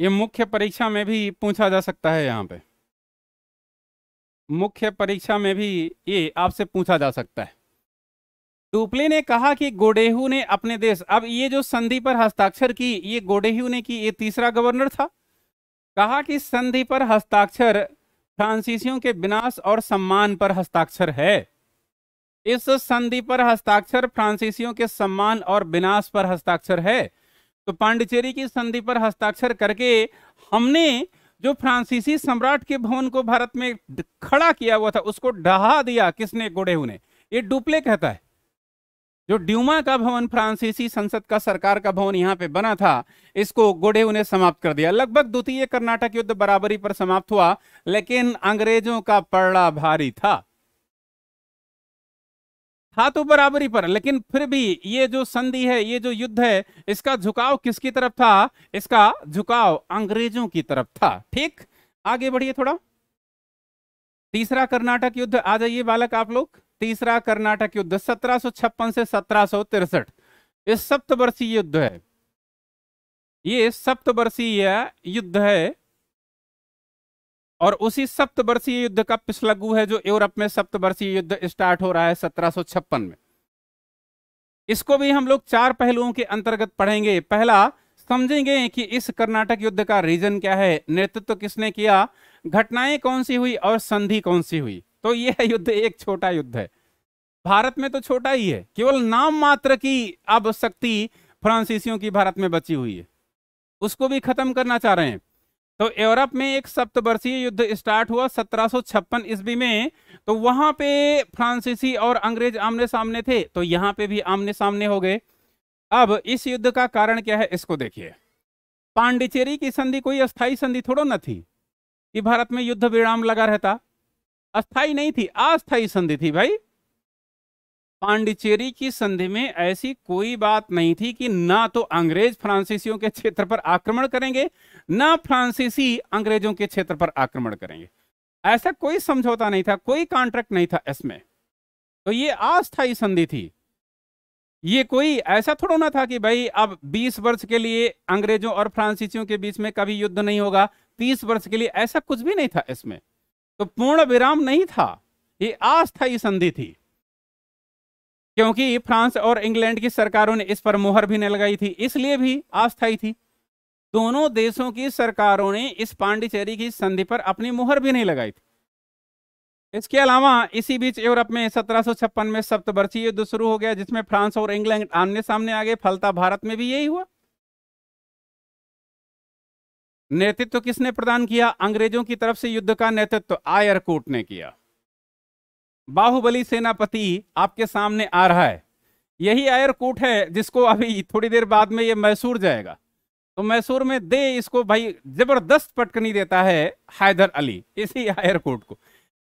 ये मुख्य परीक्षा में भी पूछा जा सकता है यहाँ पे मुख्य परीक्षा में भी ये आपसे पूछा जा सकता है टूपले ने कहा कि गोडेहू ने अपने देश अब ये जो संधि पर हस्ताक्षर की ये गोडेहू ने की ये तीसरा गवर्नर था कहा कि संधि पर हस्ताक्षर फ्रांसीसियों के विनाश और सम्मान पर हस्ताक्षर है इस संधि पर हस्ताक्षर फ्रांसीसियों के सम्मान और विनाश पर हस्ताक्षर है तो पांडिचेरी की संधि पर हस्ताक्षर करके हमने जो फ्रांसीसी सम्राट के भवन को भारत में खड़ा किया हुआ था उसको ढहा दिया किसने गोड़े ने ये डुप्ले कहता है जो ड्यूमा का भवन फ्रांसीसी संसद का सरकार का भवन यहाँ पे बना था इसको गोड़े ने समाप्त कर दिया लगभग द्वितीय कर्नाटक युद्ध बराबरी पर समाप्त हुआ लेकिन अंग्रेजों का पड़ा भारी था हाँ तो बराबरी पर लेकिन फिर भी ये जो संधि है ये जो युद्ध है इसका झुकाव किसकी तरफ था इसका झुकाव अंग्रेजों की तरफ था ठीक आगे बढ़िए थोड़ा तीसरा कर्नाटक युद्ध आ जाइए बालक आप लोग तीसरा कर्नाटक युद्ध सत्रह से सत्रह ये सप्तवर्षीय युद्ध है ये सप्तवर्षीय युद्ध है और उसी सप्तवर्षीय युद्ध का पिछलगु है जो यूरोप में सप्तवर्षीय युद्ध स्टार्ट हो रहा है सत्रह में इसको भी हम लोग चार पहलुओं के अंतर्गत पढ़ेंगे पहला समझेंगे कि इस कर्नाटक युद्ध का रीजन क्या है नेतृत्व किसने किया घटनाएं कौन सी हुई और संधि कौन सी हुई तो यह युद्ध एक छोटा युद्ध है भारत में तो छोटा ही है केवल नाम मात्र की अब शक्ति फ्रांसीसियों की भारत में बची हुई है उसको भी खत्म करना चाह रहे हैं तो यूरोप में एक सप्तवर्षीय युद्ध स्टार्ट हुआ सत्रह ईस्वी में तो वहां पे फ्रांसीसी और अंग्रेज आमने सामने थे तो यहाँ पे भी आमने सामने हो गए अब इस युद्ध का कारण क्या है इसको देखिए पांडिचेरी की संधि कोई अस्थायी संधि थोड़ा न थी कि भारत में युद्ध विराम लगा रहता अस्थायी नहीं थी अस्थायी संधि थी भाई पांडिचेरी की संधि में ऐसी कोई बात नहीं थी कि ना तो अंग्रेज फ्रांसीसियों के क्षेत्र पर आक्रमण करेंगे ना फ्रांसीसी अंग्रेजों के क्षेत्र पर आक्रमण करेंगे ऐसा कोई समझौता नहीं था कोई कॉन्ट्रैक्ट नहीं था इसमें तो ये अस्थायी संधि थी ये कोई ऐसा थोड़ा ना था कि भाई अब 20 वर्ष के लिए अंग्रेजों और फ्रांसीसियों के बीच में कभी युद्ध नहीं होगा 30 वर्ष के लिए ऐसा कुछ भी नहीं था इसमें तो पूर्ण विराम नहीं था ये अस्थायी संधि थी क्योंकि फ्रांस और इंग्लैंड की सरकारों ने इस पर मोहर भी नहीं लगाई थी इसलिए भी आस्थाई थी दोनों देशों की सरकारों ने इस पांडिचेरी की संधि पर अपनी मोहर भी नहीं लगाई थी इसके अलावा इसी बीच यूरोप में सत्रह में सप्तवर्षीय युद्ध शुरू हो गया जिसमें फ्रांस और इंग्लैंड आमने सामने आ गए फलता भारत में भी यही हुआ नेतृत्व किसने प्रदान किया अंग्रेजों की तरफ से युद्ध का नेतृत्व आयरकूट ने किया बाहुबली सेनापति आपके सामने आ रहा है यही एयरकोट है जिसको अभी थोड़ी देर बाद में ये मैसूर जाएगा तो मैसूर में दे इसको भाई जबरदस्त पटकनी देता है हैदर अली इसी एयरकोट को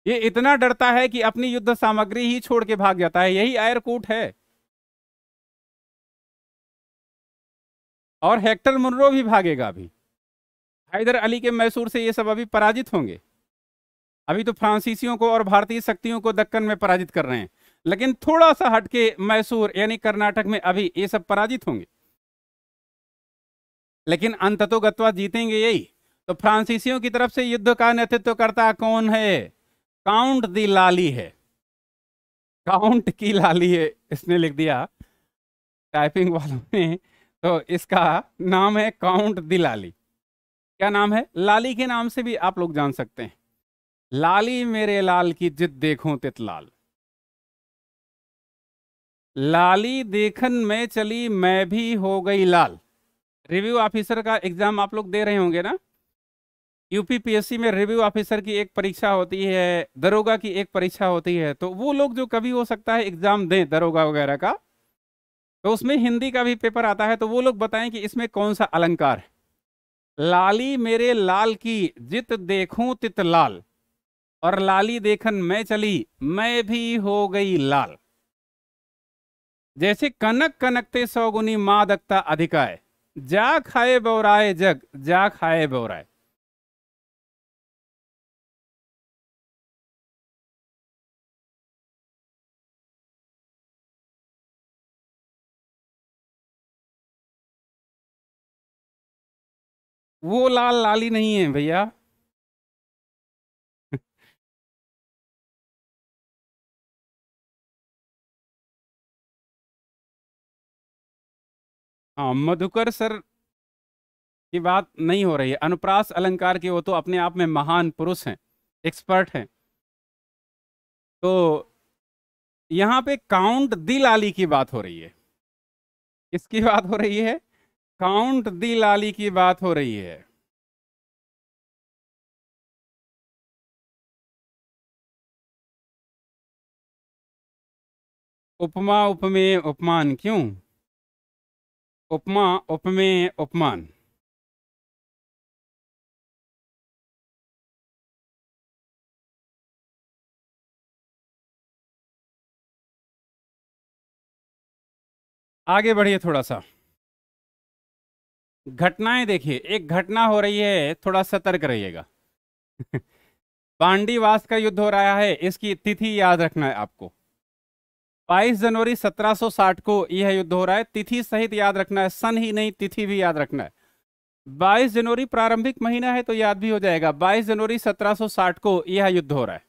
ये इतना डरता है कि अपनी युद्ध सामग्री ही छोड़ के भाग जाता है यही एयरकोट है और हेक्टर मुर्रो भी भागेगा अभी हैदर अली के मैसूर से ये सब अभी पराजित होंगे अभी तो फ्रांसीसियों को और भारतीय शक्तियों को दक्कन में पराजित कर रहे हैं लेकिन थोड़ा सा हटके मैसूर यानी कर्नाटक में अभी ये सब पराजित होंगे लेकिन अंततोगत्वा जीतेंगे यही तो फ्रांसीसियों की तरफ से युद्ध का नेतृत्व करता कौन है काउंट दी लाली है काउंट की लाली है इसने लिख दिया टाइपिंग वालों ने तो इसका नाम है काउंट दी लाली क्या नाम है लाली के नाम से भी आप लोग जान सकते हैं लाली मेरे लाल की जिद देखूं तितलाल लाली देखन में चली मैं भी हो गई लाल रिव्यू ऑफिसर का एग्जाम आप लोग दे रहे होंगे ना यूपीपीएससी में रिव्यू ऑफिसर की एक परीक्षा होती है दरोगा की एक परीक्षा होती है तो वो लोग जो कभी हो सकता है एग्जाम दें दरोगा वगैरह का तो उसमें हिंदी का भी पेपर आता है तो वो लोग बताएं कि इसमें कौन सा अलंकार है लाली मेरे लाल की जित देखूं तित लाल और लाली देखन मैं चली मैं भी हो गई लाल जैसे कनक कनकते सौगुनी मादकता अधिकाय जा खाए बौराए जग जा खाए बौराए वो लाल लाली नहीं है भैया हाँ मधुकर सर की बात नहीं हो रही है अनुप्रास अलंकार के वो तो अपने आप में महान पुरुष हैं एक्सपर्ट हैं तो यहाँ पे काउंट दी लाली की बात हो रही है किसकी बात हो रही है काउंट दी लाली की बात हो रही है उपमा उपमेय उपमान क्यों उपमा उपमेय उपमान आगे बढ़िए थोड़ा सा घटनाएं देखिए एक घटना हो रही है थोड़ा सतर्क रहिएगा पांडीवास का युद्ध हो रहा है इसकी तिथि याद रखना है आपको बाईस जनवरी 1760 को यह युद्ध हो रहा है तिथि सहित याद रखना है सन ही नहीं तिथि भी याद रखना है 22 जनवरी प्रारंभिक महीना है तो याद भी हो जाएगा 22 जनवरी 1760 को यह युद्ध हो रहा है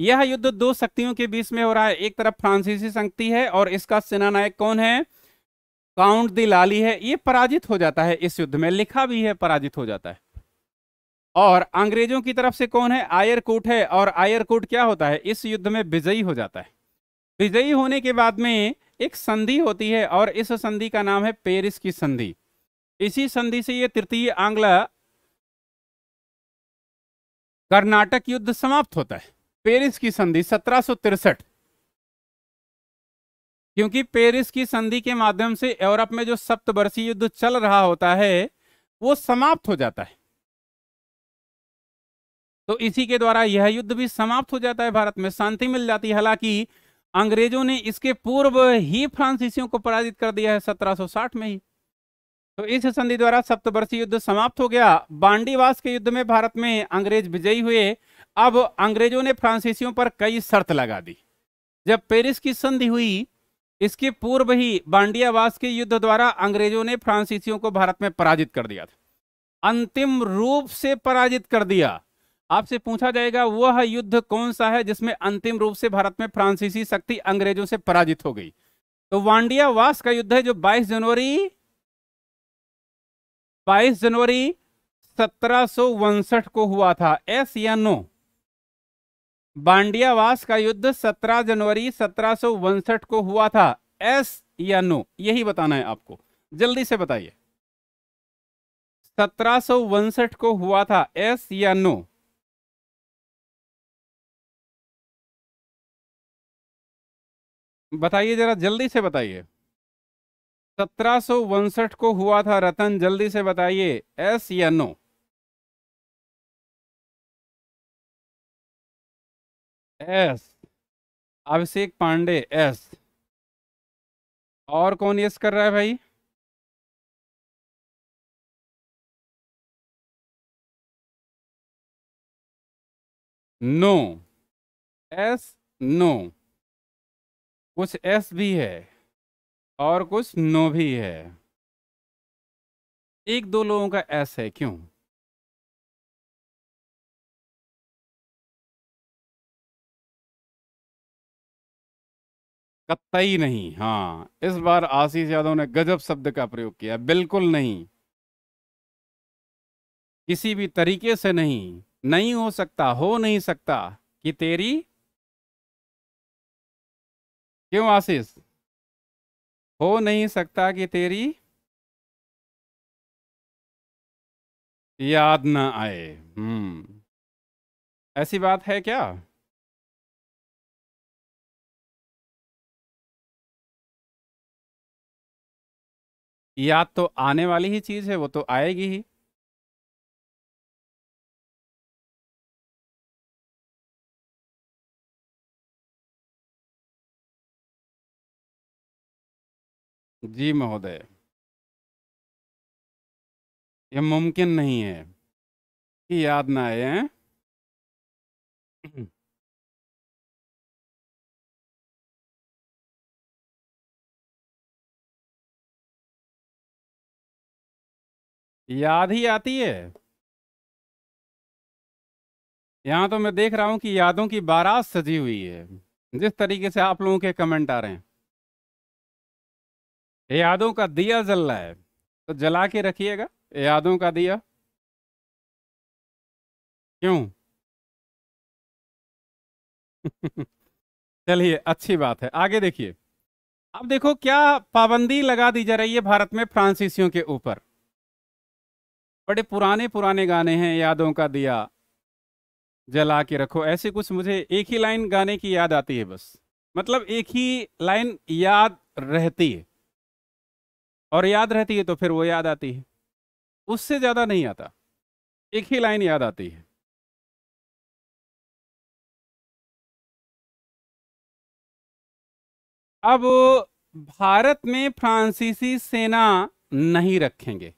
यह युद्ध दो शक्तियों के बीच में हो रहा है एक तरफ फ्रांसीसी शक्ति है और इसका सेनानायक कौन है काउंट दी लाली है ये पराजित हो जाता है इस युद्ध में लिखा भी है पराजित हो जाता है और अंग्रेजों की तरफ से कौन है आयरकूट है और आयरकूट क्या होता है इस युद्ध में विजयी हो जाता है विजयी होने के बाद में एक संधि होती है और इस संधि का नाम है पेरिस की संधि इसी संधि से यह तृतीय आंग्ला कर्नाटक युद्ध समाप्त होता है पेरिस की संधि सत्रह क्योंकि पेरिस की संधि के माध्यम से यूरोप में जो सप्तवर्षीय युद्ध चल रहा होता है वो समाप्त हो जाता है तो इसी के द्वारा यह युद्ध भी समाप्त हो जाता है भारत में शांति मिल जाती है हालांकि अंग्रेजों ने इसके पूर्व ही फ्रांसीसियों को पराजित कर दिया है 1760 में ही तो इस संधि द्वारा सप्तवर्षीय युद्ध समाप्त हो गया बांडीवास के युद्ध में भारत में अंग्रेज विजयी हुए अब अंग्रेजों ने फ्रांसीसियों पर कई शर्त लगा दी जब पेरिस की संधि हुई इसके पूर्व ही बांडियावास के युद्ध द्वारा अंग्रेजों ने फ्रांसीसियों को भारत में पराजित कर दिया था अंतिम रूप से पराजित कर दिया आपसे पूछा जाएगा वह युद्ध कौन सा है जिसमें अंतिम रूप से भारत में फ्रांसीसी शक्ति अंग्रेजों से पराजित हो गई तो वांडिया वास का युद्ध है जो 22 जनवरी 22 जनवरी सत्रह को हुआ था एस या नो वास का युद्ध 17 जनवरी सत्रह को हुआ था एस या नो यही बताना है आपको जल्दी से बताइए सत्रह को हुआ था एस या नो बताइए जरा जल्दी से बताइए सत्रह को हुआ था रतन जल्दी से बताइए एस या no yes Abhishek Pandey yes और कौन यस कर रहा है भाई नो एस नो कुछ एस भी है और कुछ नो भी है एक दो लोगों का एस है क्यों कतई नहीं हाँ इस बार आशीष यादव ने गजब शब्द का प्रयोग किया बिल्कुल नहीं किसी भी तरीके से नहीं नहीं हो सकता हो नहीं सकता कि तेरी क्यों आशीष हो नहीं सकता कि तेरी याद ना आए हम्म ऐसी बात है क्या याद तो आने वाली ही चीज़ है वो तो आएगी ही जी महोदय ये मुमकिन नहीं है कि याद ना आए हैं याद ही आती है यहां तो मैं देख रहा हूं कि यादों की बारात सजी हुई है जिस तरीके से आप लोगों के कमेंट आ रहे हैं यादों का दिया जल रहा है तो जला के रखिएगा यादों का दिया क्यों चलिए अच्छी बात है आगे देखिए अब देखो क्या पाबंदी लगा दी जा रही है भारत में फ्रांसीसियों के ऊपर बड़े पुराने पुराने गाने हैं यादों का दिया जला के रखो ऐसे कुछ मुझे एक ही लाइन गाने की याद आती है बस मतलब एक ही लाइन याद रहती है और याद रहती है तो फिर वो याद आती है उससे ज़्यादा नहीं आता एक ही लाइन याद आती है अब भारत में फ्रांसीसी सेना नहीं रखेंगे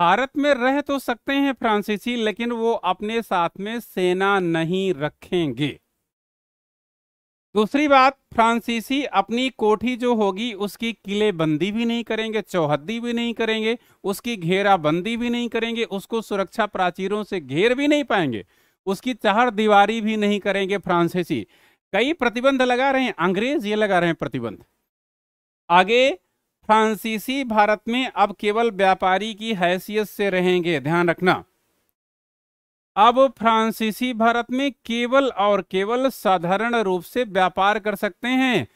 भारत में रह तो सकते हैं फ्रांसीसी लेकिन वो अपने साथ में सेना नहीं रखेंगे दूसरी बात फ्रांसीसी अपनी कोठी जो होगी उसकी किलेबंदी भी नहीं करेंगे चौहद्दी भी नहीं करेंगे उसकी घेराबंदी भी नहीं करेंगे उसको सुरक्षा प्राचीरों से घेर भी नहीं पाएंगे उसकी चार दीवारी भी नहीं करेंगे फ्रांसीसी कई प्रतिबंध लगा रहे हैं अंग्रेज ये लगा रहे हैं प्रतिबंध आगे फ्रांसीसी भारत में अब केवल व्यापारी की हैसियत से रहेंगे ध्यान रखना अब फ्रांसीसी भारत में केवल और केवल साधारण रूप से व्यापार कर सकते हैं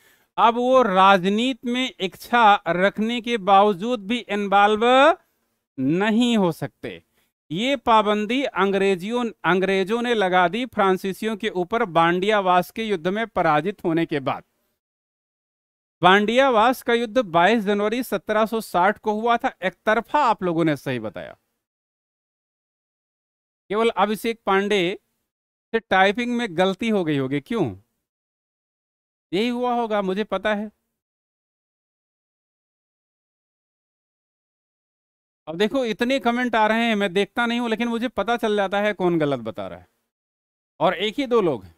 अब वो राजनीति में इच्छा रखने के बावजूद भी इन्वॉल्व नहीं हो सकते ये पाबंदी अंग्रेजियों अंग्रेजों ने लगा दी फ्रांसीसियों के ऊपर बांडियावास के युद्ध में पराजित होने के बाद बांडियावास का युद्ध 22 जनवरी 1760 को हुआ था एक तरफा आप लोगों ने सही बताया केवल अभिषेक पांडे से टाइपिंग में गलती हो गई होगी क्यों यही हुआ होगा मुझे पता है अब देखो इतने कमेंट आ रहे हैं मैं देखता नहीं हूं लेकिन मुझे पता चल जाता है कौन गलत बता रहा है और एक ही दो लोग हैं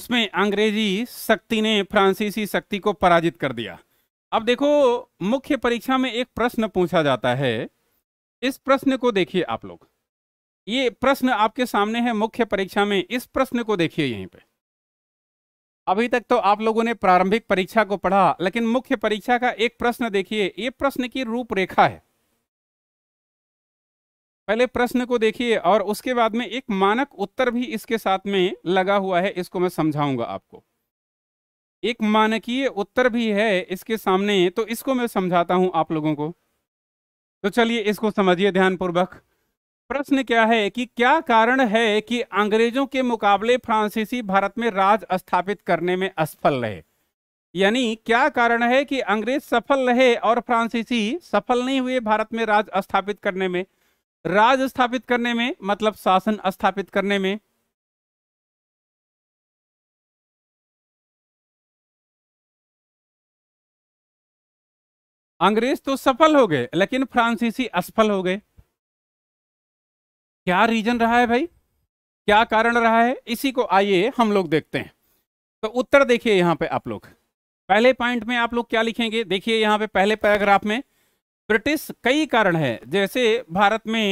उसमें अंग्रेजी शक्ति ने फ्रांसीसी शक्ति को पराजित कर दिया अब देखो मुख्य परीक्षा में एक प्रश्न पूछा जाता है इस प्रश्न को देखिए आप लोग ये प्रश्न आपके सामने है मुख्य परीक्षा में इस प्रश्न को देखिए यहीं पे अभी तक तो आप लोगों ने प्रारंभिक परीक्षा को पढ़ा लेकिन मुख्य परीक्षा का एक प्रश्न देखिए ये प्रश्न की रूपरेखा है पहले प्रश्न को देखिए और उसके बाद में एक मानक उत्तर भी इसके साथ में लगा हुआ है इसको मैं समझाऊंगा आपको एक मानकीय उत्तर भी है इसके सामने तो इसको मैं समझाता हूं आप लोगों को तो चलिए इसको समझिए ध्यानपूर्वक प्रश्न क्या है कि क्या कारण है कि अंग्रेजों के मुकाबले फ्रांसीसी भारत में राज स्थापित करने में असफल रहे यानी क्या कारण है कि अंग्रेज सफल रहे और फ्रांसीसी सफल नहीं हुए भारत में राज स्थापित करने में राज स्थापित करने में मतलब शासन स्थापित करने में अंग्रेज तो सफल हो गए लेकिन फ्रांसीसी असफल हो गए क्या रीजन रहा है भाई क्या कारण रहा है इसी को आइए हम लोग देखते हैं तो उत्तर देखिए यहां पे आप लोग पहले पॉइंट में आप लोग क्या लिखेंगे देखिए यहां पे पहले पैराग्राफ में ब्रिटिश कई कारण है जैसे भारत में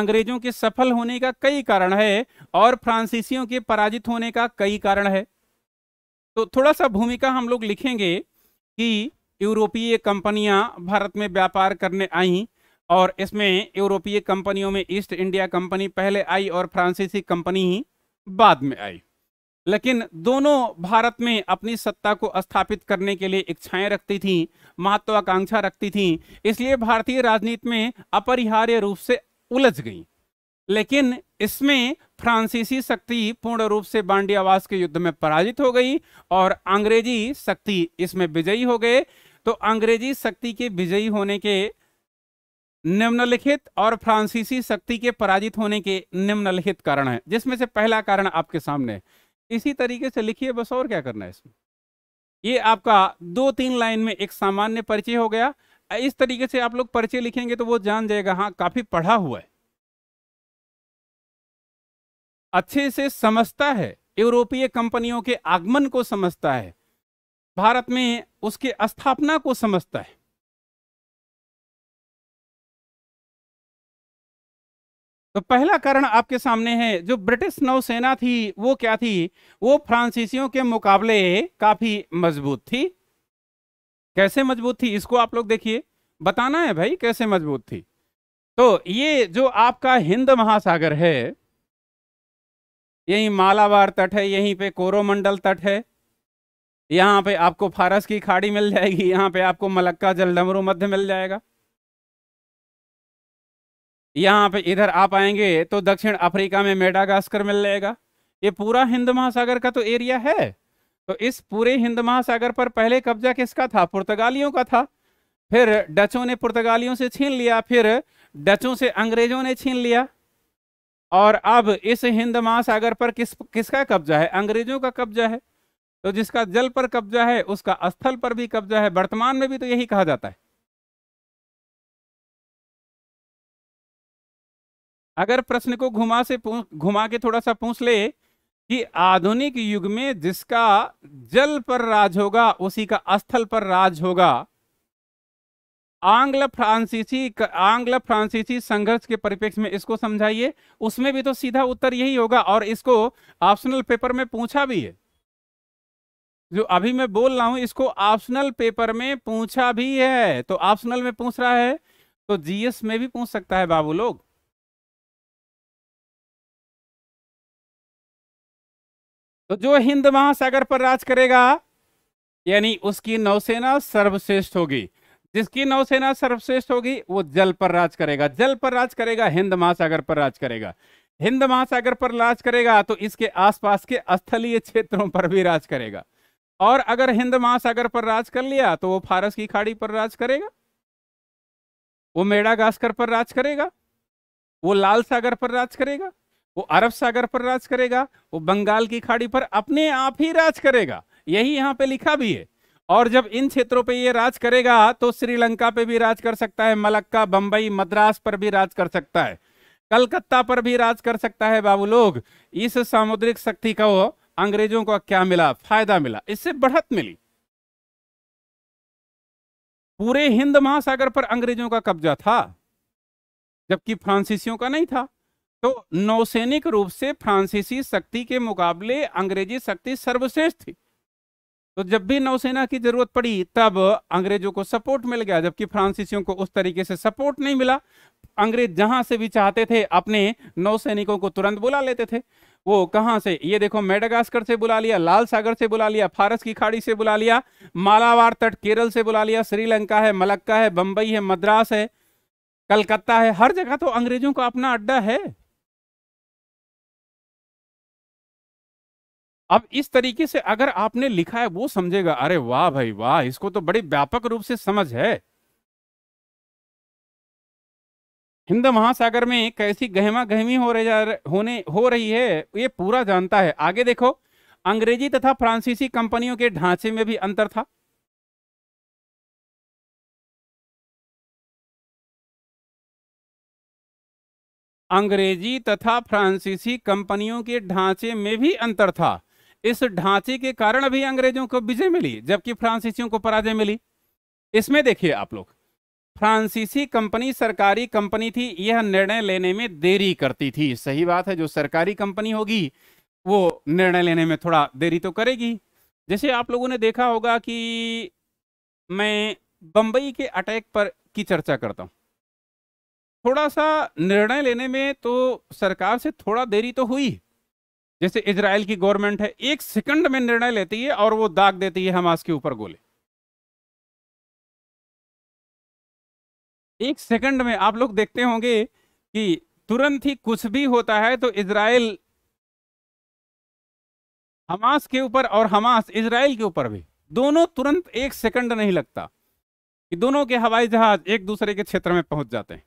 अंग्रेजों के सफल होने का कई कारण है और फ्रांसीसियों के पराजित होने का कई कारण है तो थोड़ा सा भूमिका हम लोग लिखेंगे कि यूरोपीय कंपनियां भारत में व्यापार करने आईं और इसमें यूरोपीय कंपनियों में ईस्ट इंडिया कंपनी पहले आई और फ्रांसीसी कंपनी ही बाद में आई लेकिन दोनों भारत में अपनी सत्ता को स्थापित करने के लिए इच्छाएं रखती थीं महत्वाकांक्षा रखती थीं इसलिए भारतीय राजनीति में अपरिहार्य रूप से उलझ गई लेकिन इसमें फ्रांसीसी शक्ति पूर्ण रूप से बांडियावास के युद्ध में पराजित हो गई और अंग्रेजी शक्ति इसमें विजयी हो गए तो अंग्रेजी शक्ति के विजयी होने के निम्नलिखित और फ्रांसीसी शक्ति के पराजित होने के निम्नलिखित कारण है जिसमें से पहला कारण आपके सामने इसी तरीके से लिखिए बस और क्या करना है इसमें ये आपका दो तीन लाइन में एक सामान्य परिचय हो गया इस तरीके से आप लोग परिचय लिखेंगे तो वो जान जाएगा हाँ काफी पढ़ा हुआ है अच्छे से समझता है यूरोपीय कंपनियों के आगमन को समझता है भारत में उसके स्थापना को समझता है तो पहला कारण आपके सामने है जो ब्रिटिश नौसेना थी वो क्या थी वो फ्रांसीसियों के मुकाबले काफी मजबूत थी कैसे मजबूत थी इसको आप लोग देखिए बताना है भाई कैसे मजबूत थी तो ये जो आपका हिंद महासागर है यही मालाबार तट है यहीं पे कोरोमंडल तट है यहाँ पे आपको फारस की खाड़ी मिल जाएगी यहाँ पे आपको मलक्का जलडमरू मध्य मिल जाएगा यहाँ पे इधर आप आएंगे तो दक्षिण अफ्रीका में मेडागास्कर मिल जाएगा ये पूरा हिंद महासागर का तो एरिया है तो इस पूरे हिंद महासागर पर पहले कब्जा किसका था पुर्तगालियों का था फिर डचों ने पुर्तगालियों से छीन लिया फिर डचों से अंग्रेजों ने छीन लिया और अब इस हिंद महासागर पर किस किसका कब्जा है अंग्रेजों का कब्जा है तो जिसका जल पर कब्जा है उसका स्थल पर भी कब्जा है वर्तमान में भी तो यही कहा जाता है अगर प्रश्न को घुमा से घुमा के थोड़ा सा पूछ ले कि आधुनिक युग में जिसका जल पर राज होगा उसी का स्थल पर राज होगा आंग्ल फ्रांसीसी आंग्ल फ्रांसीसी संघर्ष के परिप्रेक्ष्य में इसको समझाइए उसमें भी तो सीधा उत्तर यही होगा और इसको ऑप्शनल पेपर में पूछा भी है जो अभी मैं बोल रहा हूं इसको ऑप्शनल पेपर में पूछा भी है तो ऑप्शनल में पूछ रहा है तो जीएस में भी पूछ सकता है बाबू लोग तो जो हिंद महासागर पर राज करेगा यानी उसकी नौसेना सर्वश्रेष्ठ होगी जिसकी नौसेना सर्वश्रेष्ठ होगी वो जल पर राज करेगा जल पर राज करेगा हिंद महासागर पर राज करेगा हिंद महासागर पर राज करेगा तो इसके आसपास के स्थलीय क्षेत्रों पर भी राज करेगा और अगर हिंद महासागर पर राज कर लिया तो वो फारस की खाड़ी पर राज करेगा वो मेडागास्कर पर राज करेगा वो लाल सागर पर राज करेगा वो अरब सागर पर राज करेगा वो बंगाल की खाड़ी पर अपने आप ही राज करेगा यही यहाँ पे लिखा भी है और जब इन क्षेत्रों पे ये राज करेगा तो श्रीलंका पे भी राज कर सकता है मलक्का बंबई मद्रास पर भी राज कर सकता है कलकत्ता पर भी राज कर सकता है बाबू लोग इस सामुद्रिक शक्ति का वो अंग्रेजों को क्या मिला फायदा मिला इससे बढ़त मिली पूरे हिंद महासागर पर अंग्रेजों का कब्जा था जबकि फ्रांसीसियों का नहीं था तो नौसैनिक रूप से फ्रांसीसी शक्ति के मुकाबले अंग्रेजी शक्ति सर्वश्रेष्ठ थी तो जब भी नौसेना की जरूरत पड़ी तब अंग्रेजों को सपोर्ट मिल गया जबकि फ्रांसीसियों को उस तरीके से सपोर्ट नहीं मिला अंग्रेज जहां से भी चाहते थे अपने नौसैनिकों को तुरंत बुला लेते थे वो कहां से ये देखो मेडागास्कर से बुला लिया लाल सागर से बुला लिया फारस की खाड़ी से बुला लिया मालावार तट केरल से बुला लिया श्रीलंका है मलक्का है बम्बई है मद्रास है कलकत्ता है हर जगह तो अंग्रेजों का अपना अड्डा है अब इस तरीके से अगर आपने लिखा है वो समझेगा अरे वाह भाई वाह इसको तो बड़ी व्यापक रूप से समझ है हिंद महासागर में कैसी गहमा गहमी हो रही जा होने हो रही है ये पूरा जानता है आगे देखो अंग्रेजी तथा फ्रांसीसी कंपनियों के ढांचे में भी अंतर था अंग्रेजी तथा फ्रांसीसी कंपनियों के ढांचे में भी अंतर था इस ढांचे के कारण भी अंग्रेजों को विजय मिली जबकि फ्रांसीसियों को पराजय मिली इसमें देखिए आप लोग फ्रांसीसी कंपनी सरकारी कंपनी थी यह निर्णय लेने में देरी करती थी सही बात है जो सरकारी कंपनी होगी वो निर्णय लेने में थोड़ा देरी तो करेगी जैसे आप लोगों ने देखा होगा कि मैं बंबई के अटैक पर की चर्चा करता हूँ थोड़ा सा निर्णय लेने में तो सरकार से थोड़ा देरी तो हुई जैसे इसराइल की गवर्नमेंट है एक सेकंड में निर्णय लेती है और वो दाग देती है हमास के ऊपर गोले एक सेकंड में आप लोग देखते होंगे कि तुरंत ही कुछ भी होता है तो इसराइल हमास के ऊपर और हमास इसराइल के ऊपर भी दोनों तुरंत एक सेकंड नहीं लगता कि दोनों के हवाई जहाज एक दूसरे के क्षेत्र में पहुंच जाते हैं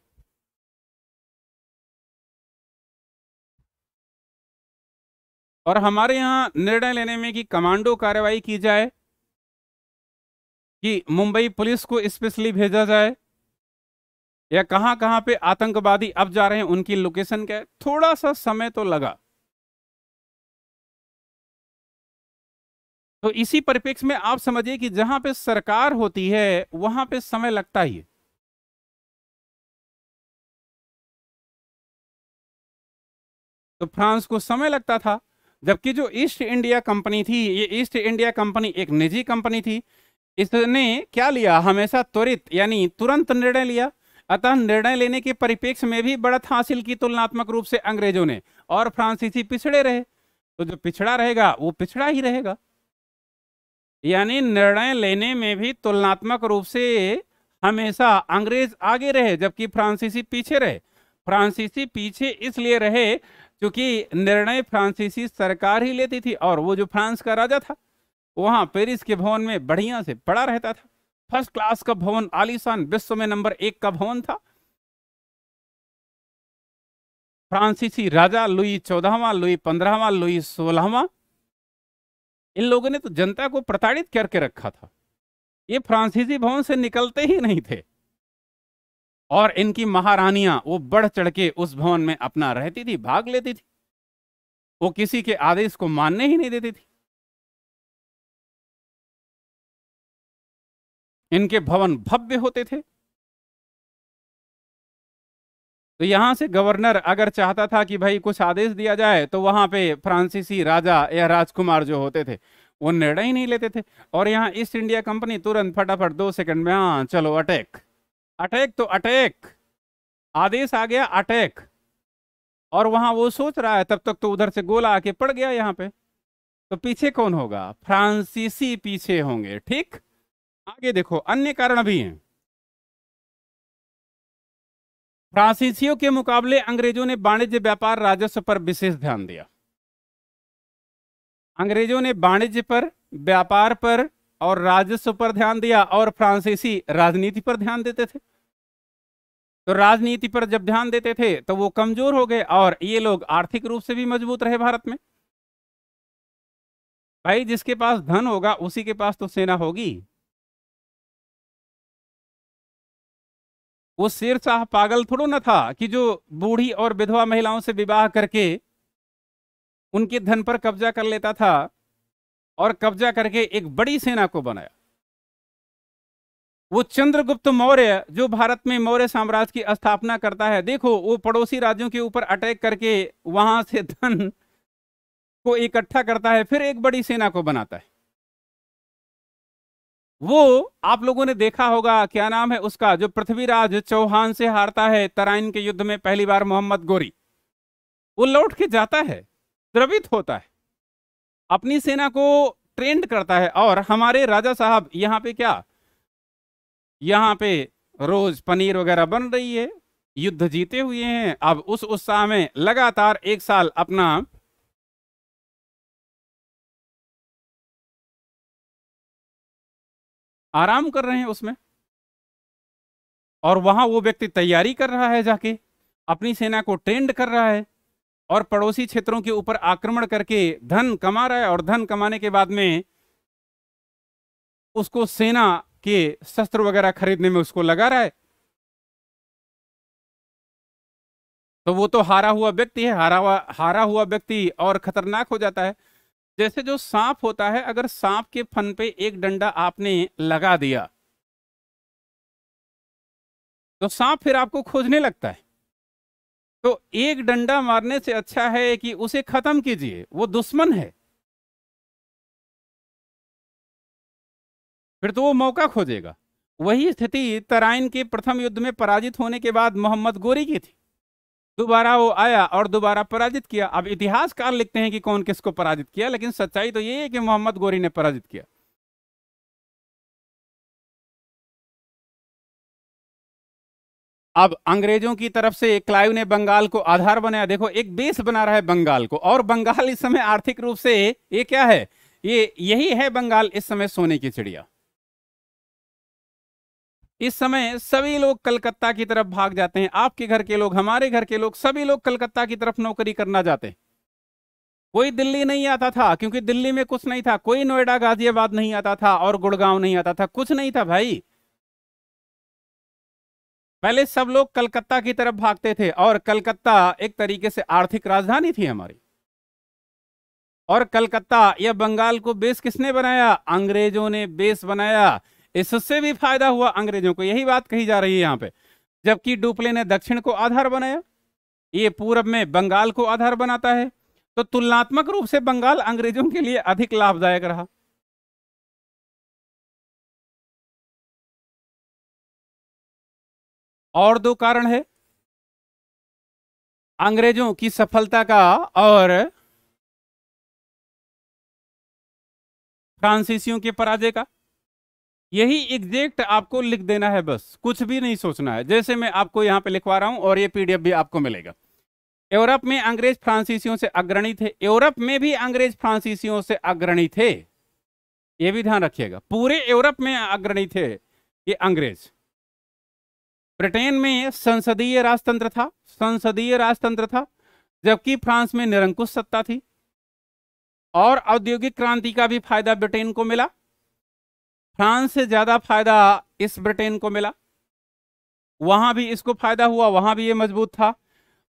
और हमारे यहां निर्णय लेने में कि कमांडो कार्रवाई की जाए कि मुंबई पुलिस को स्पेशली भेजा जाए या कहां कहां पे आतंकवादी अब जा रहे हैं उनकी लोकेशन क्या है थोड़ा सा समय तो लगा तो इसी परिप्रेक्ष्य में आप समझिए कि जहां पे सरकार होती है वहां पे समय लगता ही है तो फ्रांस को समय लगता था जबकि जो ईस्ट इंडिया कंपनी थी ये ईस्ट इंडिया कंपनी एक निजी कंपनी थी इसने क्या लिया हमेशा त्वरित यानी तुरंत निर्णय लिया अतः निर्णय लेने के परिपेक्ष में भी बढ़त हासिल की तुलनात्मक रूप से अंग्रेजों ने और फ्रांसीसी पिछड़े रहे तो जो पिछड़ा रहेगा वो पिछड़ा ही रहेगा यानी निर्णय लेने में भी तुलनात्मक रूप से हमेशा अंग्रेज आगे रहे जबकि फ्रांसीसी पीछे रहे फ्रांसीसी पीछे इसलिए रहे क्योंकि निर्णय फ्रांसीसी सरकार ही लेती थी और वो जो फ्रांस का राजा था वहां पेरिस के भवन में बढ़िया से पड़ा रहता था फर्स्ट क्लास का भवन आलिशान विश्व में नंबर एक का भवन था फ्रांसीसी राजा लुई चौदहवा लुई पंद्रहवा लुई सोलहवा इन लोगों ने तो जनता को प्रताड़ित करके रखा था ये फ्रांसीसी भवन से निकलते ही नहीं थे और इनकी महारानियां वो बढ़ चढ़ के उस भवन में अपना रहती थी भाग लेती थी वो किसी के आदेश को मानने ही नहीं देती थी इनके भवन भव्य होते थे तो यहां से गवर्नर अगर चाहता था कि भाई कुछ आदेश दिया जाए तो वहां पे फ्रांसीसी राजा या राजकुमार जो होते थे वो निर्णय ही नहीं लेते थे और यहां ईस्ट इंडिया कंपनी तुरंत फटाफट दो सेकंड में हाँ चलो अटैक अटैक तो अटैक आदेश आ गया अटैक और वहां वो सोच रहा है तब तक तो उधर से गोला आके पड़ गया यहाँ पे तो पीछे कौन होगा फ्रांसीसी पीछे होंगे ठीक आगे देखो अन्य कारण भी हैं फ्रांसीसियों के मुकाबले अंग्रेजों ने वाणिज्य व्यापार राजस्व पर विशेष ध्यान दिया अंग्रेजों ने वाणिज्य पर व्यापार पर और राजस्व पर ध्यान दिया और फ्रांसीसी राजनीति पर ध्यान देते थे तो राजनीति पर जब ध्यान देते थे तो वो कमजोर हो गए और ये लोग आर्थिक रूप से भी मजबूत रहे भारत में भाई जिसके पास धन होगा उसी के पास तो सेना होगी वो शेर शाह पागल थोड़ो न था कि जो बूढ़ी और विधवा महिलाओं से विवाह करके उनके धन पर कब्जा कर लेता था और कब्जा करके एक बड़ी सेना को बनाया वो चंद्रगुप्त मौर्य जो भारत में मौर्य साम्राज्य की स्थापना करता है देखो वो पड़ोसी राज्यों के ऊपर अटैक करके वहां से धन को इकट्ठा करता है फिर एक बड़ी सेना को बनाता है वो आप लोगों ने देखा होगा क्या नाम है उसका जो पृथ्वीराज चौहान से हारता है तराइन के युद्ध में पहली बार मोहम्मद गोरी वो लौट के जाता है द्रवित होता है अपनी सेना को ट्रेंड करता है और हमारे राजा साहब यहाँ पे क्या यहाँ पे रोज पनीर वगैरह बन रही है युद्ध जीते हुए हैं अब उस उत्साह में लगातार एक साल अपना आराम कर रहे हैं उसमें और वहां वो व्यक्ति तैयारी कर रहा है जाके अपनी सेना को ट्रेंड कर रहा है और पड़ोसी क्षेत्रों के ऊपर आक्रमण करके धन कमा रहा है और धन कमाने के बाद में उसको सेना के शस्त्र वगैरह खरीदने में उसको लगा रहा है तो वो तो हारा हुआ व्यक्ति है हारा हुआ हारा हुआ व्यक्ति और खतरनाक हो जाता है जैसे जो सांप होता है अगर सांप के फन पे एक डंडा आपने लगा दिया तो सांप फिर आपको खोजने लगता है तो एक डंडा मारने से अच्छा है कि उसे खत्म कीजिए वो दुश्मन है फिर तो वो मौका खोजेगा वही स्थिति तराइन के प्रथम युद्ध में पराजित होने के बाद मोहम्मद गोरी की थी दोबारा वो आया और दोबारा पराजित किया अब इतिहासकार लिखते हैं कि कौन किसको पराजित किया लेकिन सच्चाई तो ये है कि मोहम्मद गोरी ने पराजित किया अब अंग्रेजों की तरफ से क्लाइव ने बंगाल को आधार बनाया देखो एक बेस बना रहा है बंगाल को और बंगाल इस समय आर्थिक रूप से ये क्या है ये यही है बंगाल इस समय सोने की चिड़िया इस समय सभी लोग कलकत्ता की तरफ भाग जाते हैं आपके घर के लोग हमारे घर के लोग सभी लोग कलकत्ता की तरफ नौकरी करना जाते हैं कोई दिल्ली नहीं आता था क्योंकि दिल्ली में कुछ नहीं था कोई नोएडा गाजियाबाद नहीं आता था और गुड़गांव नहीं आता था कुछ नहीं था भाई पहले सब लोग कलकत्ता की तरफ भागते थे और कलकत्ता एक तरीके से आर्थिक राजधानी थी हमारी और कलकत्ता या बंगाल को बेस किसने बनाया अंग्रेजों ने बेस बनाया इससे भी फायदा हुआ अंग्रेजों को यही बात कही जा रही है यहाँ पे जबकि डुपले ने दक्षिण को आधार बनाया ये पूरब में बंगाल को आधार बनाता है तो तुलनात्मक रूप से बंगाल अंग्रेजों के लिए अधिक लाभदायक रहा और दो कारण है अंग्रेजों की सफलता का और फ्रांसीसियों के पराजय का यही एग्जैक्ट आपको लिख देना है बस कुछ भी नहीं सोचना है जैसे मैं आपको यहाँ पे लिखवा रहा हूँ और ये पीडीएफ भी आपको मिलेगा यूरोप में अंग्रेज फ्रांसीसियों से अग्रणी थे यूरोप में भी अंग्रेज फ्रांसीसियों से अग्रणी थे ये भी ध्यान रखिएगा पूरे यूरोप में अग्रणी थे ये अंग्रेज ब्रिटेन में संसदीय राजतंत्र था संसदीय राजतंत्र था जबकि फ्रांस में निरंकुश सत्ता थी और औद्योगिक क्रांति का भी फायदा ब्रिटेन को मिला फ्रांस से ज्यादा फायदा इस ब्रिटेन को मिला वहां भी इसको फायदा हुआ वहां भी ये मजबूत था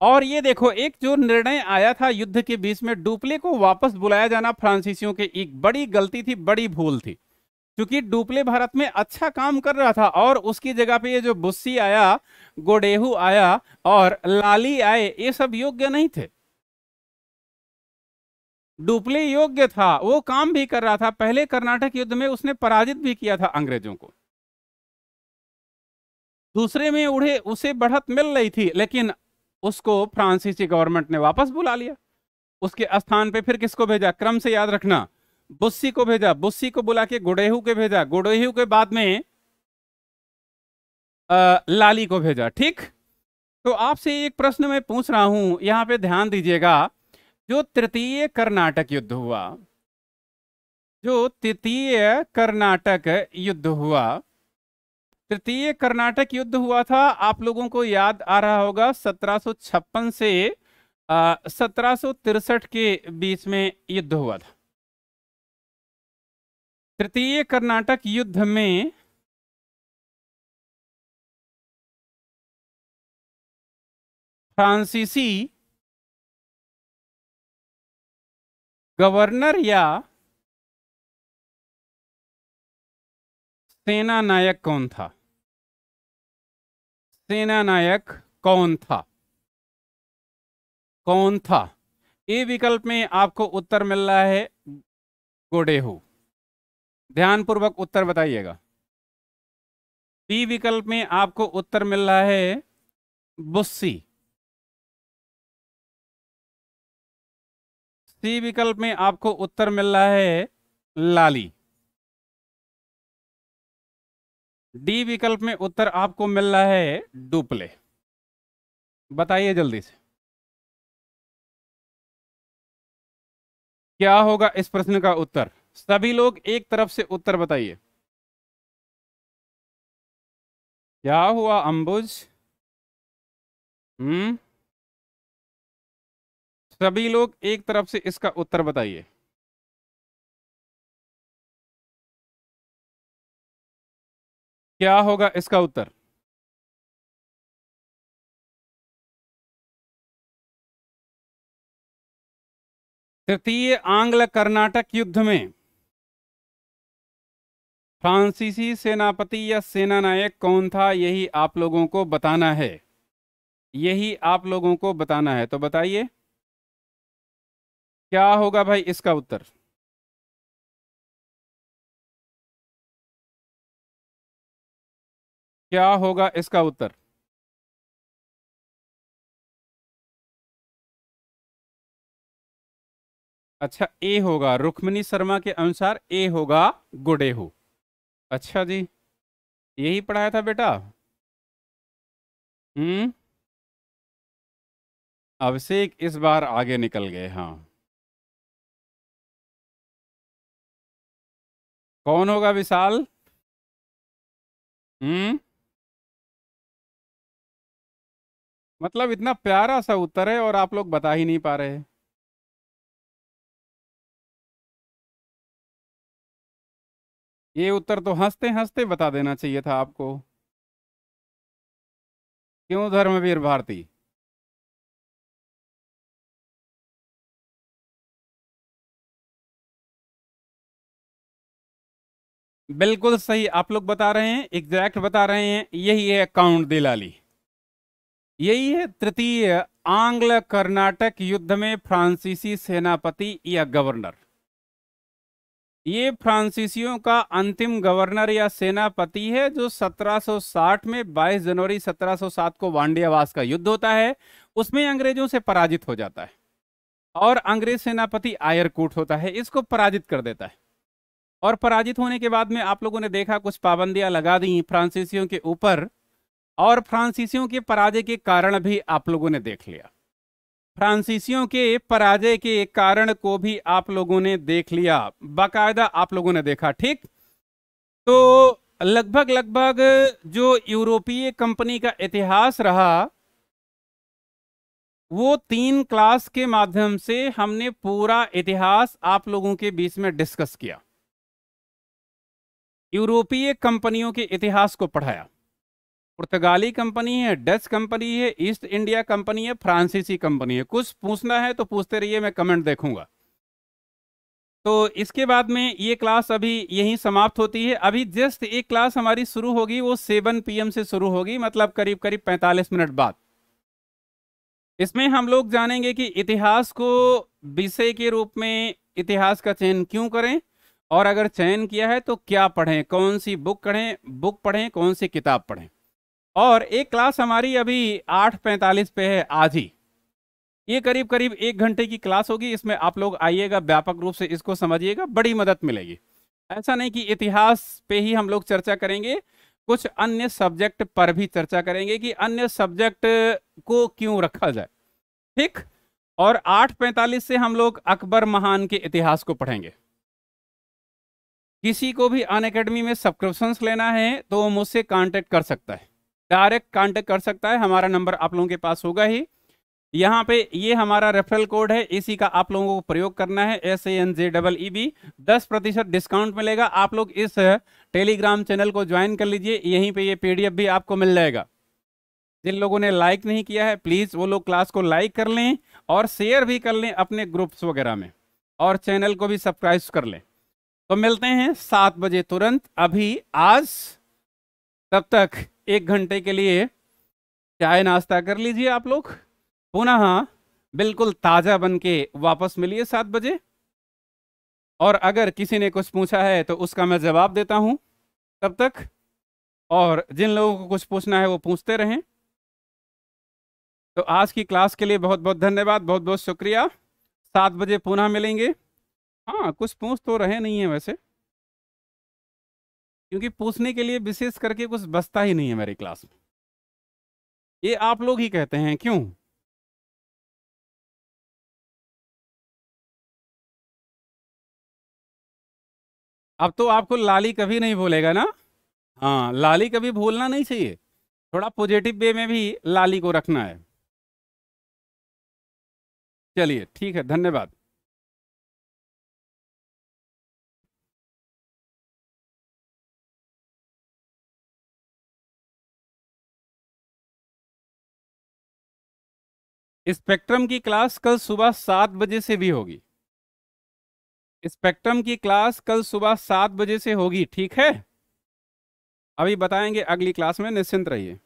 और ये देखो एक जो निर्णय आया था युद्ध के बीच में डुपले को वापस बुलाया जाना फ्रांसीसियों की एक बड़ी गलती थी बड़ी भूल थी क्योंकि डुपले भारत में अच्छा काम कर रहा था और उसकी जगह पे ये जो बुस्सी आया गोडेहू आया और लाली आए ये सब योग्य नहीं थे डुपले योग्य था वो काम भी कर रहा था पहले कर्नाटक युद्ध में उसने पराजित भी किया था अंग्रेजों को दूसरे में उड़े उसे बढ़त मिल रही थी लेकिन उसको फ्रांसीसी गवर्नमेंट ने वापस बुला लिया उसके स्थान पे फिर किसको भेजा क्रम से याद रखना बुस्सी को भेजा बुस्सी को बुला के गुडेहू के भेजा गुडेहू के बाद में आ, लाली को भेजा ठीक तो आपसे एक प्रश्न मैं पूछ रहा हूं यहां पे ध्यान दीजिएगा जो तृतीय कर्नाटक युद्ध हुआ जो तृतीय कर्नाटक युद्ध हुआ तृतीय कर्नाटक युद्ध हुआ था आप लोगों को याद आ रहा होगा 1756 से सत्रह के बीच में युद्ध हुआ था तृतीय कर्नाटक युद्ध में फ्रांसीसी गवर्नर या सेना नायक कौन था सेना नायक कौन था कौन था ए विकल्प में आपको उत्तर मिल रहा है गोडेहू ध्यानपूर्वक उत्तर बताइएगा बी विकल्प में आपको उत्तर मिल रहा है बुस्सी सी विकल्प में आपको उत्तर मिल रहा है लाली डी विकल्प में उत्तर आपको मिल रहा है डुपले बताइए जल्दी से क्या होगा इस प्रश्न का उत्तर सभी लोग एक तरफ से उत्तर बताइए क्या हुआ अंबुज हम्म सभी लोग एक तरफ से इसका उत्तर बताइए क्या होगा इसका उत्तर तृतीय आंग्ल कर्नाटक युद्ध में फ्रांसीसी सेनापति या सेना नायक कौन था यही आप लोगों को बताना है यही आप लोगों को बताना है तो बताइए क्या होगा भाई इसका उत्तर क्या होगा इसका उत्तर अच्छा ए होगा रुक्मिणी शर्मा के अनुसार ए होगा गुडेहू अच्छा जी यही पढ़ाया था बेटा हम्म अभिषेक इस बार आगे निकल गए हाँ कौन होगा विशाल हम्म मतलब इतना प्यारा सा उत्तर है और आप लोग बता ही नहीं पा रहे ये उत्तर तो हंसते हंसते बता देना चाहिए था आपको क्यों धर्मवीर भारती बिल्कुल सही आप लोग बता रहे हैं एग्जैक्ट बता रहे हैं यही है काउंट दिलाली यही है तृतीय आंग्ल कर्नाटक युद्ध में फ्रांसीसी सेनापति या गवर्नर ये फ्रांसीसियों का अंतिम गवर्नर या सेनापति है जो 1760 में 22 जनवरी 1707 को वांडियावास का युद्ध होता है उसमें अंग्रेजों से पराजित हो जाता है और अंग्रेज सेनापति आयरकूट होता है इसको पराजित कर देता है और पराजित होने के बाद में आप लोगों ने देखा कुछ पाबंदियां लगा दी फ्रांसीसियों के ऊपर और फ्रांसीसियों के पराजय के कारण भी आप लोगों ने देख लिया फ्रांसीसियों के पराजय के कारण को भी आप लोगों ने देख लिया बाकायदा आप लोगों ने देखा ठीक तो लगभग लगभग जो यूरोपीय कंपनी का इतिहास रहा वो तीन क्लास के माध्यम से हमने पूरा इतिहास आप लोगों के बीच में डिस्कस किया यूरोपीय कंपनियों के इतिहास को पढ़ाया पुर्तगाली कंपनी है डच कंपनी है ईस्ट इंडिया कंपनी है फ्रांसीसी कंपनी है कुछ पूछना है तो पूछते रहिए मैं कमेंट देखूंगा तो इसके बाद में ये क्लास अभी यहीं समाप्त होती है अभी जस्ट एक क्लास हमारी शुरू होगी वो सेवन पीएम से शुरू होगी मतलब करीब करीब पैंतालीस मिनट बाद इसमें हम लोग जानेंगे कि इतिहास को विषय के रूप में इतिहास का चयन क्यों करें और अगर चयन किया है तो क्या पढ़ें कौन सी बुक पढ़ें बुक पढ़ें कौन सी किताब पढ़ें और एक क्लास हमारी अभी आठ पैंतालीस पे है आज ही ये करीब करीब एक घंटे की क्लास होगी इसमें आप लोग आइएगा व्यापक रूप से इसको समझिएगा बड़ी मदद मिलेगी ऐसा नहीं कि इतिहास पे ही हम लोग चर्चा करेंगे कुछ अन्य सब्जेक्ट पर भी चर्चा करेंगे कि अन्य सब्जेक्ट को क्यों रखा जाए ठीक और आठ पैंतालीस से हम लोग अकबर महान के इतिहास को पढ़ेंगे किसी को भी अन अकेडमी में सब्सक्रिप्शन लेना है तो वो मुझसे कांटेक्ट कर सकता है डायरेक्ट कांटेक्ट कर सकता है हमारा नंबर आप लोगों के पास होगा ही यहाँ पे ये हमारा रेफरल कोड है इसी का आप लोगों को प्रयोग करना है S A N J double E B दस प्रतिशत डिस्काउंट मिलेगा आप लोग इस टेलीग्राम चैनल को ज्वाइन कर लीजिए यहीं पे ये पीडीएफ भी आपको मिल जाएगा जिन लोगों ने लाइक नहीं किया है प्लीज़ वो लोग क्लास को लाइक कर लें और शेयर भी कर लें अपने ग्रुप्स वगैरह में और चैनल को भी सब्सक्राइब कर लें तो मिलते हैं सात बजे तुरंत अभी आज तब तक एक घंटे के लिए चाय नाश्ता कर लीजिए आप लोग पुनः बिल्कुल ताज़ा बन के वापस मिलिए सात बजे और अगर किसी ने कुछ पूछा है तो उसका मैं जवाब देता हूं तब तक और जिन लोगों को कुछ पूछना है वो पूछते रहें तो आज की क्लास के लिए बहुत बहुत धन्यवाद बहुत बहुत शुक्रिया सात बजे पुनः मिलेंगे हाँ कुछ पूछ तो रहे नहीं है वैसे क्योंकि पूछने के लिए विशेष करके कुछ बचता ही नहीं है मेरी क्लास में ये आप लोग ही कहते हैं क्यों अब तो आपको लाली कभी नहीं भूलेगा ना हाँ लाली कभी भूलना नहीं चाहिए थोड़ा पॉजिटिव वे में भी लाली को रखना है चलिए ठीक है धन्यवाद स्पेक्ट्रम की क्लास कल सुबह सात बजे से भी होगी स्पेक्ट्रम की क्लास कल सुबह सात बजे से होगी ठीक है अभी बताएंगे अगली क्लास में निश्चिंत रहिए